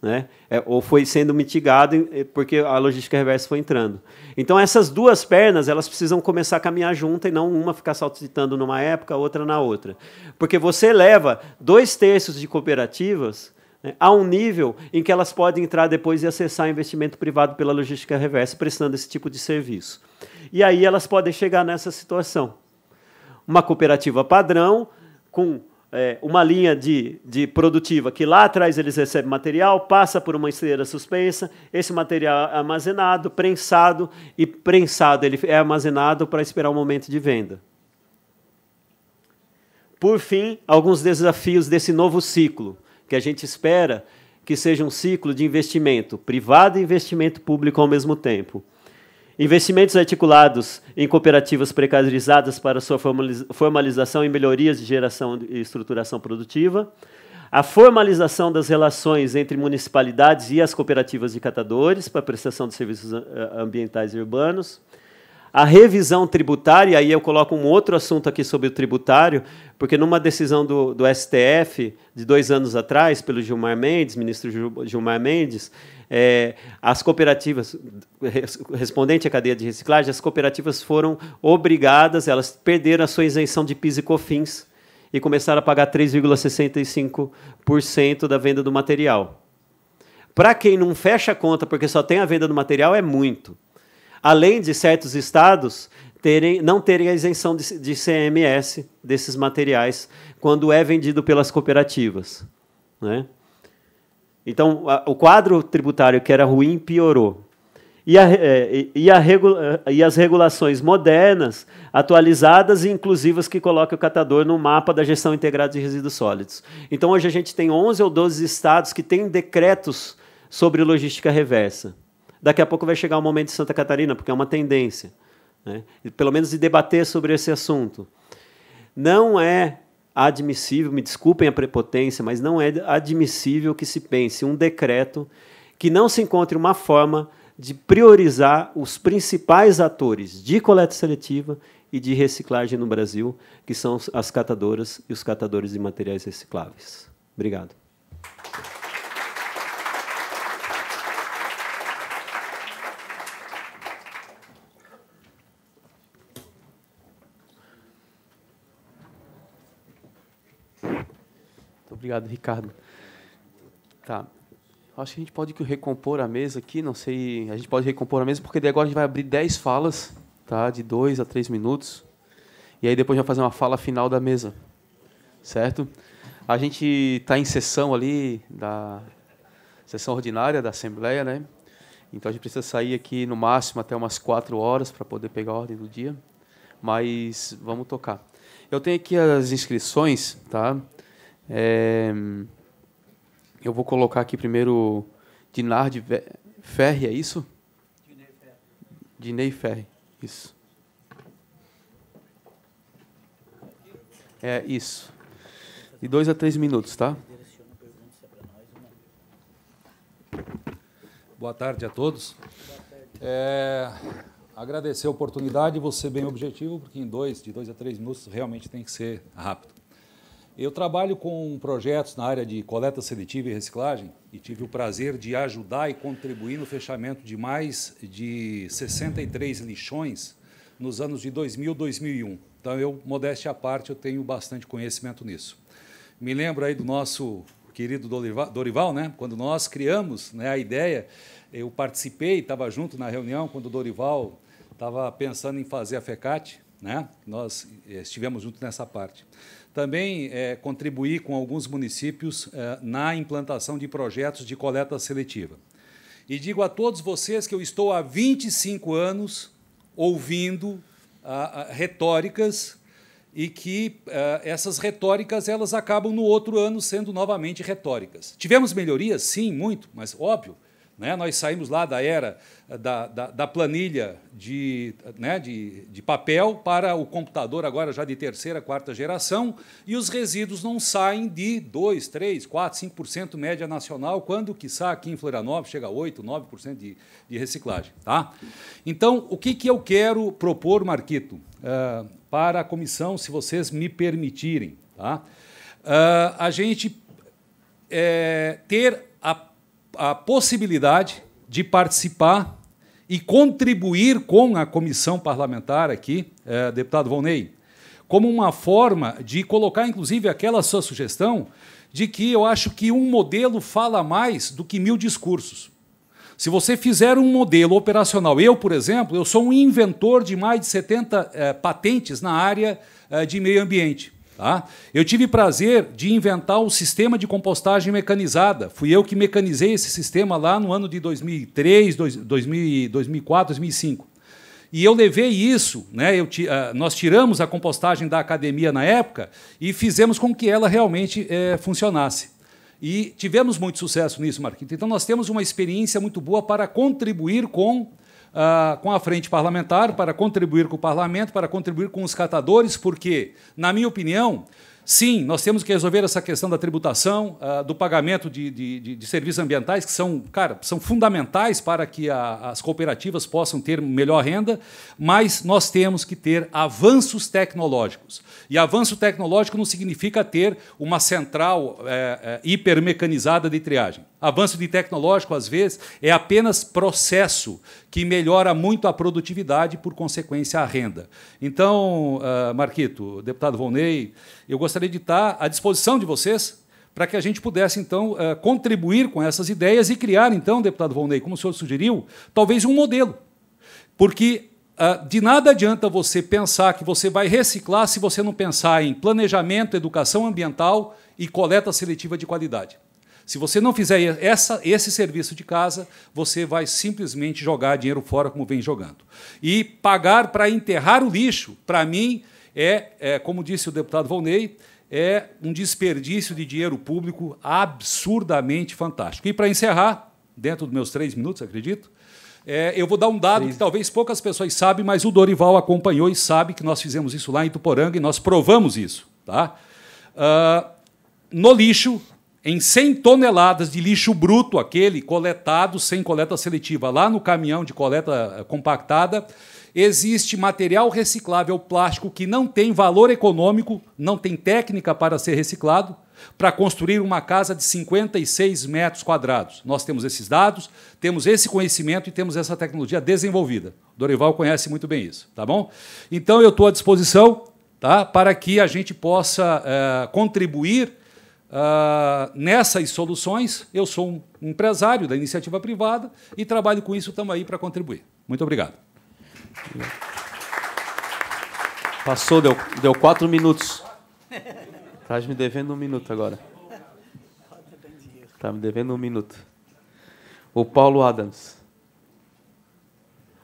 Né? É, ou foi sendo mitigado é, porque a logística reversa foi entrando. Então essas duas pernas elas precisam começar a caminhar juntas e não uma ficar saltitando numa época, outra na outra, porque você leva dois terços de cooperativas né? Há um nível em que elas podem entrar depois e acessar investimento privado pela logística reversa, prestando esse tipo de serviço. E aí elas podem chegar nessa situação. Uma cooperativa padrão, com é, uma linha de, de produtiva que lá atrás eles recebem material, passa por uma esteira suspensa, esse material é armazenado, prensado, e prensado ele é armazenado para esperar o momento de venda. Por fim, alguns desafios desse novo ciclo que a gente espera que seja um ciclo de investimento privado e investimento público ao mesmo tempo. Investimentos articulados em cooperativas precarizadas para sua formalização e melhorias de geração e estruturação produtiva. A formalização das relações entre municipalidades e as cooperativas de catadores para prestação de serviços ah, ambientais e urbanos a revisão tributária, aí eu coloco um outro assunto aqui sobre o tributário, porque numa decisão do, do STF de dois anos atrás, pelo Gilmar Mendes, ministro Gilmar Mendes, é, as cooperativas, respondente à cadeia de reciclagem, as cooperativas foram obrigadas, elas perderam a sua isenção de PIS e COFINS e começaram a pagar 3,65% da venda do material. Para quem não fecha a conta porque só tem a venda do material, é muito além de certos estados terem, não terem a isenção de, de CMS desses materiais quando é vendido pelas cooperativas. Né? Então, a, o quadro tributário que era ruim piorou. E, a, é, e, a regula, é, e, as regulações modernas, atualizadas e inclusivas que colocam o catador no mapa da gestão integrada de resíduos sólidos. Então, hoje a gente tem 11 ou 12 estados que têm decretos sobre logística reversa. Daqui a pouco vai chegar o momento de Santa Catarina, porque é uma tendência, né? pelo menos de debater sobre esse assunto. Não é admissível, me desculpem a prepotência, mas não é admissível que se pense um decreto que não se encontre uma forma de priorizar os principais atores de coleta seletiva e de reciclagem no Brasil, que são as catadoras e os catadores de materiais recicláveis. Obrigado. Obrigado, Ricardo. Tá. Acho que a gente pode recompor a mesa aqui, não sei. A gente pode recompor a mesa, porque daí agora a gente vai abrir 10 falas, tá? De 2 a 3 minutos. E aí depois a gente vai fazer uma fala final da mesa. Certo? A gente está em sessão ali da sessão ordinária da Assembleia, né? Então a gente precisa sair aqui no máximo até umas 4 horas para poder pegar a ordem do dia. Mas vamos tocar. Eu tenho aqui as inscrições, tá? É, eu vou colocar aqui primeiro Dinar de Ferri, é isso? Dinei Ferri, isso. É isso. De dois a três minutos, tá? Boa tarde a todos. É, agradecer a oportunidade, você bem objetivo, porque em dois, de dois a três minutos, realmente tem que ser rápido. Eu trabalho com projetos na área de coleta seletiva e reciclagem e tive o prazer de ajudar e contribuir no fechamento de mais de 63 lixões nos anos de 2000 2001. Então, eu, modéstia à parte, eu tenho bastante conhecimento nisso. Me lembro aí do nosso querido Dorival, né? quando nós criamos né, a ideia, eu participei, estava junto na reunião, quando o Dorival estava pensando em fazer a FECAT, né? nós eh, estivemos juntos nessa parte. Também é, contribuí com alguns municípios é, na implantação de projetos de coleta seletiva. E digo a todos vocês que eu estou há 25 anos ouvindo retóricas e que é, essas retóricas elas acabam no outro ano sendo novamente retóricas. Tivemos melhorias, sim, muito, mas óbvio, né? Nós saímos lá da era eh, da, da, da planilha de, né, de, de papel para o computador, agora já de terceira, quarta geração, e os resíduos não saem de 2, 3, 4, 5% média nacional, quando, que sai aqui em Florianópolis chega a 8, 9% de, de reciclagem. Tá? Então, o que, que eu quero propor, Marquito, uh, para a comissão, se vocês me permitirem? Tá? Uh, a gente é, ter a a possibilidade de participar e contribuir com a comissão parlamentar aqui, é, deputado Volney, como uma forma de colocar, inclusive, aquela sua sugestão de que eu acho que um modelo fala mais do que mil discursos. Se você fizer um modelo operacional, eu, por exemplo, eu sou um inventor de mais de 70 é, patentes na área é, de meio ambiente. Tá? Eu tive prazer de inventar o sistema de compostagem mecanizada. Fui eu que mecanizei esse sistema lá no ano de 2003, 2004, 2005. E eu levei isso, né? Eu, ah, nós tiramos a compostagem da academia na época e fizemos com que ela realmente eh, funcionasse. E tivemos muito sucesso nisso, Marquinhos. Então, nós temos uma experiência muito boa para contribuir com ah, com a frente parlamentar para contribuir com o parlamento, para contribuir com os catadores, porque, na minha opinião, Sim, nós temos que resolver essa questão da tributação, ah, do pagamento de, de, de serviços ambientais, que são, cara, são fundamentais para que a, as cooperativas possam ter melhor renda, mas nós temos que ter avanços tecnológicos. E avanço tecnológico não significa ter uma central é, é, hipermecanizada de triagem. Avanço de tecnológico, às vezes, é apenas processo que melhora muito a produtividade e, por consequência, a renda. Então, ah, Marquito, deputado Volney, eu gostaria de estar à disposição de vocês para que a gente pudesse, então, eh, contribuir com essas ideias e criar, então, deputado Volney, como o senhor sugeriu, talvez um modelo. Porque ah, de nada adianta você pensar que você vai reciclar se você não pensar em planejamento, educação ambiental e coleta seletiva de qualidade. Se você não fizer essa, esse serviço de casa, você vai simplesmente jogar dinheiro fora como vem jogando. E pagar para enterrar o lixo, para mim, é, é como disse o deputado Volney, é um desperdício de dinheiro público absurdamente fantástico. E para encerrar, dentro dos meus três minutos, acredito, é, eu vou dar um dado Sim. que talvez poucas pessoas sabem, mas o Dorival acompanhou e sabe que nós fizemos isso lá em Tuporanga e nós provamos isso. Tá? Uh, no lixo, em 100 toneladas de lixo bruto, aquele coletado sem coleta seletiva, lá no caminhão de coleta eh, compactada, existe material reciclável plástico que não tem valor econômico, não tem técnica para ser reciclado, para construir uma casa de 56 metros quadrados. Nós temos esses dados, temos esse conhecimento e temos essa tecnologia desenvolvida. Dorival conhece muito bem isso, tá bom? Então eu estou à disposição tá, para que a gente possa é, contribuir Uh, nessas soluções, eu sou um empresário da iniciativa privada e trabalho com isso, estamos aí para contribuir. Muito obrigado. Passou, deu, deu quatro minutos. Estás me devendo um minuto agora. Está me devendo um minuto. O Paulo Adams.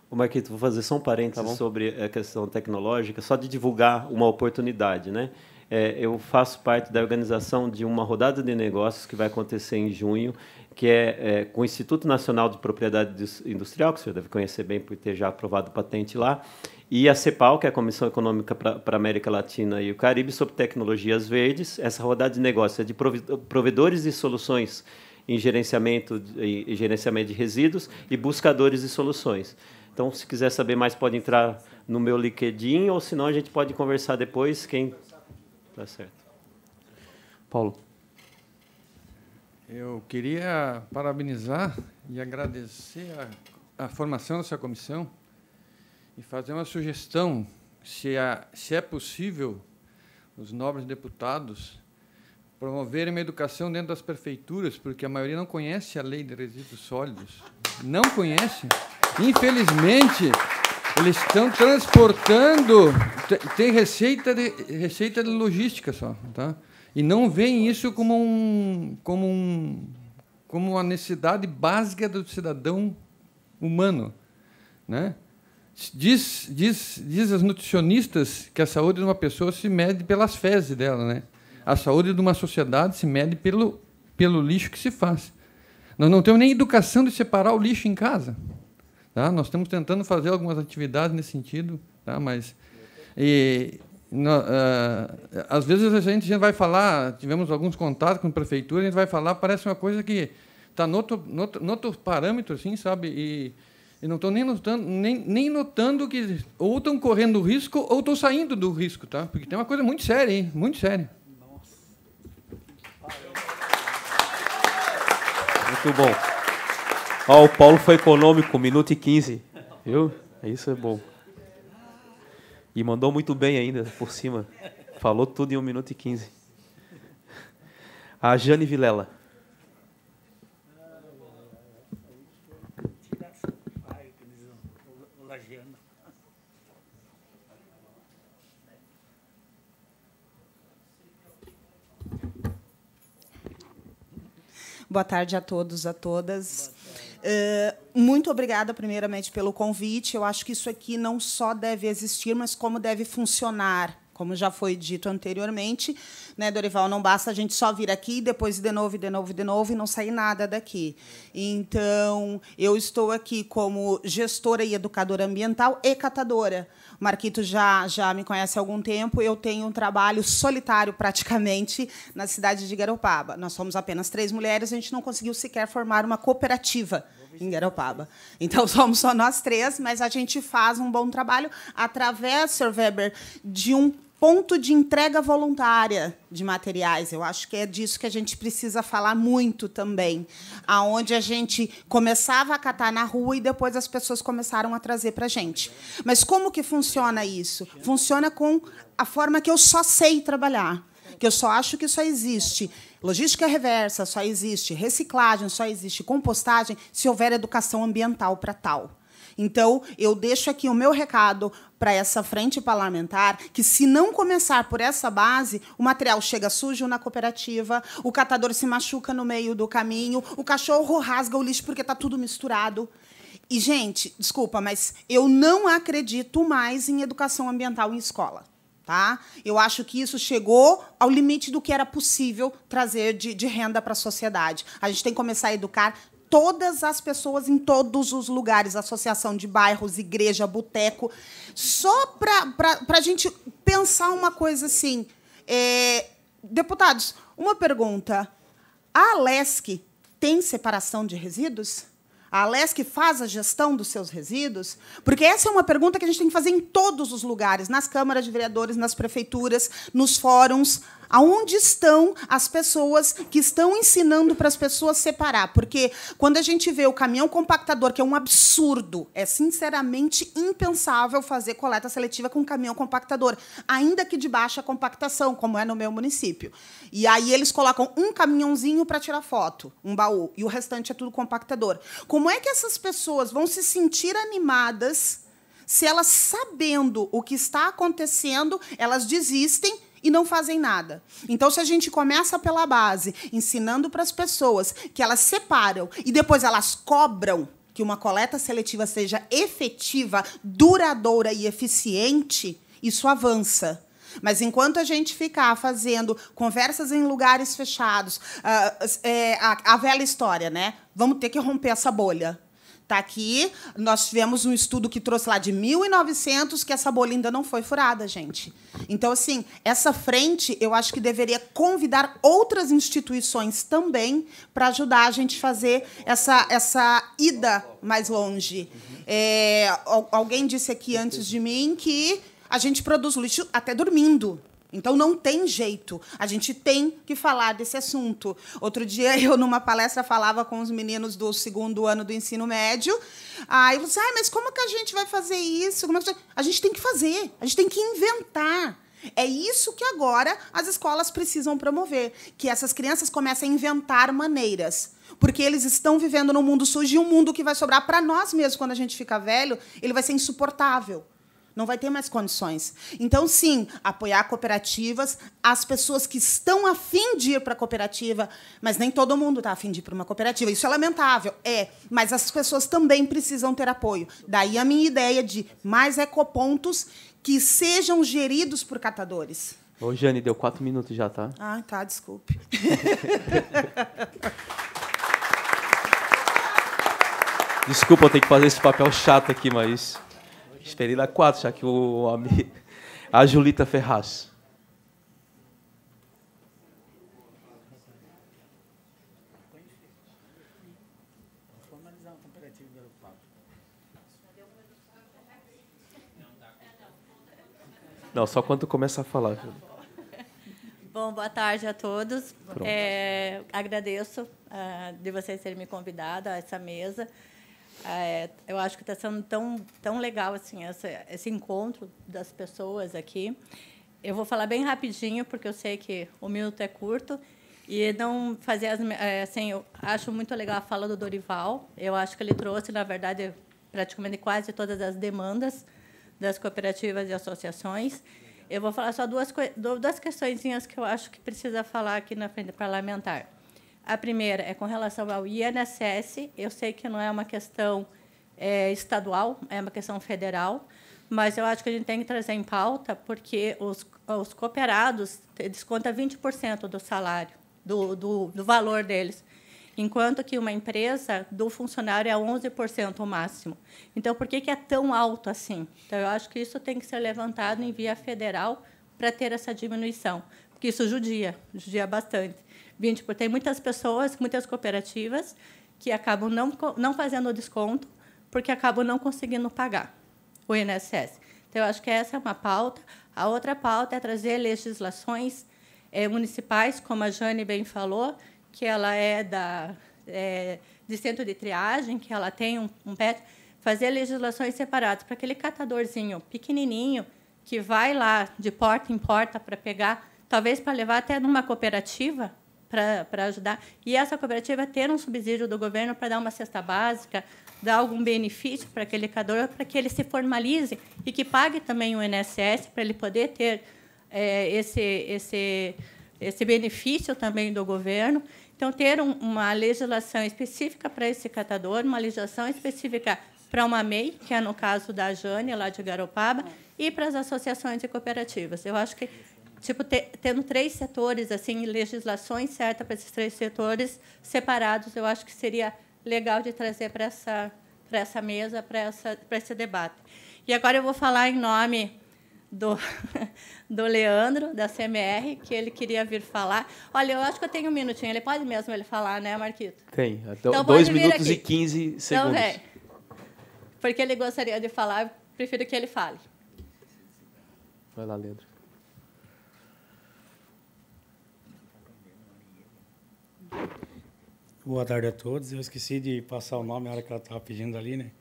O Marquito, vou fazer só um parênteses tá sobre a questão tecnológica, só de divulgar uma oportunidade. Né? É, eu faço parte da organização de uma rodada de negócios que vai acontecer em junho que é, é, com o Instituto Nacional de Propriedade Industrial, que o senhor deve conhecer bem por ter já aprovado patente lá, e a CEPAL, que é a Comissão Econômica para a América Latina e o Caribe, sobre tecnologias verdes. Essa rodada de negócio é de provedores de soluções em gerenciamento, em gerenciamento de resíduos e buscadores de soluções. Então, se quiser saber mais, pode entrar no meu LinkedIn ou, senão, a gente pode conversar depois. Quem tá certo? Paulo. Eu queria parabenizar e agradecer a, a formação dessa comissão e fazer uma sugestão, se, a, se é possível, os nobres deputados promoverem uma educação dentro das prefeituras, porque a maioria não conhece a lei de resíduos sólidos. Não conhece. Infelizmente, eles estão transportando. Tem receita de, receita de logística só. Tá? E não veem isso como um, como um, como uma necessidade básica do cidadão humano, né? Diz, diz, diz as nutricionistas que a saúde de uma pessoa se mede pelas fezes dela, né? A saúde de uma sociedade se mede pelo, pelo lixo que se faz. Nós não temos nem educação de separar o lixo em casa. Tá? Nós estamos tentando fazer algumas atividades nesse sentido, tá? mas e, no, uh, às vezes a gente vai falar, tivemos alguns contatos com a prefeitura, a gente vai falar, parece uma coisa que está no outro, no no parâmetro, assim, sabe? E, e não estou nem notando, nem, nem notando que ou estão correndo risco ou estão saindo do risco, tá? Porque tem uma coisa muito séria, hein? Muito séria. Nossa. Muito bom. Ó, o Paulo foi econômico, minuto e 15. Viu? Isso é bom. E mandou muito bem ainda, por cima. Falou tudo em 1 minuto e 15. A Jane Vilela. Boa tarde a todos, a todas. Ah, muito obrigada, primeiramente, pelo convite. Eu acho que isso aqui não só deve existir, mas como deve funcionar como já foi dito anteriormente, né, Dorival, não basta a gente só vir aqui, e depois de novo, de novo, de novo e não sair nada daqui. Então, eu estou aqui como gestora e educadora ambiental e catadora. O Marquito já, já me conhece há algum tempo, eu tenho um trabalho solitário praticamente na cidade de Garopaba. Nós somos apenas três mulheres, a gente não conseguiu sequer formar uma cooperativa em Garopaba. Então somos só nós três, mas a gente faz um bom trabalho através, Sr. Weber, de um ponto de entrega voluntária de materiais. Eu acho que é disso que a gente precisa falar muito também, aonde a gente começava a catar na rua e depois as pessoas começaram a trazer para a gente. Mas como que funciona isso? Funciona com a forma que eu só sei trabalhar que eu só acho que só existe logística é reversa, só existe reciclagem, só existe compostagem se houver educação ambiental para tal. Então, eu deixo aqui o meu recado para essa frente parlamentar que se não começar por essa base, o material chega sujo na cooperativa, o catador se machuca no meio do caminho, o cachorro rasga o lixo porque está tudo misturado. E gente, desculpa, mas eu não acredito mais em educação ambiental em escola. Tá? Eu acho que isso chegou ao limite do que era possível trazer de, de renda para a sociedade. A gente tem que começar a educar todas as pessoas em todos os lugares associação de bairros, igreja, boteco só para a gente pensar uma coisa assim. É, deputados, uma pergunta. A Alesc tem separação de resíduos? A Alesc faz a gestão dos seus resíduos? Porque essa é uma pergunta que a gente tem que fazer em todos os lugares, nas câmaras de vereadores, nas prefeituras, nos fóruns, Aonde estão as pessoas que estão ensinando para as pessoas separar? Porque quando a gente vê o caminhão compactador, que é um absurdo, é sinceramente impensável fazer coleta seletiva com um caminhão compactador, ainda que de baixa compactação, como é no meu município. E aí eles colocam um caminhãozinho para tirar foto, um baú, e o restante é tudo compactador. Como é que essas pessoas vão se sentir animadas se elas sabendo o que está acontecendo, elas desistem e não fazem nada. Então, se a gente começa pela base, ensinando para as pessoas que elas separam e depois elas cobram que uma coleta seletiva seja efetiva, duradoura e eficiente, isso avança. Mas enquanto a gente ficar fazendo conversas em lugares fechados, a, ah, é, a, a velha história, né? Vamos ter que romper essa bolha. Tá aqui, nós tivemos um estudo que trouxe lá de 1900 que essa bolha ainda não foi furada, gente. Então, assim, essa frente eu acho que deveria convidar outras instituições também para ajudar a gente fazer essa, essa ida mais longe. É, alguém disse aqui antes de mim que a gente produz lixo até dormindo. Então não tem jeito. A gente tem que falar desse assunto. Outro dia eu numa palestra falava com os meninos do segundo ano do ensino médio. Aí eu disse: ah, "Mas como que a gente vai fazer isso? Como é que... a gente tem que fazer? A gente tem que inventar." É isso que agora as escolas precisam promover, que essas crianças comecem a inventar maneiras porque eles estão vivendo num mundo sujo e um mundo que vai sobrar para nós mesmos quando a gente ficar velho, ele vai ser insuportável não vai ter mais condições. Então, sim, apoiar cooperativas, as pessoas que estão afim de ir para a cooperativa, mas nem todo mundo está afim de ir para uma cooperativa. Isso é lamentável, é, mas as pessoas também precisam ter apoio. Daí a minha ideia de mais ecopontos que sejam geridos por catadores. Ô, Jane, deu quatro minutos já, tá? Ah, tá, desculpe. Desculpa eu tenho que fazer esse papel chato aqui, mas Esperei lá quatro, já que o homem. A Julita Ferraz. Não, só quando começa a falar. bom. bom, boa tarde a todos. É, agradeço uh, de vocês terem me convidado a essa mesa. É, eu acho que está sendo tão, tão legal assim essa, esse encontro das pessoas aqui. Eu vou falar bem rapidinho, porque eu sei que o minuto é curto. E não fazer as. É, assim, eu acho muito legal a fala do Dorival. Eu acho que ele trouxe, na verdade, praticamente quase todas as demandas das cooperativas e associações. Eu vou falar só duas, duas questõezinhas que eu acho que precisa falar aqui na frente parlamentar. A primeira é com relação ao INSS. Eu sei que não é uma questão é, estadual, é uma questão federal, mas eu acho que a gente tem que trazer em pauta porque os, os cooperados descontam 20% do salário, do, do, do valor deles enquanto que uma empresa do funcionário é 11% o máximo. Então, por que, que é tão alto assim? Então, eu acho que isso tem que ser levantado em via federal para ter essa diminuição, porque isso judia, judia bastante. 20%. Porque tem muitas pessoas, muitas cooperativas, que acabam não, não fazendo o desconto porque acabam não conseguindo pagar o INSS. Então, eu acho que essa é uma pauta. A outra pauta é trazer legislações é, municipais, como a Jane bem falou, que ela é da é, de centro de triagem, que ela tem um, um pet, fazer legislações separadas para aquele catadorzinho pequenininho que vai lá de porta em porta para pegar, talvez para levar até numa cooperativa, para ajudar. E essa cooperativa é ter um subsídio do governo para dar uma cesta básica, dar algum benefício para aquele cador, para que ele se formalize e que pague também o INSS, para ele poder ter é, esse, esse, esse benefício também do governo. Então, ter um, uma legislação específica para esse catador, uma legislação específica para uma MEI, que é no caso da Jane, lá de Garopaba, e para as associações e cooperativas. Eu acho que tipo te, tendo três setores assim legislações certas para esses três setores separados eu acho que seria legal de trazer para essa para essa mesa para essa para esse debate e agora eu vou falar em nome do, do Leandro, da CMR, que ele queria vir falar. Olha, eu acho que eu tenho um minutinho. Ele pode mesmo ele falar, né, Marquito? Tem. até então, dois minutos aqui. e 15 segundos. Então, vem. Porque ele gostaria de falar, eu prefiro que ele fale. Vai lá, Leandro. Boa tarde a todos. Eu esqueci de passar o nome na hora que ela estava pedindo ali, né?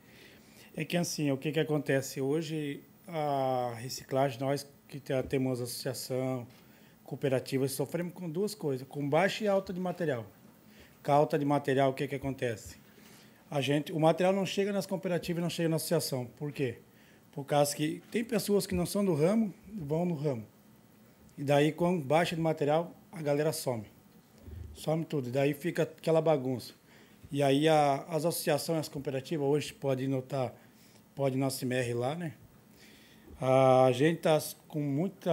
É que assim, o que, que acontece hoje, a reciclagem, nós que temos associação, cooperativas, sofremos com duas coisas, com baixa e alta de material. Com alta de material, o que, que acontece? A gente, o material não chega nas cooperativas, não chega na associação. Por quê? Por causa que tem pessoas que não são do ramo, vão no ramo. E daí, com baixa de material, a galera some some tudo. Daí fica aquela bagunça. E aí a, as associações, as cooperativas, hoje pode notar, pode na CIMER lá, né? A gente tá com muita.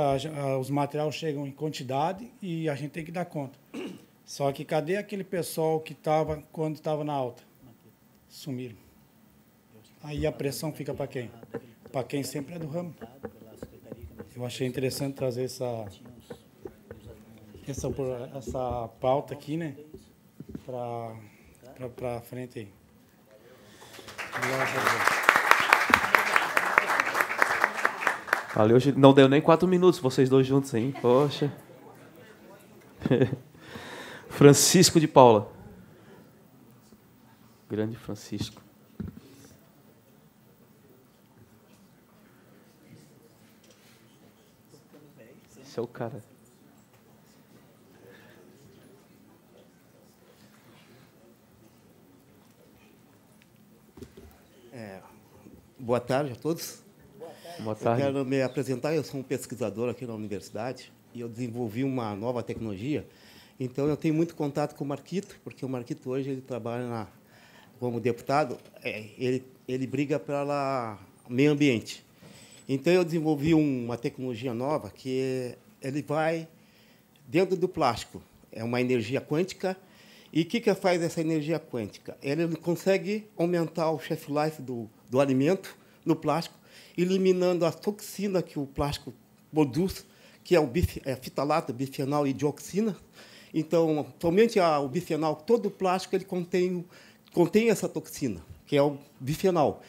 Os materiais chegam em quantidade e a gente tem que dar conta. Só que cadê aquele pessoal que estava quando estava na alta? Sumiram. Aí a pressão fica para quem? Para quem sempre é do ramo. Eu achei interessante trazer essa, atenção por essa pauta aqui, né? Para frente aí. valeu gente. não deu nem quatro minutos vocês dois juntos, hein? Poxa. Francisco de Paula. Grande Francisco. Esse é o cara. É, boa tarde a todos. Boa tarde. Eu quero me apresentar. Eu sou um pesquisador aqui na universidade e eu desenvolvi uma nova tecnologia. Então, eu tenho muito contato com o Marquito, porque o Marquito hoje ele trabalha na, como deputado, é, ele, ele briga o meio ambiente. Então, eu desenvolvi uma tecnologia nova que ele vai dentro do plástico. É uma energia quântica e o que, que faz essa energia quântica? Ele consegue aumentar o chef life do, do alimento no plástico, eliminando a toxina que o plástico produz, que é o bif, é fitalato, bifenal e dioxina. Então, somente a, o bifenal, todo o plástico, ele contém, contém essa toxina, que é o bifenal.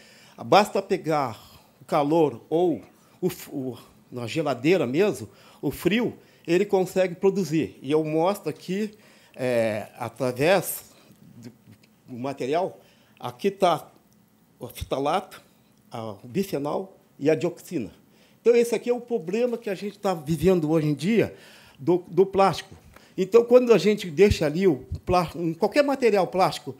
Basta pegar o calor ou o, o, na geladeira mesmo, o frio, ele consegue produzir. E eu mostro aqui é, através do material, aqui está o fitalato, o bifenal e a dioxina. Então, esse aqui é o problema que a gente está vivendo hoje em dia do, do, plástico. Então, quando a gente deixa ali o plástico, qualquer material plástico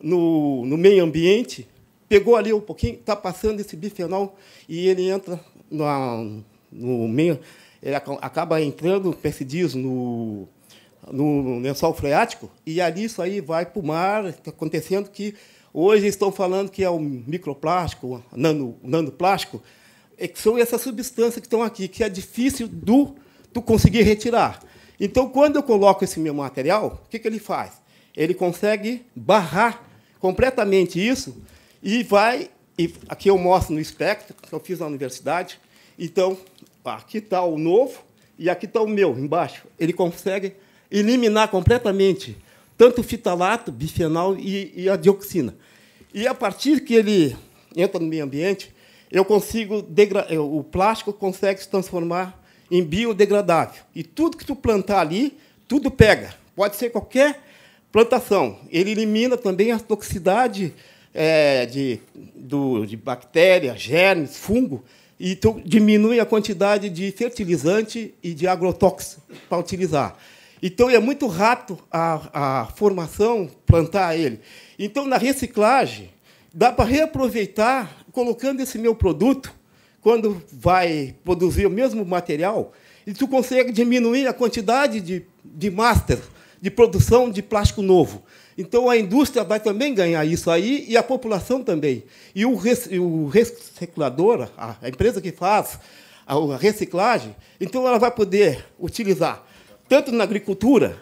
no, no meio ambiente, pegou ali um pouquinho, está passando esse bifenol e ele entra no, no meio, ele acaba entrando, como se diz, no, no lençol freático, e ali isso aí vai para o mar, está acontecendo que hoje estão falando que é o microplástico, nano, nanoplástico, é que são essas substâncias que estão aqui, que é difícil do, do conseguir retirar. Então, quando eu coloco esse meu material, o que, que ele faz? Ele consegue barrar completamente isso e vai. E aqui eu mostro no espectro, que eu fiz na universidade. Então, aqui está o novo e aqui está o meu, embaixo. Ele consegue eliminar completamente tanto o fitalato, bifenal e, e a dioxina. E a partir que ele entra no meio ambiente, eu consigo eh, o plástico consegue se transformar em biodegradável. E tudo que tu plantar ali, tudo pega. Pode ser qualquer plantação. Ele elimina também a toxicidade é, de, do, de bactérias, germes, fungo, e tu diminui a quantidade de fertilizante e de agrotóxico para utilizar. Então, é muito rápido a, a formação plantar ele. Então, na reciclagem, dá para reaproveitar, colocando esse meu produto, quando vai produzir o mesmo material, e tu consegue diminuir a quantidade de, de master, de produção de plástico novo. Então, a indústria vai também ganhar isso aí e a população também. E o, reciclador, a empresa que faz a reciclagem, então ela vai poder utilizar tanto na agricultura,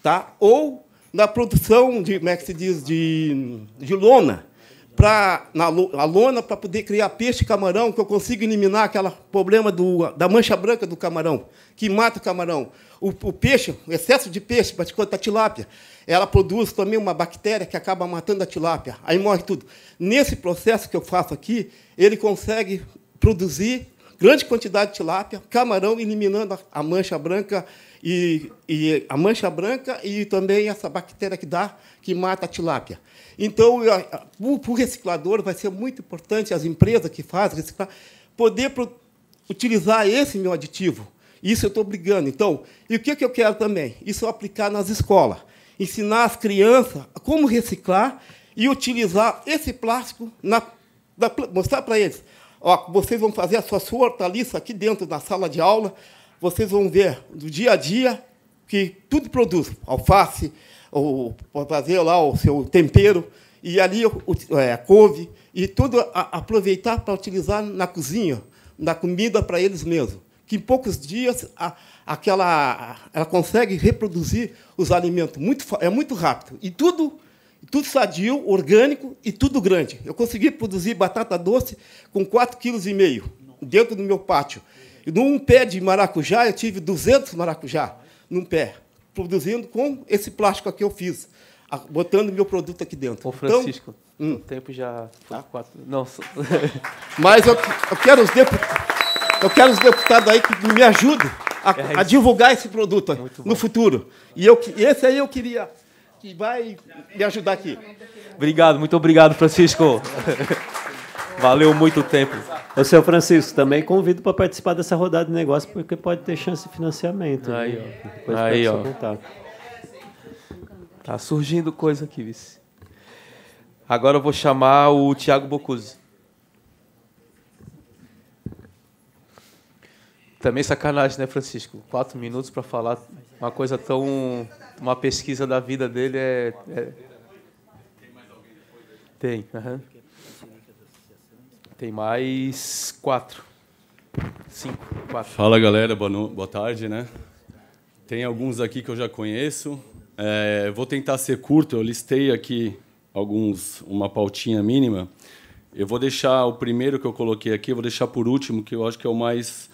tá? ou na produção de, como é que se diz, de, de lona, pra, na, lona para poder criar peixe camarão, que eu consigo eliminar aquele problema do, da mancha branca do camarão, que mata o camarão. O, o peixe, o excesso de peixe, particularmente a tilápia, ela produz também uma bactéria que acaba matando a tilápia, aí morre tudo. Nesse processo que eu faço aqui, ele consegue produzir grande quantidade de tilápia, camarão, eliminando a mancha branca e, e, a mancha branca e também essa bactéria que dá, que mata a tilápia. Então, para o reciclador vai ser muito importante as empresas que fazem reciclar poder pro, utilizar esse meu aditivo. Isso eu estou brigando. Então, e o que, que eu quero também? Isso eu aplicar nas escolas. Ensinar as crianças como reciclar e utilizar esse plástico, na, na, mostrar para eles Ó, vocês vão fazer a sua, sua hortaliça aqui dentro da sala de aula. Vocês vão ver do dia a dia que tudo produz alface, ou fazer lá o seu tempero e ali é, couve e tudo a, aproveitar para utilizar na cozinha, na comida para eles mesmos. Que em poucos dias a, aquela ela consegue reproduzir os alimentos muito é muito rápido e tudo tudo sadio, orgânico e tudo grande. Eu consegui produzir batata doce com 4,5 kg dentro do meu pátio. E num pé de maracujá, eu tive 200 maracujá num pé, produzindo com esse plástico aqui eu fiz, botando meu produto aqui dentro. Ô, então, Francisco, então, o tempo já foi ah. quatro. Não, só... Mas eu, eu, quero os eu quero os deputados aí que me ajudem a, é a divulgar esse produto no futuro. E eu, esse aí eu queria que vai me ajudar aqui. Obrigado, muito obrigado, Francisco. Valeu muito tempo. O seu Francisco, também convido para participar dessa rodada de negócio, porque pode ter chance de financiamento. Aí, né? ó. Aí, ó. Tá surgindo coisa aqui, vice. Agora eu vou chamar o Tiago Bocuse. Também sacanagem, né, Francisco? Quatro minutos para falar uma coisa tão. Uma pesquisa da vida dele é. é... Tem. Uhum. Tem mais quatro. Cinco, quatro. Fala, galera. Boa, no... Boa tarde, né? Tem alguns aqui que eu já conheço. É, vou tentar ser curto. Eu listei aqui alguns, uma pautinha mínima. Eu vou deixar o primeiro que eu coloquei aqui, eu vou deixar por último, que eu acho que é o mais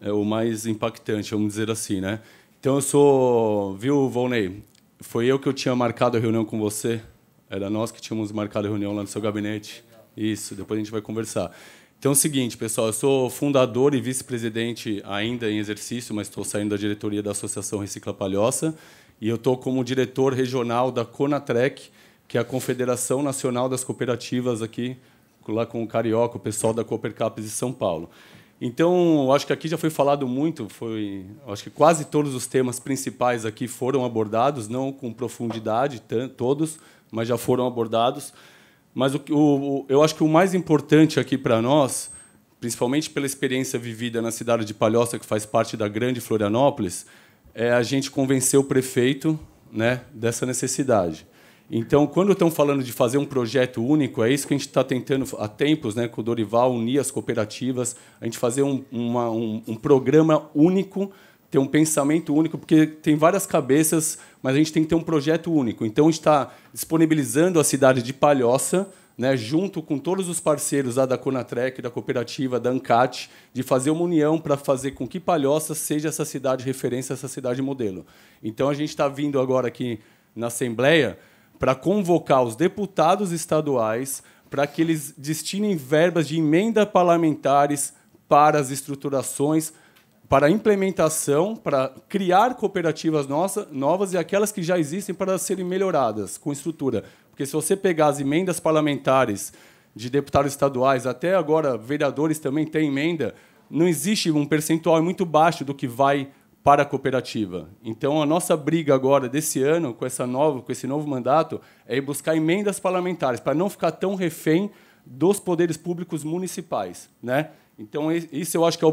é o mais impactante, vamos dizer assim, né? Então eu sou, viu, Volney? Foi eu que eu tinha marcado a reunião com você. Era nós que tínhamos marcado a reunião lá no seu gabinete. Isso, depois a gente vai conversar. Então é o seguinte, pessoal, eu sou fundador e vice-presidente ainda em exercício, mas estou saindo da diretoria da Associação Recicla Palhoça e eu estou como diretor regional da Conatrec, que é a Confederação Nacional das Cooperativas aqui, lá com o Carioca, o pessoal da Coopercapes de São Paulo. Então, acho que aqui já foi falado muito, foi, acho que quase todos os temas principais aqui foram abordados, não com profundidade todos, mas já foram abordados. Mas o, o, eu acho que o mais importante aqui para nós, principalmente pela experiência vivida na cidade de Palhoça, que faz parte da Grande Florianópolis, é a gente convencer o prefeito, né, dessa necessidade. Então, quando estão falando de fazer um projeto único, é isso que a gente está tentando há tempos, né, com o Dorival, unir as cooperativas, a gente fazer um, uma, um, um programa único, ter um pensamento único, porque tem várias cabeças, mas a gente tem que ter um projeto único. Então, a gente está disponibilizando a cidade de Palhoça, né, junto com todos os parceiros da Conatrec, da cooperativa, da Ancat, de fazer uma união para fazer com que Palhoça seja essa cidade referência, essa cidade modelo. Então, a gente está vindo agora aqui na Assembleia para convocar os deputados estaduais para que eles destinem verbas de emenda parlamentares para as estruturações, para a implementação, para criar cooperativas nossa, novas e aquelas que já existem para serem melhoradas com estrutura. Porque se você pegar as emendas parlamentares de deputados estaduais, até agora vereadores também têm emenda, não existe um percentual muito baixo do que vai para a cooperativa. Então, a nossa briga agora desse ano, com essa nova, com esse novo mandato, é buscar emendas parlamentares para não ficar tão refém dos poderes públicos municipais, né? Então isso eu acho que é,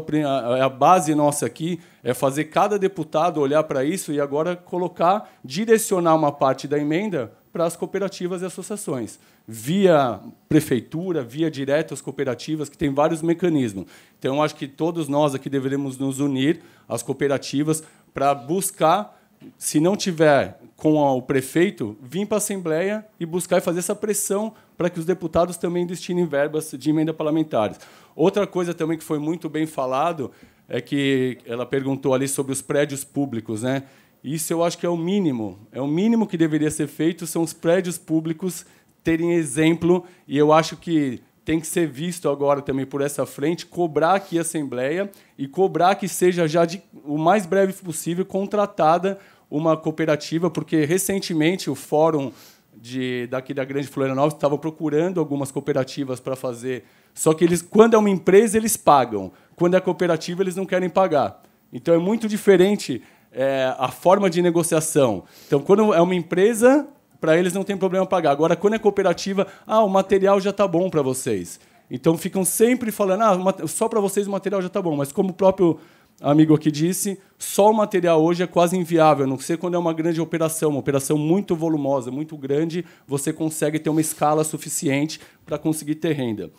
é a base nossa aqui é fazer cada deputado olhar para isso e agora colocar direcionar uma parte da emenda para as cooperativas e associações, via prefeitura, via direto às cooperativas, que tem vários mecanismos. Então, acho que todos nós aqui deveremos nos unir às cooperativas para buscar, se não tiver com o prefeito, vir para a Assembleia e buscar e fazer essa pressão para que os deputados também destinem verbas de emenda parlamentares. Outra coisa também que foi muito bem falado é que ela perguntou ali sobre os prédios públicos, né? Isso eu acho que é o mínimo. É o mínimo que deveria ser feito são os prédios públicos terem exemplo e eu acho que tem que ser visto agora também por essa frente, cobrar aqui a Assembleia e cobrar que seja já de, o mais breve possível contratada uma cooperativa, porque recentemente o fórum de, daqui da Grande Florianópolis estava procurando algumas cooperativas para fazer. Só que eles, quando é uma empresa, eles pagam. Quando é cooperativa, eles não querem pagar. Então é muito diferente é, a forma de negociação. Então, quando é uma empresa, para eles não tem problema pagar. Agora, quando é cooperativa, ah, o material já está bom para vocês. Então, ficam sempre falando, ah, só para vocês o material já está bom. Mas, como o próprio amigo aqui disse, só o material hoje é quase inviável, a não ser quando é uma grande operação, uma operação muito volumosa, muito grande, você consegue ter uma escala suficiente para conseguir ter renda.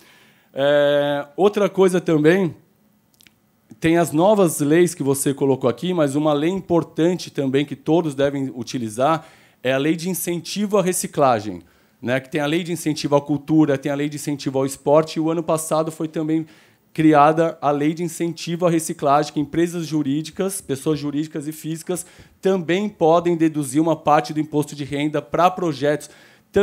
É, outra coisa também tem as novas leis que você colocou aqui, mas uma lei importante também que todos devem utilizar é a lei de incentivo à reciclagem, né? Que tem a lei de incentivo à cultura, tem a lei de incentivo ao esporte. E o ano passado foi também criada a lei de incentivo à reciclagem, que empresas jurídicas, pessoas jurídicas e físicas também podem deduzir uma parte do imposto de renda para projetos.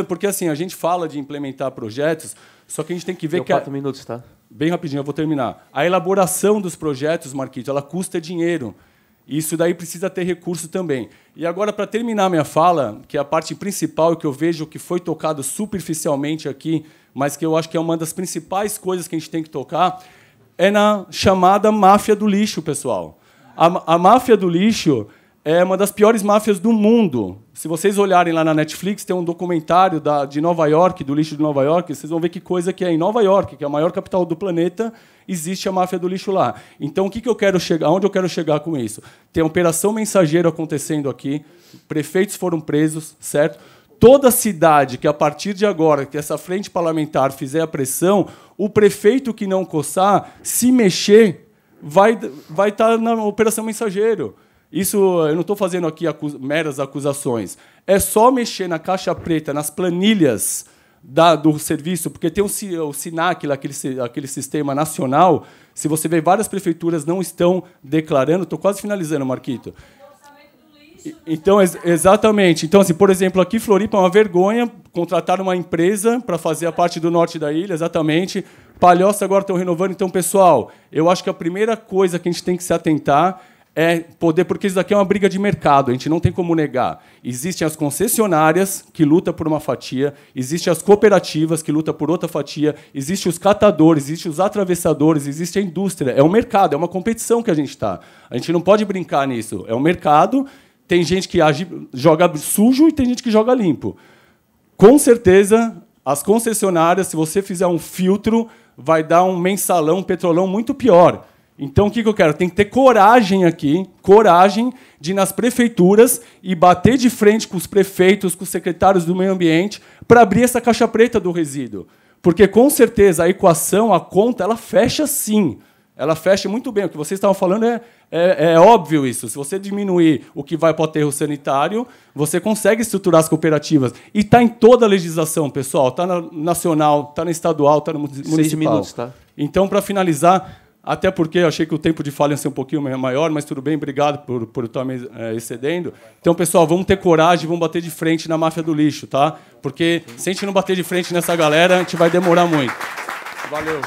Porque assim a gente fala de implementar projetos, só que a gente tem que ver que que quatro a... minutos, tá? bem rapidinho, eu vou terminar. A elaboração dos projetos, Marquito, ela custa dinheiro. Isso daí precisa ter recurso também. E agora, para terminar minha fala, que é a parte principal que eu vejo que foi tocado superficialmente aqui, mas que eu acho que é uma das principais coisas que a gente tem que tocar, é na chamada máfia do lixo, pessoal. A, a máfia do lixo é uma das piores máfias do mundo. Se vocês olharem lá na Netflix, tem um documentário da, de Nova York, do lixo de Nova York, vocês vão ver que coisa que é em Nova York, que é a maior capital do planeta, existe a máfia do lixo lá. Então, o que, que eu quero chegar, onde eu quero chegar com isso? Tem a operação mensageiro acontecendo aqui, prefeitos foram presos, certo? toda cidade que a partir de agora que essa frente parlamentar fizer a pressão, o prefeito que não coçar, se mexer, vai vai estar tá na operação mensageiro. Isso eu não estou fazendo aqui acu meras acusações. É só mexer na caixa preta, nas planilhas da, do serviço, porque tem o, o SINAC, aquele, aquele sistema nacional. Se você vê, várias prefeituras não estão declarando. Estou quase finalizando, Marquito. Então, ex exatamente. Então, assim, por exemplo, aqui Floripa é uma vergonha contratar uma empresa para fazer a parte do norte da ilha, exatamente. Palhoça agora estão renovando. Então, pessoal, eu acho que a primeira coisa que a gente tem que se atentar é poder, porque isso daqui é uma briga de mercado, a gente não tem como negar. Existem as concessionárias que lutam por uma fatia, existem as cooperativas que lutam por outra fatia, existem os catadores, existem os atravessadores, existe a indústria. É um mercado, é uma competição que a gente está. A gente não pode brincar nisso. É um mercado, tem gente que age, joga sujo e tem gente que joga limpo. Com certeza, as concessionárias, se você fizer um filtro, vai dar um mensalão, um petrolão muito pior então, o que, que eu quero? Tem que ter coragem aqui, coragem de ir nas prefeituras e bater de frente com os prefeitos, com os secretários do meio ambiente, para abrir essa caixa preta do resíduo. Porque, com certeza, a equação, a conta, ela fecha sim. Ela fecha muito bem. O que vocês estavam falando é, é, é óbvio isso. Se você diminuir o que vai para o aterro sanitário, você consegue estruturar as cooperativas. E está em toda a legislação, pessoal. Está na nacional, está na estadual, está no municipal. Seis minutos, tá? Então, para finalizar, até porque eu achei que o tempo de fala ia ser um pouquinho maior, mas tudo bem, obrigado por, por estar me é, excedendo. Então, pessoal, vamos ter coragem, vamos bater de frente na máfia do lixo, tá? Porque se a gente não bater de frente nessa galera, a gente vai demorar muito. Valeu.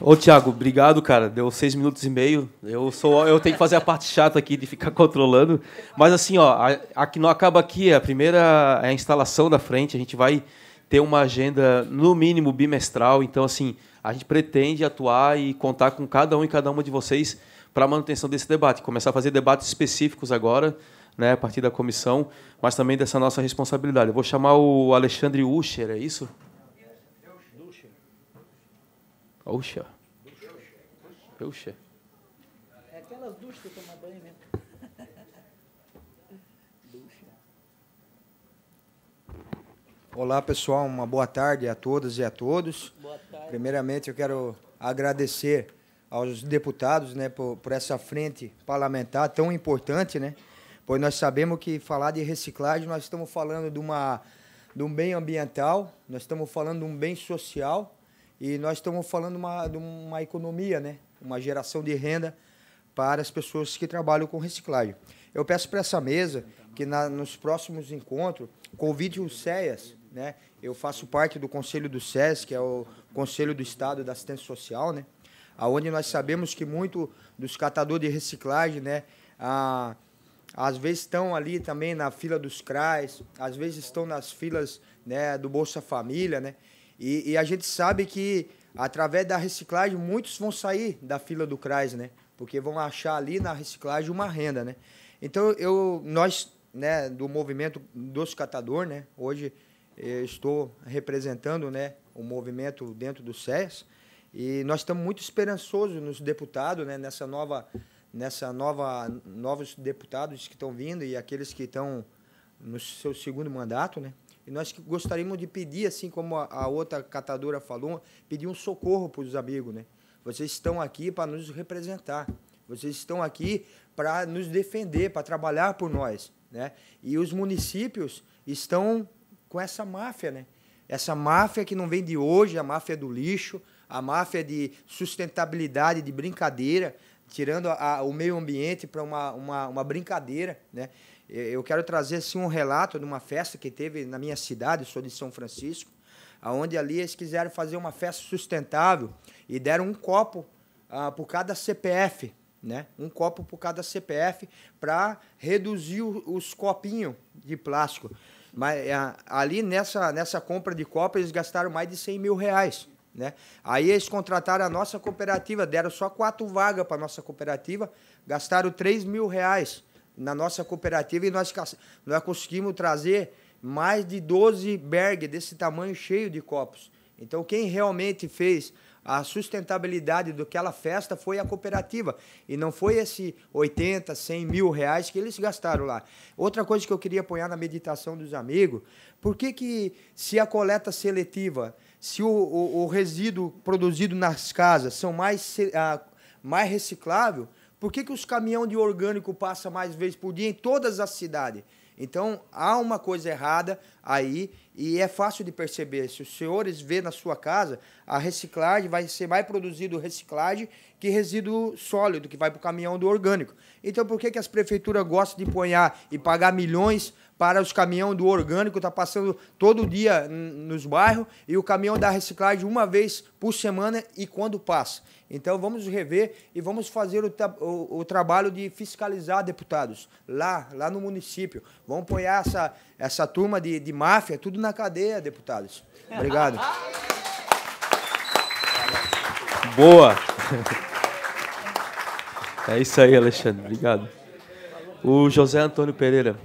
Ô, Thiago, obrigado, cara. Deu seis minutos e meio. Eu sou, eu tenho que fazer a parte chata aqui de ficar controlando. Mas assim, ó, a, a que não acaba aqui é a primeira é a instalação da frente. A gente vai ter uma agenda, no mínimo, bimestral. Então, assim, a gente pretende atuar e contar com cada um e cada uma de vocês para a manutenção desse debate. Começar a fazer debates específicos agora, né, a partir da comissão, mas também dessa nossa responsabilidade. Eu vou chamar o Alexandre Uscher, é isso? Usher. Usher. É aquelas duchas Olá, pessoal. Uma boa tarde a todas e a todos. Boa tarde. Primeiramente, eu quero agradecer aos deputados né, por, por essa frente parlamentar tão importante, né? pois nós sabemos que falar de reciclagem, nós estamos falando de, uma, de um bem ambiental, nós estamos falando de um bem social e nós estamos falando uma, de uma economia, né? uma geração de renda para as pessoas que trabalham com reciclagem. Eu peço para essa mesa que na, nos próximos encontros convide o CEAS né? Eu faço parte do Conselho do SES, que é o Conselho do Estado da Assistência Social, né? Aonde nós sabemos que muito dos catadores de reciclagem, né, ah, às vezes estão ali também na fila dos CRAs, às vezes estão nas filas, né, do Bolsa Família, né? E, e a gente sabe que através da reciclagem muitos vão sair da fila do CRAs, né? Porque vão achar ali na reciclagem uma renda, né? Então eu nós, né, do movimento dos catador, né, hoje estou representando né, o movimento dentro do SES e nós estamos muito esperançosos nos deputados, né, nessa nova, nessa nova, novos deputados que estão vindo e aqueles que estão no seu segundo mandato, né? E nós gostaríamos de pedir, assim como a outra catadora falou, pedir um socorro para os amigos, né? Vocês estão aqui para nos representar. Vocês estão aqui para nos defender, para trabalhar por nós, né? E os municípios estão com essa máfia, né? Essa máfia que não vem de hoje, a máfia do lixo, a máfia de sustentabilidade, de brincadeira, tirando a, a, o meio ambiente para uma, uma, uma, brincadeira, né? Eu quero trazer assim, um relato de uma festa que teve na minha cidade, sou de São Francisco, aonde ali eles quiseram fazer uma festa sustentável e deram um copo ah, por cada CPF, né? Um copo por cada CPF para reduzir os copinhos de plástico. Mas é, ali nessa, nessa compra de Copa eles gastaram mais de 100 mil reais. Né? Aí eles contrataram a nossa cooperativa, deram só quatro vagas para a nossa cooperativa, gastaram 3 mil reais na nossa cooperativa e nós, nós conseguimos trazer mais de 12 berg desse tamanho cheio de copos. Então quem realmente fez a sustentabilidade do festa foi a cooperativa e não foi esse 80, 100 mil reais que eles gastaram lá. Outra coisa que eu queria apoiar na meditação dos amigos, por que, que se a coleta seletiva, se o, o, o resíduo produzido nas casas são mais, a, ah, mais reciclável, por que, que os caminhões de orgânico passam mais vezes por dia em todas as cidades? Então, há uma coisa errada aí e é fácil de perceber. Se os senhores vê na sua casa, a reciclagem vai ser mais produzido reciclagem que resíduo sólido, que vai para o caminhão do orgânico. Então, por que, que as prefeituras gostam de ponhar e pagar milhões para os caminhões do orgânico, está passando todo dia nos bairros, e o caminhão da reciclagem uma vez por semana e quando passa. Então vamos rever e vamos fazer o, tra o, o trabalho de fiscalizar deputados lá, lá no município. Vamos apoiar essa, essa turma de, de máfia, tudo na cadeia, deputados. Obrigado. Boa! É isso aí, Alexandre. Obrigado. O José Antônio Pereira.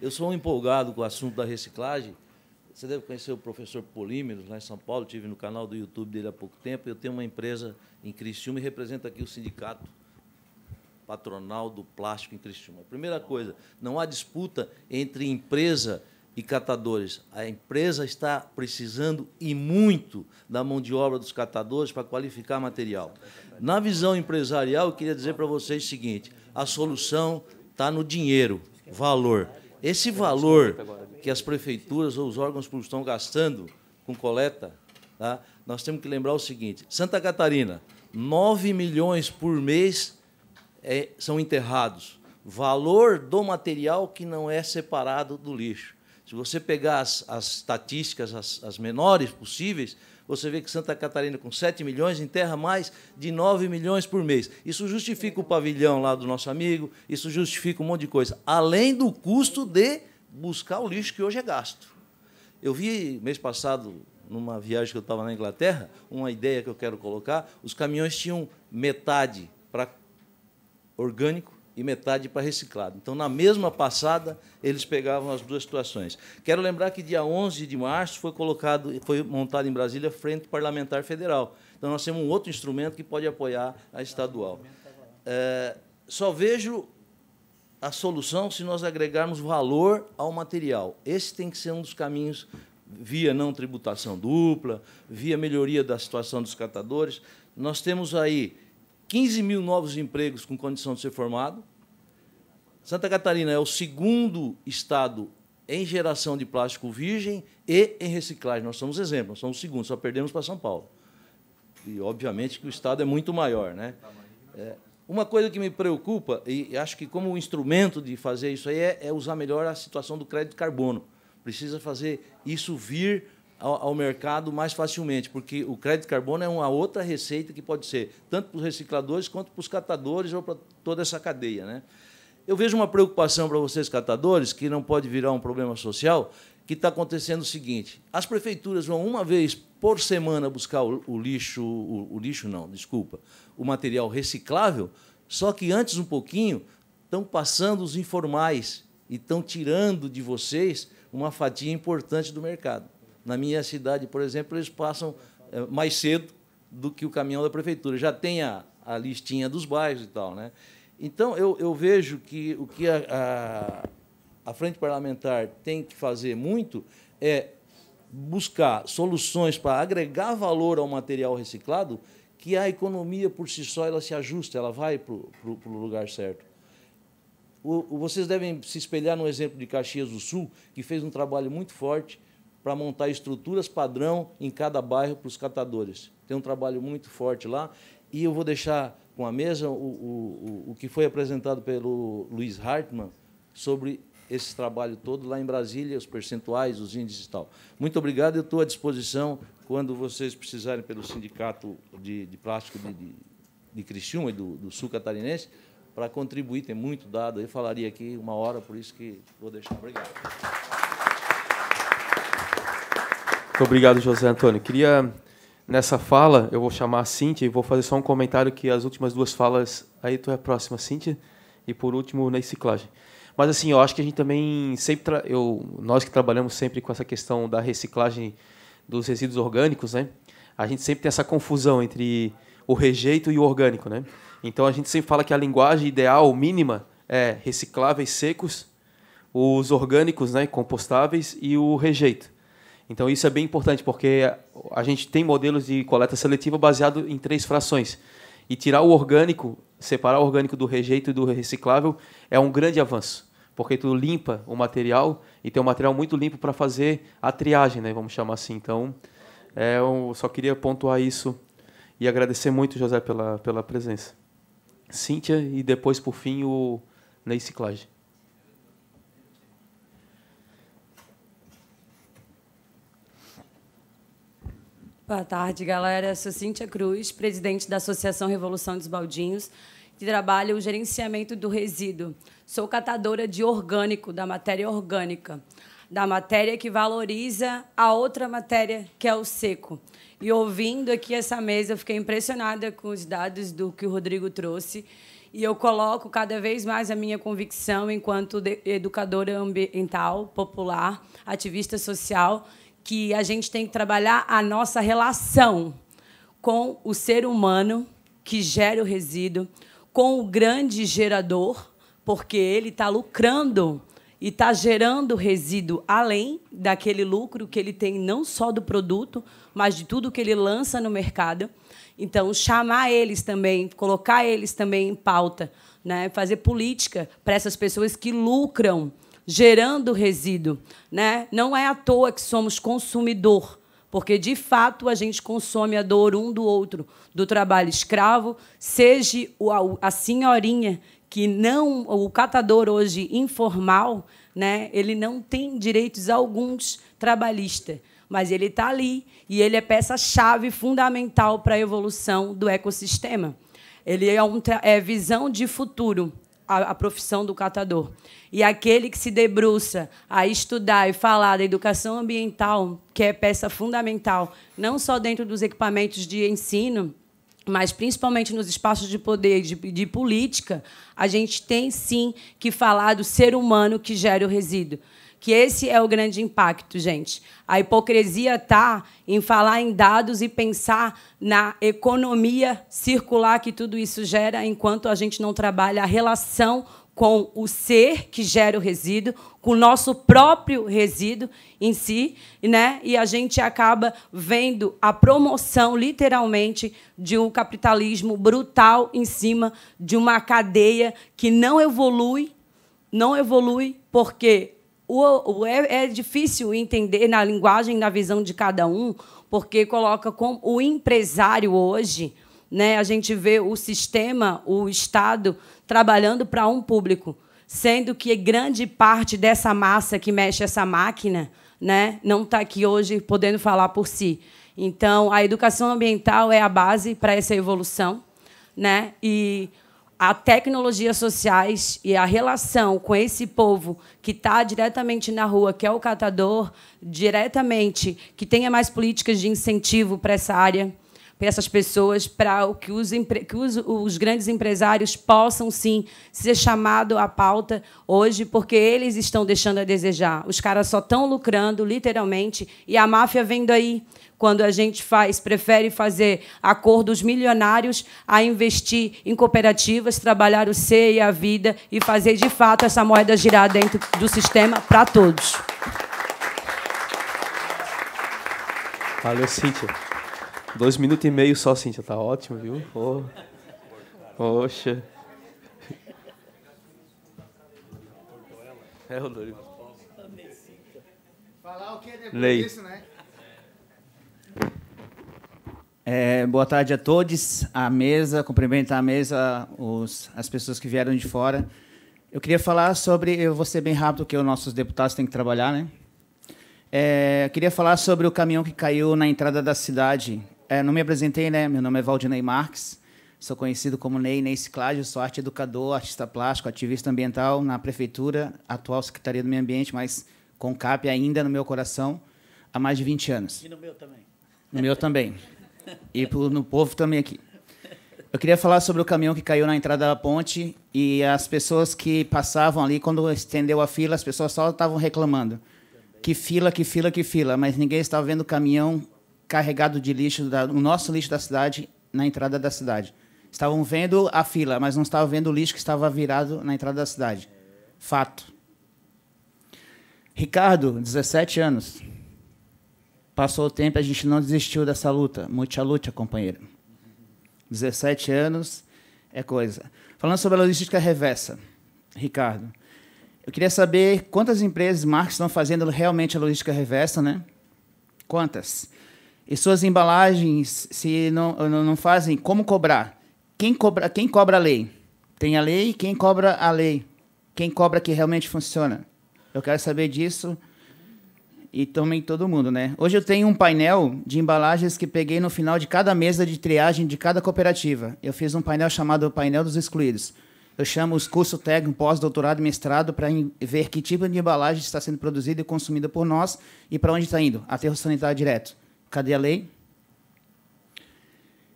Eu sou um empolgado com o assunto da reciclagem. Você deve conhecer o professor Polímeros, lá em São Paulo, tive no canal do YouTube dele há pouco tempo. Eu tenho uma empresa em Criciúma e represento aqui o sindicato patronal do plástico em Criciúma. Primeira coisa, não há disputa entre empresa e catadores. A empresa está precisando e muito da mão de obra dos catadores para qualificar material. Na visão empresarial, eu queria dizer para vocês o seguinte: a solução está no dinheiro, valor. Esse valor que as prefeituras ou os órgãos públicos estão gastando com coleta, tá? nós temos que lembrar o seguinte: Santa Catarina, 9 milhões por mês é, são enterrados. Valor do material que não é separado do lixo. Se você pegar as, as estatísticas, as, as menores possíveis, você vê que Santa Catarina, com 7 milhões, enterra mais de 9 milhões por mês. Isso justifica o pavilhão lá do nosso amigo, isso justifica um monte de coisa. Além do custo de buscar o lixo que hoje é gasto. Eu vi mês passado, numa viagem que eu estava na Inglaterra, uma ideia que eu quero colocar: os caminhões tinham metade para orgânico e metade para reciclado. Então, na mesma passada, eles pegavam as duas situações. Quero lembrar que dia 11 de março foi colocado, foi montado em Brasília a Frente Parlamentar Federal. Então, nós temos um outro instrumento que pode apoiar a estadual. É, só vejo a solução se nós agregarmos valor ao material. Esse tem que ser um dos caminhos via não tributação dupla, via melhoria da situação dos catadores. Nós temos aí 15 mil novos empregos com condição de ser formado. Santa Catarina é o segundo estado em geração de plástico virgem e em reciclagem. Nós somos exemplo, nós somos o segundo, só perdemos para São Paulo. E, obviamente, que o estado é muito maior. Né? É, uma coisa que me preocupa, e acho que como instrumento de fazer isso aí, é, é usar melhor a situação do crédito carbono. Precisa fazer isso vir ao, ao mercado mais facilmente, porque o crédito de carbono é uma outra receita que pode ser tanto para os recicladores quanto para os catadores ou para toda essa cadeia. Né? Eu vejo uma preocupação para vocês, catadores, que não pode virar um problema social, que está acontecendo o seguinte: as prefeituras vão uma vez por semana buscar o, o lixo, o, o, lixo não, desculpa, o material reciclável, só que antes um pouquinho estão passando os informais e estão tirando de vocês uma fatia importante do mercado. Na minha cidade, por exemplo, eles passam é, mais cedo do que o caminhão da prefeitura. Já tem a, a listinha dos bairros e tal. Né? Então, eu, eu vejo que o que a, a, a Frente Parlamentar tem que fazer muito é buscar soluções para agregar valor ao material reciclado, que a economia por si só ela se ajusta, ela vai para o lugar certo. O, vocês devem se espelhar no exemplo de Caxias do Sul, que fez um trabalho muito forte para montar estruturas padrão em cada bairro para os catadores. Tem um trabalho muito forte lá e eu vou deixar com a mesa o, o, o que foi apresentado pelo Luiz Hartmann sobre esse trabalho todo lá em Brasília, os percentuais, os índices e tal. Muito obrigado, eu estou à disposição quando vocês precisarem pelo Sindicato de, de Plástico de, de, de Criciúma e do, do Sul Catarinense para contribuir, tem muito dado, eu falaria aqui uma hora, por isso que vou deixar. Obrigado. Muito obrigado, José Antônio. Queria, nessa fala, eu vou chamar a Cintia e vou fazer só um comentário que as últimas duas falas, aí tu é a próxima, Cintia, e por último, na reciclagem. Mas assim, eu acho que a gente também sempre, eu, nós que trabalhamos sempre com essa questão da reciclagem dos resíduos orgânicos, né? A gente sempre tem essa confusão entre o rejeito e o orgânico, né? Então a gente sempre fala que a linguagem ideal mínima é recicláveis secos, os orgânicos, né, compostáveis e o rejeito. Então isso é bem importante porque a gente tem modelos de coleta seletiva baseado em três frações. E tirar o orgânico, separar o orgânico do rejeito e do reciclável é um grande avanço, porque tu limpa o material e tem um material muito limpo para fazer a triagem, né, vamos chamar assim. Então, é, eu só queria pontuar isso e agradecer muito, José, pela, pela presença. Cíntia e depois, por fim, o Ney Boa tarde, galera. sou Cíntia Cruz, presidente da Associação Revolução dos Baldinhos, que trabalha o gerenciamento do resíduo. Sou catadora de orgânico, da matéria orgânica, da matéria que valoriza a outra matéria, que é o seco. E ouvindo aqui essa mesa, eu fiquei impressionada com os dados do que o Rodrigo trouxe. E eu coloco cada vez mais a minha convicção enquanto educadora ambiental, popular, ativista social, que a gente tem que trabalhar a nossa relação com o ser humano que gera o resíduo, com o grande gerador, porque ele está lucrando e está gerando resíduo além daquele lucro que ele tem não só do produto, mas de tudo que ele lança no mercado. Então, chamar eles também, colocar eles também em pauta, né? fazer política para essas pessoas que lucram gerando resíduo. Né? Não é à toa que somos consumidor, porque de fato a gente consome a dor um do outro, do trabalho escravo, seja a senhorinha que não o catador hoje informal, né, ele não tem direitos alguns trabalhista, mas ele está ali e ele é peça chave fundamental para a evolução do ecossistema. Ele é, um, é visão de futuro a, a, profissão do catador. E aquele que se debruça a estudar e falar da educação ambiental, que é peça fundamental, não só dentro dos equipamentos de ensino, mas principalmente nos espaços de poder de, de política, a gente tem sim que falar do ser humano que gera o resíduo que esse é o grande impacto, gente. A hipocrisia está em falar em dados e pensar na economia circular que tudo isso gera, enquanto a gente não trabalha a relação com o ser que gera o resíduo, com o nosso próprio resíduo em si, né? E a gente acaba vendo a promoção, literalmente, de um capitalismo brutal em cima de uma cadeia que não evolui, não evolui porque o, o é, é, difícil entender na linguagem, na visão de cada um, porque coloca como o empresário hoje, né? A gente vê o sistema, o Estado trabalhando para um público, sendo que grande parte dessa massa que mexe essa máquina, né, não está aqui hoje podendo falar por si. Então, a educação ambiental é a base para essa evolução, né? E a tecnologias sociais e a relação com esse povo que está diretamente na rua, que é o catador, diretamente, que tenha mais políticas de incentivo para essa área para essas pessoas, para o que os, que os, os grandes empresários possam sim ser chamados à pauta hoje, porque eles estão deixando a desejar. Os caras só estão lucrando, literalmente, e a máfia vendo aí quando a gente faz, prefere fazer acordos milionários a investir em cooperativas, trabalhar o ser e a vida e fazer de fato essa moeda girar dentro do sistema para todos. Valeu, Cíntia. Dois minutos e meio só, Cíntia, tá ótimo, viu? Oh. Poxa. É, o Falar o que depois disso, né? É, boa tarde a todos, a mesa, cumprimentar a mesa, os, as pessoas que vieram de fora. Eu queria falar sobre, eu vou ser bem rápido, que os nossos deputados têm que trabalhar, né? É, eu queria falar sobre o caminhão que caiu na entrada da cidade é, não me apresentei, né? Meu nome é Valdinei Marques, sou conhecido como Ney, Ney Ciclagem, sou arte educador, artista plástico, ativista ambiental na Prefeitura, atual Secretaria do Meio Ambiente, mas com CAP ainda no meu coração há mais de 20 anos. E no meu também. No meu também. E pro, no povo também aqui. Eu queria falar sobre o caminhão que caiu na entrada da ponte e as pessoas que passavam ali, quando estendeu a fila, as pessoas só estavam reclamando. Que fila, que fila, que fila, mas ninguém estava vendo o caminhão carregado de lixo, da, o nosso lixo da cidade, na entrada da cidade. Estavam vendo a fila, mas não estavam vendo o lixo que estava virado na entrada da cidade. Fato. Ricardo, 17 anos. Passou o tempo, a gente não desistiu dessa luta. Muita luta, companheiro. 17 anos é coisa. Falando sobre a logística reversa, Ricardo, eu queria saber quantas empresas, marcas estão fazendo realmente a logística reversa, né? Quantas? E suas embalagens se não, não, fazem, como cobrar? Quem cobra, quem cobra a lei? Tem a lei, quem cobra a lei? Quem cobra que realmente funciona? Eu quero saber disso e também todo mundo, né? Hoje eu tenho um painel de embalagens que peguei no final de cada mesa de triagem de cada cooperativa. Eu fiz um painel chamado Painel dos Excluídos. Eu chamo os cursos técnico, pós-doutorado e mestrado para ver que tipo de embalagem está sendo produzida e consumida por nós e para onde está indo, aterro sanitário direto. Cadê a lei?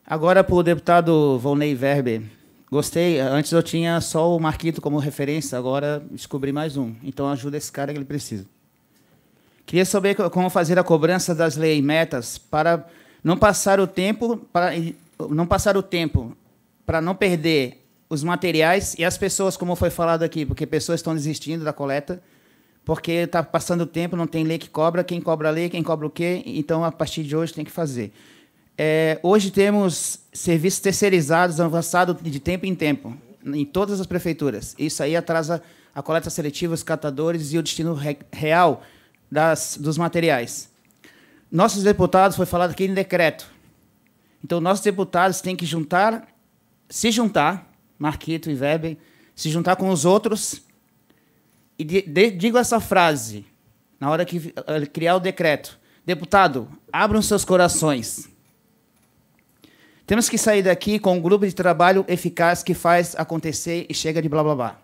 Agora para o deputado Volney Verbe, Gostei. Antes eu tinha só o Marquito como referência, agora descobri mais um. Então ajuda esse cara que ele precisa. Queria saber como fazer a cobrança das leis metas para não passar o tempo para não passar o tempo para não perder os materiais e as pessoas, como foi falado aqui, porque pessoas estão desistindo da coleta porque está passando o tempo, não tem lei que cobra, quem cobra a lei, quem cobra o quê, então a partir de hoje tem que fazer. É, hoje temos serviços terceirizados avançados de tempo em tempo, em todas as prefeituras. Isso aí atrasa a coleta seletiva, os catadores e o destino re real das, dos materiais. Nossos deputados, foi falado aqui em decreto. Então, nossos deputados têm que juntar, se juntar, Marquito e Weber, se juntar com os outros e de, de, digo essa frase na hora que eh, criar o decreto. Deputado, abram seus corações. Temos que sair daqui com um grupo de trabalho eficaz que faz acontecer e chega de blá blá blá.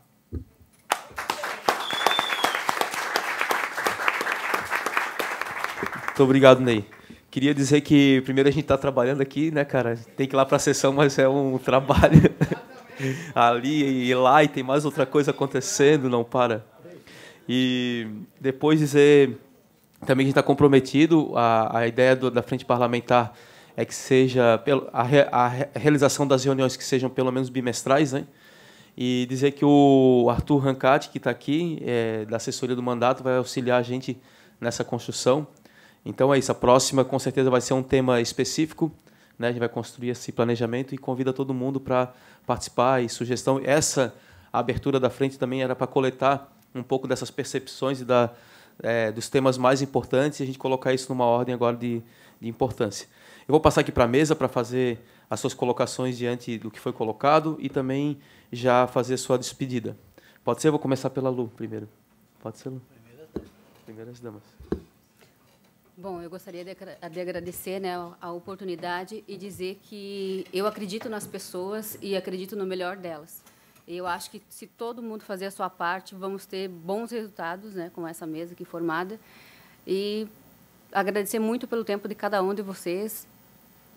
Muito obrigado, Ney. Queria dizer que primeiro a gente está trabalhando aqui, né, cara? Tem que ir lá para a sessão, mas é um trabalho ali e lá e tem mais outra coisa acontecendo, não para. E depois dizer também que a gente está comprometido, a, a ideia do, da frente parlamentar é que seja a, re, a realização das reuniões que sejam pelo menos bimestrais, né? E dizer que o Arthur Rancati, que está aqui, é, da assessoria do mandato, vai auxiliar a gente nessa construção. Então é isso, a próxima com certeza vai ser um tema específico. Né? A gente vai construir esse planejamento e convida todo mundo para participar e sugestão. Essa abertura da frente também era para coletar um pouco dessas percepções e da, é, dos temas mais importantes e a gente colocar isso numa ordem agora de, de importância. Eu vou passar aqui para a mesa para fazer as suas colocações diante do que foi colocado e também já fazer sua despedida. Pode ser? Eu vou começar pela Lu primeiro. Pode ser, Lu. Primeiras damas. Bom, eu gostaria de agradecer né, a oportunidade e dizer que eu acredito nas pessoas e acredito no melhor delas. Eu acho que se todo mundo fazer a sua parte, vamos ter bons resultados né, com essa mesa aqui formada. E agradecer muito pelo tempo de cada um de vocês.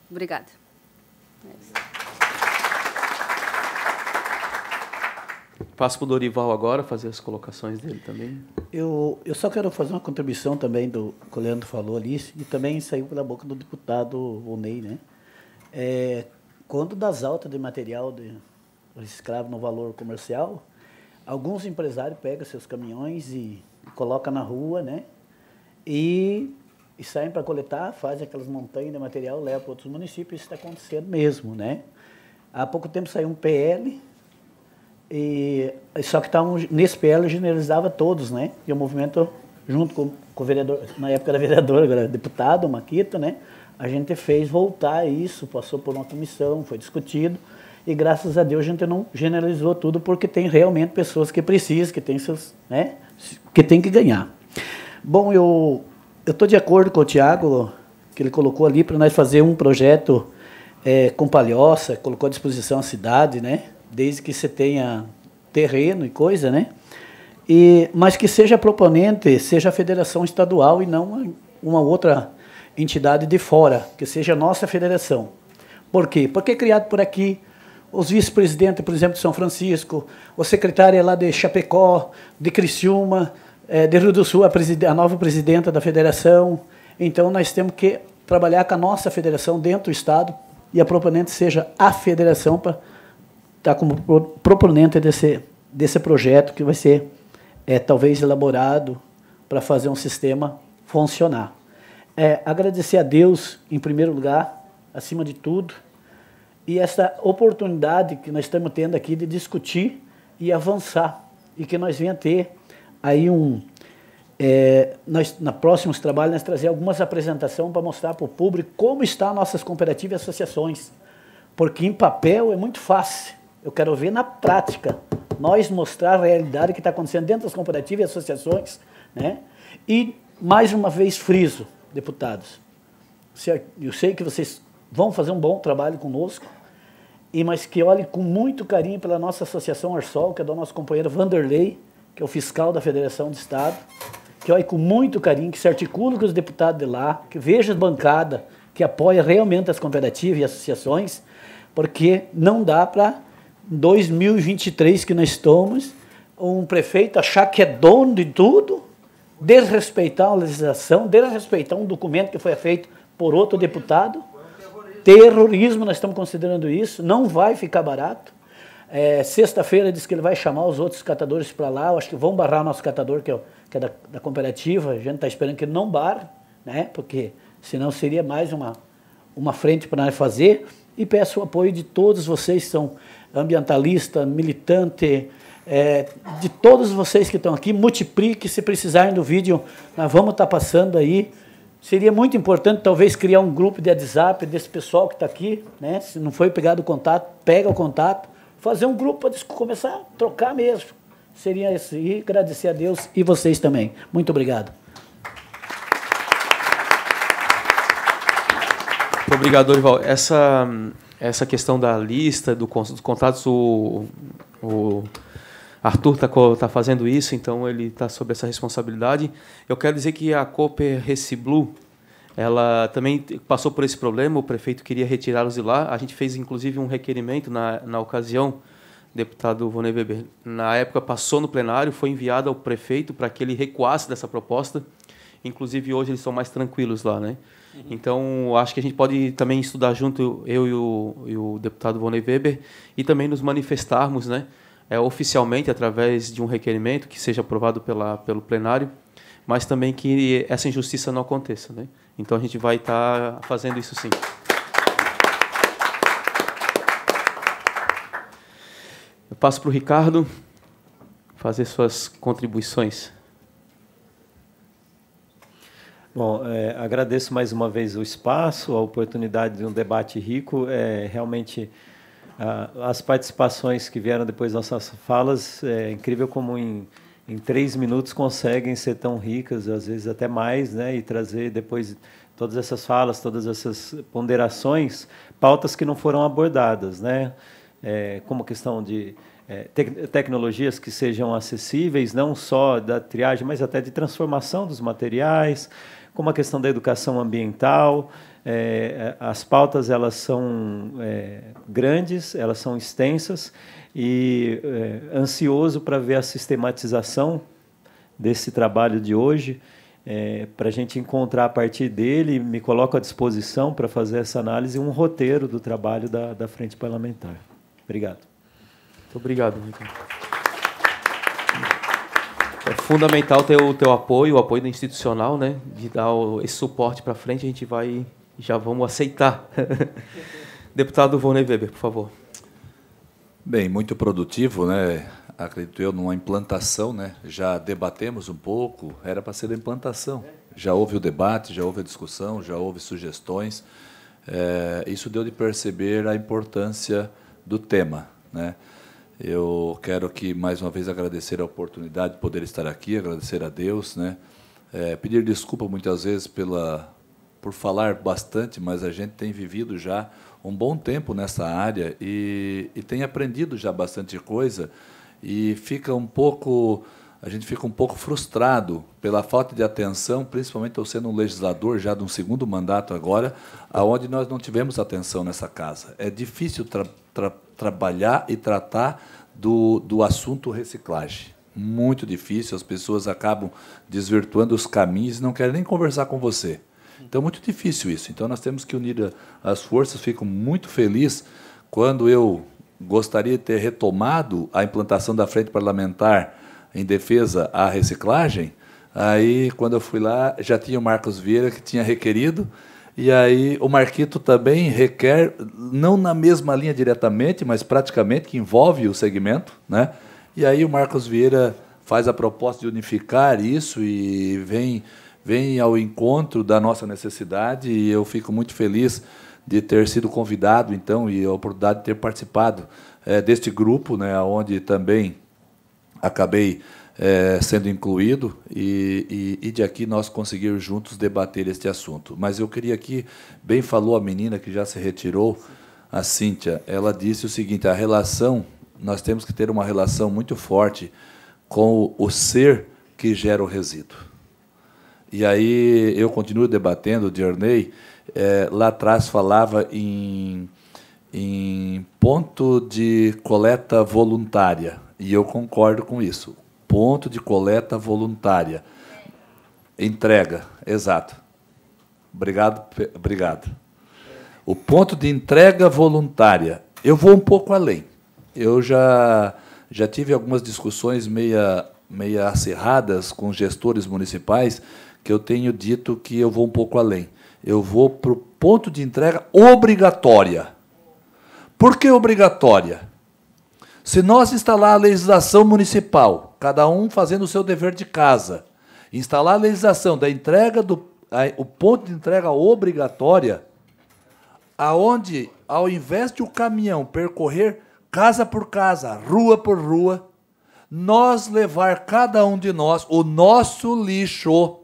Obrigada. Passo para o Dorival agora fazer as colocações dele também. Eu, eu só quero fazer uma contribuição também do que o Leandro falou ali, e também saiu pela boca do deputado Onei, né? É, quando das altas de material de, escravo no valor comercial, alguns empresários pegam seus caminhões e, colocam coloca na rua, né? E, e saem para coletar, fazem aquelas montanhas de material, levam para outros municípios. Isso está acontecendo mesmo, né? Há pouco tempo saiu um PL, e, só que tavam, tá nesse PL generalizava todos, né? E o movimento, junto com, com o vereador, na época era vereador, agora deputado, é deputado, Maquito, né? A gente fez voltar isso, passou por uma comissão, foi discutido. E graças a Deus a gente não generalizou tudo, porque tem realmente pessoas que precisam, que tem seus, né, que tem que ganhar. Bom, eu eu estou de acordo com o Tiago, que ele colocou ali para nós fazer um projeto é, com palhoça, colocou à disposição a cidade, né? Desde que você tenha terreno e coisa, né? E, mas que seja proponente, seja a federação estadual e não uma, uma outra entidade de fora, que seja a nossa federação. Por quê? Porque é criado por aqui, os vice-presidentes, por exemplo, de São Francisco, o secretário é lá de Chapecó, de Criciúma, é, de Rio do Sul, a, a, nova presidenta da federação. Então, nós temos que trabalhar com a nossa federação dentro do Estado e a proponente seja a federação para estar tá como proponente desse, desse projeto que vai ser, é, talvez, elaborado para fazer um sistema funcionar. É, agradecer a Deus, em primeiro lugar, acima de tudo, e essa oportunidade que nós estamos tendo aqui de discutir e avançar e que nós venha ter aí um é, nós na próximos trabalhos nós trazer algumas apresentações para mostrar para o público como está nossas cooperativas e associações porque em papel é muito fácil eu quero ver na prática nós mostrar a realidade que está acontecendo dentro das cooperativas e associações né e mais uma vez friso deputados eu sei que vocês vão fazer um bom trabalho conosco, e mas que olhem com muito carinho pela nossa associação Arsol, que é do nosso companheiro Vanderlei, que é o fiscal da Federação de Estado, que olhe com muito carinho, que se articule com os deputados de lá, que veja a bancada que apoia realmente as cooperativas e associações, porque não dá para 2023 que nós estamos, um prefeito achar que é dono de tudo, desrespeitar a legislação, desrespeitar um documento que foi feito por outro deputado terrorismo, nós estamos considerando isso, não vai ficar barato. É, Sexta-feira diz que ele vai chamar os outros catadores para lá, eu acho que vão barrar nosso catador, que é, que é da, da, cooperativa, a gente está esperando que ele não barre, né? porque senão seria mais uma, uma frente para nós fazer. E peço o apoio de todos vocês, são ambientalista, militante, é, de todos vocês que estão aqui, multiplique se precisarem do vídeo, nós vamos estar tá passando aí Seria muito importante, talvez, criar um grupo de WhatsApp desse pessoal que está aqui, né? Se não foi pegado o contato, pega o contato, fazer um grupo para começar a trocar mesmo. Seria isso. E agradecer a Deus e vocês também. Muito obrigado. Obrigado, Orival. Essa, essa questão da lista, do, dos contatos, o, o Arthur está tá fazendo isso, então ele está sob essa responsabilidade. Eu quero dizer que a Cooper Reciblu, ela também passou por esse problema, o prefeito queria retirá-los de lá. A gente fez, inclusive, um requerimento na, na ocasião, deputado Vonei Weber, na época passou no plenário, foi enviado ao prefeito para que ele recuasse dessa proposta. Inclusive, hoje eles estão mais tranquilos lá, né? Uhum. Então, acho que a gente pode também estudar junto, eu e o, e o deputado Vonei Weber, e também nos manifestarmos, né? é, oficialmente através de um requerimento que seja aprovado pela, pelo plenário, mas também que essa injustiça não aconteça. Né? Então a gente vai estar tá fazendo isso sim. Eu passo para o Ricardo fazer suas contribuições. Bom, é, agradeço mais uma vez o espaço, a oportunidade de um debate rico. É, realmente as participações que vieram depois das nossas falas, é incrível como em, em três minutos conseguem ser tão ricas, às vezes até mais, né? E trazer depois todas essas falas, todas essas ponderações, pautas que não foram abordadas, né? É, como questão de é, tecnologias que sejam acessíveis, não só da triagem, mas até de transformação dos materiais, como a questão da educação ambiental. É, é, as pautas elas são é, grandes, elas são extensas e é, ansioso para ver a sistematização desse trabalho de hoje, é, para a gente encontrar a partir dele, me coloco à disposição para fazer essa análise um roteiro do trabalho da, da frente parlamentar. Obrigado. Muito obrigado, É fundamental ter o teu apoio, o apoio institucional, né? De dar esse suporte para frente, a gente vai já vamos aceitar. Deputado Vorney Weber, por favor. Bem, muito produtivo, né? acredito eu, numa implantação, né? Já debatemos um pouco, era para ser da implantação. Já houve o debate, já houve a discussão, já houve sugestões. É, isso deu de perceber a importância do tema, né? Eu quero aqui mais uma vez agradecer a oportunidade de poder estar aqui, agradecer a Deus, né? É, pedir desculpa muitas vezes pela por falar bastante, mas a gente tem vivido já um bom tempo nessa área e, e tem aprendido já bastante coisa e fica um pouco a gente fica um pouco frustrado pela falta de atenção, principalmente eu sendo um legislador já de um segundo mandato agora, aonde nós não tivemos atenção nessa casa. É difícil tra tra trabalhar e tratar do, do assunto reciclagem. Muito difícil, as pessoas acabam desvirtuando os caminhos e não querem nem conversar com você. Então é muito difícil isso. Então nós temos que unir as forças. Fico muito feliz quando eu gostaria de ter retomado a implantação da frente parlamentar em defesa à reciclagem. Aí, quando eu fui lá, já tinha o Marcos Vieira que tinha requerido. E aí, o Marquito também requer, não na mesma linha diretamente, mas praticamente, que envolve o segmento. Né? E aí, o Marcos Vieira faz a proposta de unificar isso e vem vem ao encontro da nossa necessidade e eu fico muito feliz de ter sido convidado, então, e a oportunidade de ter participado é, deste grupo, né, onde também acabei é, sendo incluído e, e, e, de aqui nós conseguirmos juntos debater este assunto. Mas eu queria aqui, bem falou a menina que já se retirou, a Cíntia, ela disse o seguinte: a relação, nós temos que ter uma relação muito forte com o ser que gera o resíduo. E aí eu continuo debatendo, o Dierney é, lá atrás falava em, em ponto de coleta voluntária, e eu concordo com isso. Ponto de coleta voluntária. Entrega, exato. Obrigado, obrigado. O ponto de entrega voluntária. Eu vou um pouco além. Eu já, já tive algumas discussões meia, meia acirradas com gestores municipais que eu tenho dito que eu vou um pouco além. Eu vou para o ponto de entrega obrigatória. Por que obrigatória? Se nós instalar a legislação municipal, cada um fazendo o seu dever de casa, instalar a legislação da entrega do a, o ponto de entrega obrigatória, aonde ao invés de o caminhão percorrer casa por casa, rua por rua, nós levar cada um de nós o nosso lixo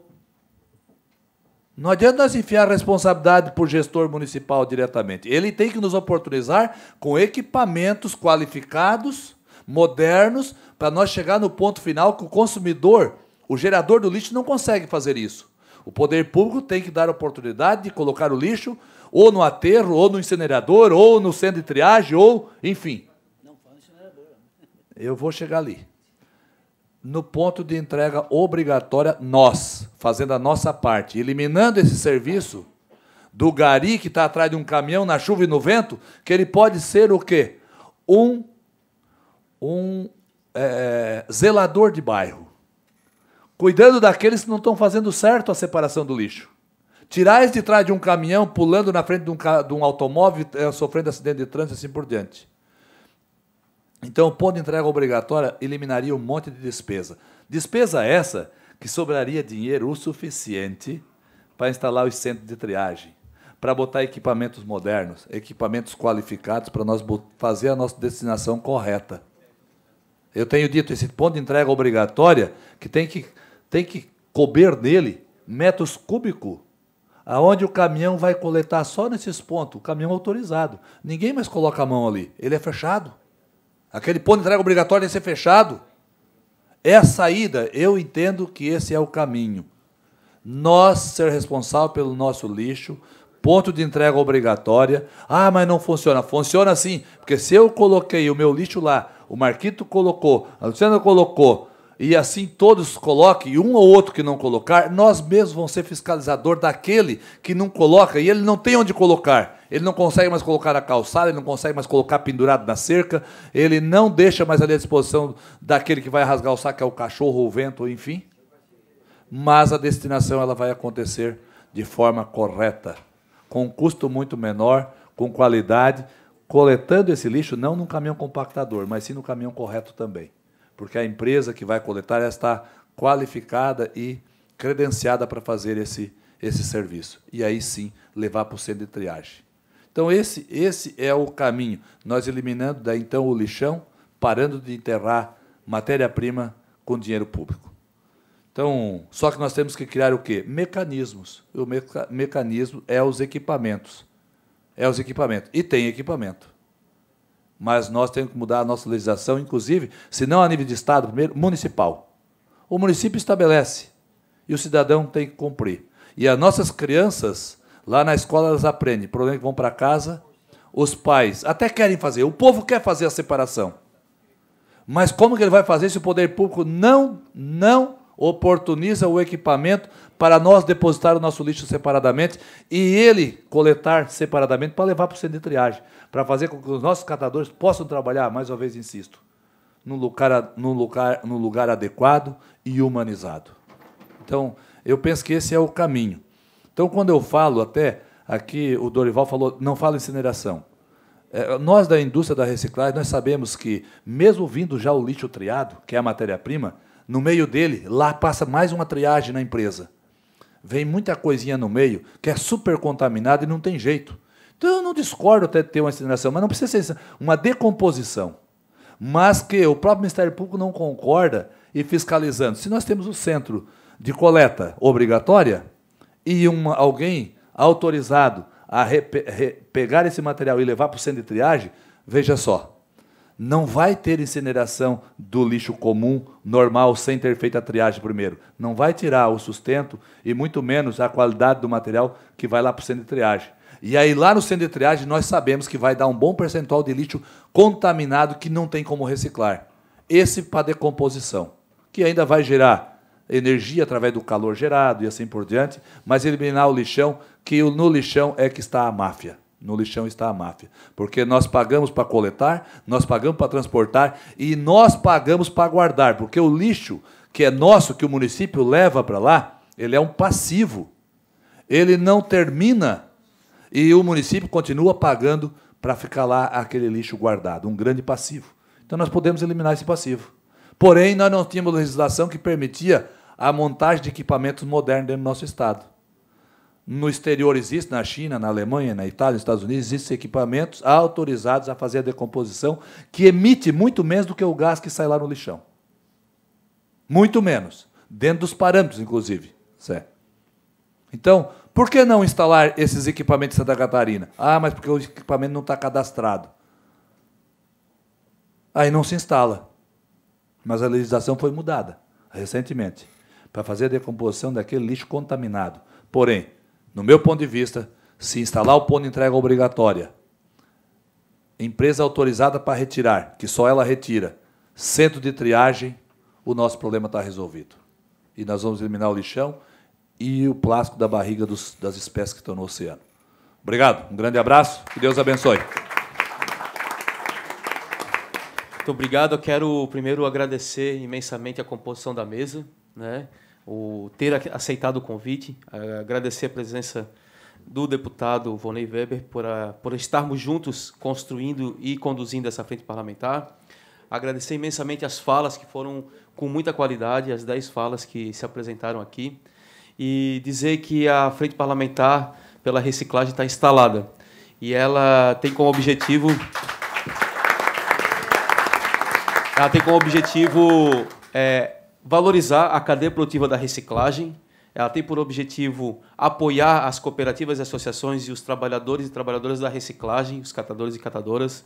não adianta nós enfiar a responsabilidade para o gestor municipal diretamente. Ele tem que nos oportunizar com equipamentos qualificados, modernos, para nós chegar no ponto final que o consumidor, o gerador do lixo, não consegue fazer isso. O poder público tem que dar oportunidade de colocar o lixo ou no aterro, ou no incinerador, ou no centro de triagem, ou enfim. Não, fala incinerador. Né? Eu vou chegar ali no ponto de entrega obrigatória, nós, fazendo a nossa parte, eliminando esse serviço do gari que está atrás de um caminhão na chuva e no vento, que ele pode ser o quê? Um, um é, zelador de bairro, cuidando daqueles que não estão fazendo certo a separação do lixo. Tirar de trás de um caminhão, pulando na frente de um, de um automóvel, é, sofrendo acidente de trânsito e assim por diante. Então, o ponto de entrega obrigatória eliminaria um monte de despesa. Despesa essa que sobraria dinheiro o suficiente para instalar os centros de triagem, para botar equipamentos modernos, equipamentos qualificados para nós fazer a nossa destinação correta. Eu tenho dito, esse ponto de entrega obrigatória, que tem que, tem que cober nele metros cúbicos, aonde o caminhão vai coletar só nesses pontos, o caminhão autorizado. Ninguém mais coloca a mão ali, ele é fechado. Aquele ponto de entrega obrigatório tem que ser fechado. É a saída. Eu entendo que esse é o caminho. Nós ser responsável pelo nosso lixo, ponto de entrega obrigatória. Ah, mas não funciona. Funciona sim, porque se eu coloquei o meu lixo lá, o Marquito colocou, a Luciana colocou, e assim todos coloquem, um ou outro que não colocar, nós mesmos vamos ser fiscalizador daquele que não coloca e ele não tem onde colocar. Ele não consegue mais colocar na calçada, ele não consegue mais colocar pendurado na cerca, ele não deixa mais ali à disposição daquele que vai rasgar o saco, que é o cachorro, o vento, enfim. Mas a destinação ela vai acontecer de forma correta, com um custo muito menor, com qualidade, coletando esse lixo não num caminhão compactador, mas sim no caminhão correto também porque a empresa que vai coletar está qualificada e credenciada para fazer esse, esse serviço. E aí sim levar para o centro de triagem. Então, esse, esse é o caminho. Nós eliminando daí então o lixão, parando de enterrar matéria-prima com dinheiro público. Então, só que nós temos que criar o quê? Mecanismos. O meca mecanismo é os equipamentos. É os equipamentos. E tem equipamento mas nós temos que mudar a nossa legislação, inclusive, se não a nível de Estado, primeiro, municipal. O município estabelece e o cidadão tem que cumprir. E as nossas crianças, lá na escola, elas aprendem. O problema é que vão para casa, os pais até querem fazer, o povo quer fazer a separação. Mas como que ele vai fazer se o poder público não, não oportuniza o equipamento para nós depositar o nosso lixo separadamente e ele coletar separadamente para levar para o centro de triagem, para fazer com que os nossos catadores possam trabalhar, mais uma vez insisto, num lugar, no lugar, no lugar adequado e humanizado. Então, eu penso que esse é o caminho. Então, quando eu falo até aqui, o Dorival falou, não fala incineração. É, nós da indústria da reciclagem, nós sabemos que, mesmo vindo já o lixo triado, que é a matéria-prima, no meio dele, lá passa mais uma triagem na empresa. Vem muita coisinha no meio que é super contaminada e não tem jeito. Então eu não discordo até de ter uma incineração, mas não precisa ser uma decomposição. Mas que o próprio Ministério Público não concorda e fiscalizando. Se nós temos um centro de coleta obrigatória e uma, alguém autorizado a re, re, pegar esse material e levar para o centro de triagem, veja só, não vai ter incineração do lixo comum, normal, sem ter feito a triagem primeiro. Não vai tirar o sustento e muito menos a qualidade do material que vai lá para o centro de triagem. E aí, lá no centro de triagem, nós sabemos que vai dar um bom percentual de lixo contaminado que não tem como reciclar. Esse para decomposição, que ainda vai gerar energia através do calor gerado e assim por diante, mas eliminar o lixão, que no lixão é que está a máfia. No lixão está a máfia. Porque nós pagamos para coletar, nós pagamos para transportar e nós pagamos para guardar. Porque o lixo que é nosso, que o município leva para lá, ele é um passivo. Ele não termina e o município continua pagando para ficar lá aquele lixo guardado, um grande passivo. Então nós podemos eliminar esse passivo. Porém, nós não tínhamos legislação que permitia a montagem de equipamentos modernos dentro do nosso estado. No exterior existe, na China, na Alemanha, na Itália, nos Estados Unidos, existem equipamentos autorizados a fazer a decomposição que emite muito menos do que o gás que sai lá no lixão. Muito menos. Dentro dos parâmetros, inclusive. Certo? Então, por que não instalar esses equipamentos em Santa Catarina? Ah, mas porque o equipamento não está cadastrado. Aí não se instala. Mas a legislação foi mudada recentemente para fazer a decomposição daquele lixo contaminado. Porém, no meu ponto de vista, se instalar o ponto de entrega obrigatória, empresa autorizada para retirar, que só ela retira, centro de triagem, o nosso problema está resolvido. E nós vamos eliminar o lixão e o plástico da barriga dos, das espécies que estão no oceano. Obrigado, um grande abraço, e Deus abençoe. Muito obrigado. Eu quero primeiro agradecer imensamente a composição da mesa, né? o ter aceitado o convite, agradecer a presença do deputado Vonei Weber por, a, por estarmos juntos construindo e conduzindo essa frente parlamentar. Agradecer imensamente as falas que foram com muita qualidade, as dez falas que se apresentaram aqui. E dizer que a Frente Parlamentar pela Reciclagem está instalada. E ela tem como objetivo. Ela tem como objetivo é, valorizar a cadeia produtiva da reciclagem. Ela tem por objetivo apoiar as cooperativas e associações e os trabalhadores e trabalhadoras da reciclagem, os catadores e catadoras.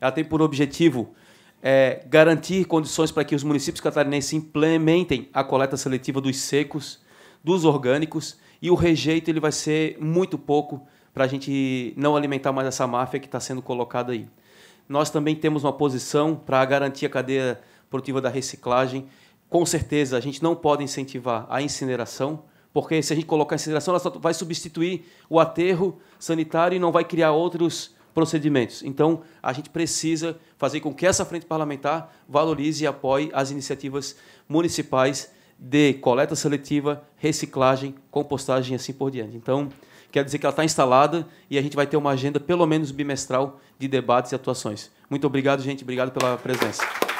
Ela tem por objetivo é, garantir condições para que os municípios catarinenses implementem a coleta seletiva dos secos, dos orgânicos, e o rejeito ele vai ser muito pouco para a gente não alimentar mais essa máfia que está sendo colocada aí. Nós também temos uma posição para garantir a cadeia produtiva da reciclagem com certeza, a gente não pode incentivar a incineração, porque se a gente colocar a incineração, ela só vai substituir o aterro sanitário e não vai criar outros procedimentos. Então, a gente precisa fazer com que essa frente parlamentar valorize e apoie as iniciativas municipais de coleta seletiva, reciclagem, compostagem e assim por diante. Então, quer dizer que ela está instalada e a gente vai ter uma agenda pelo menos bimestral de debates e atuações. Muito obrigado, gente. Obrigado pela presença.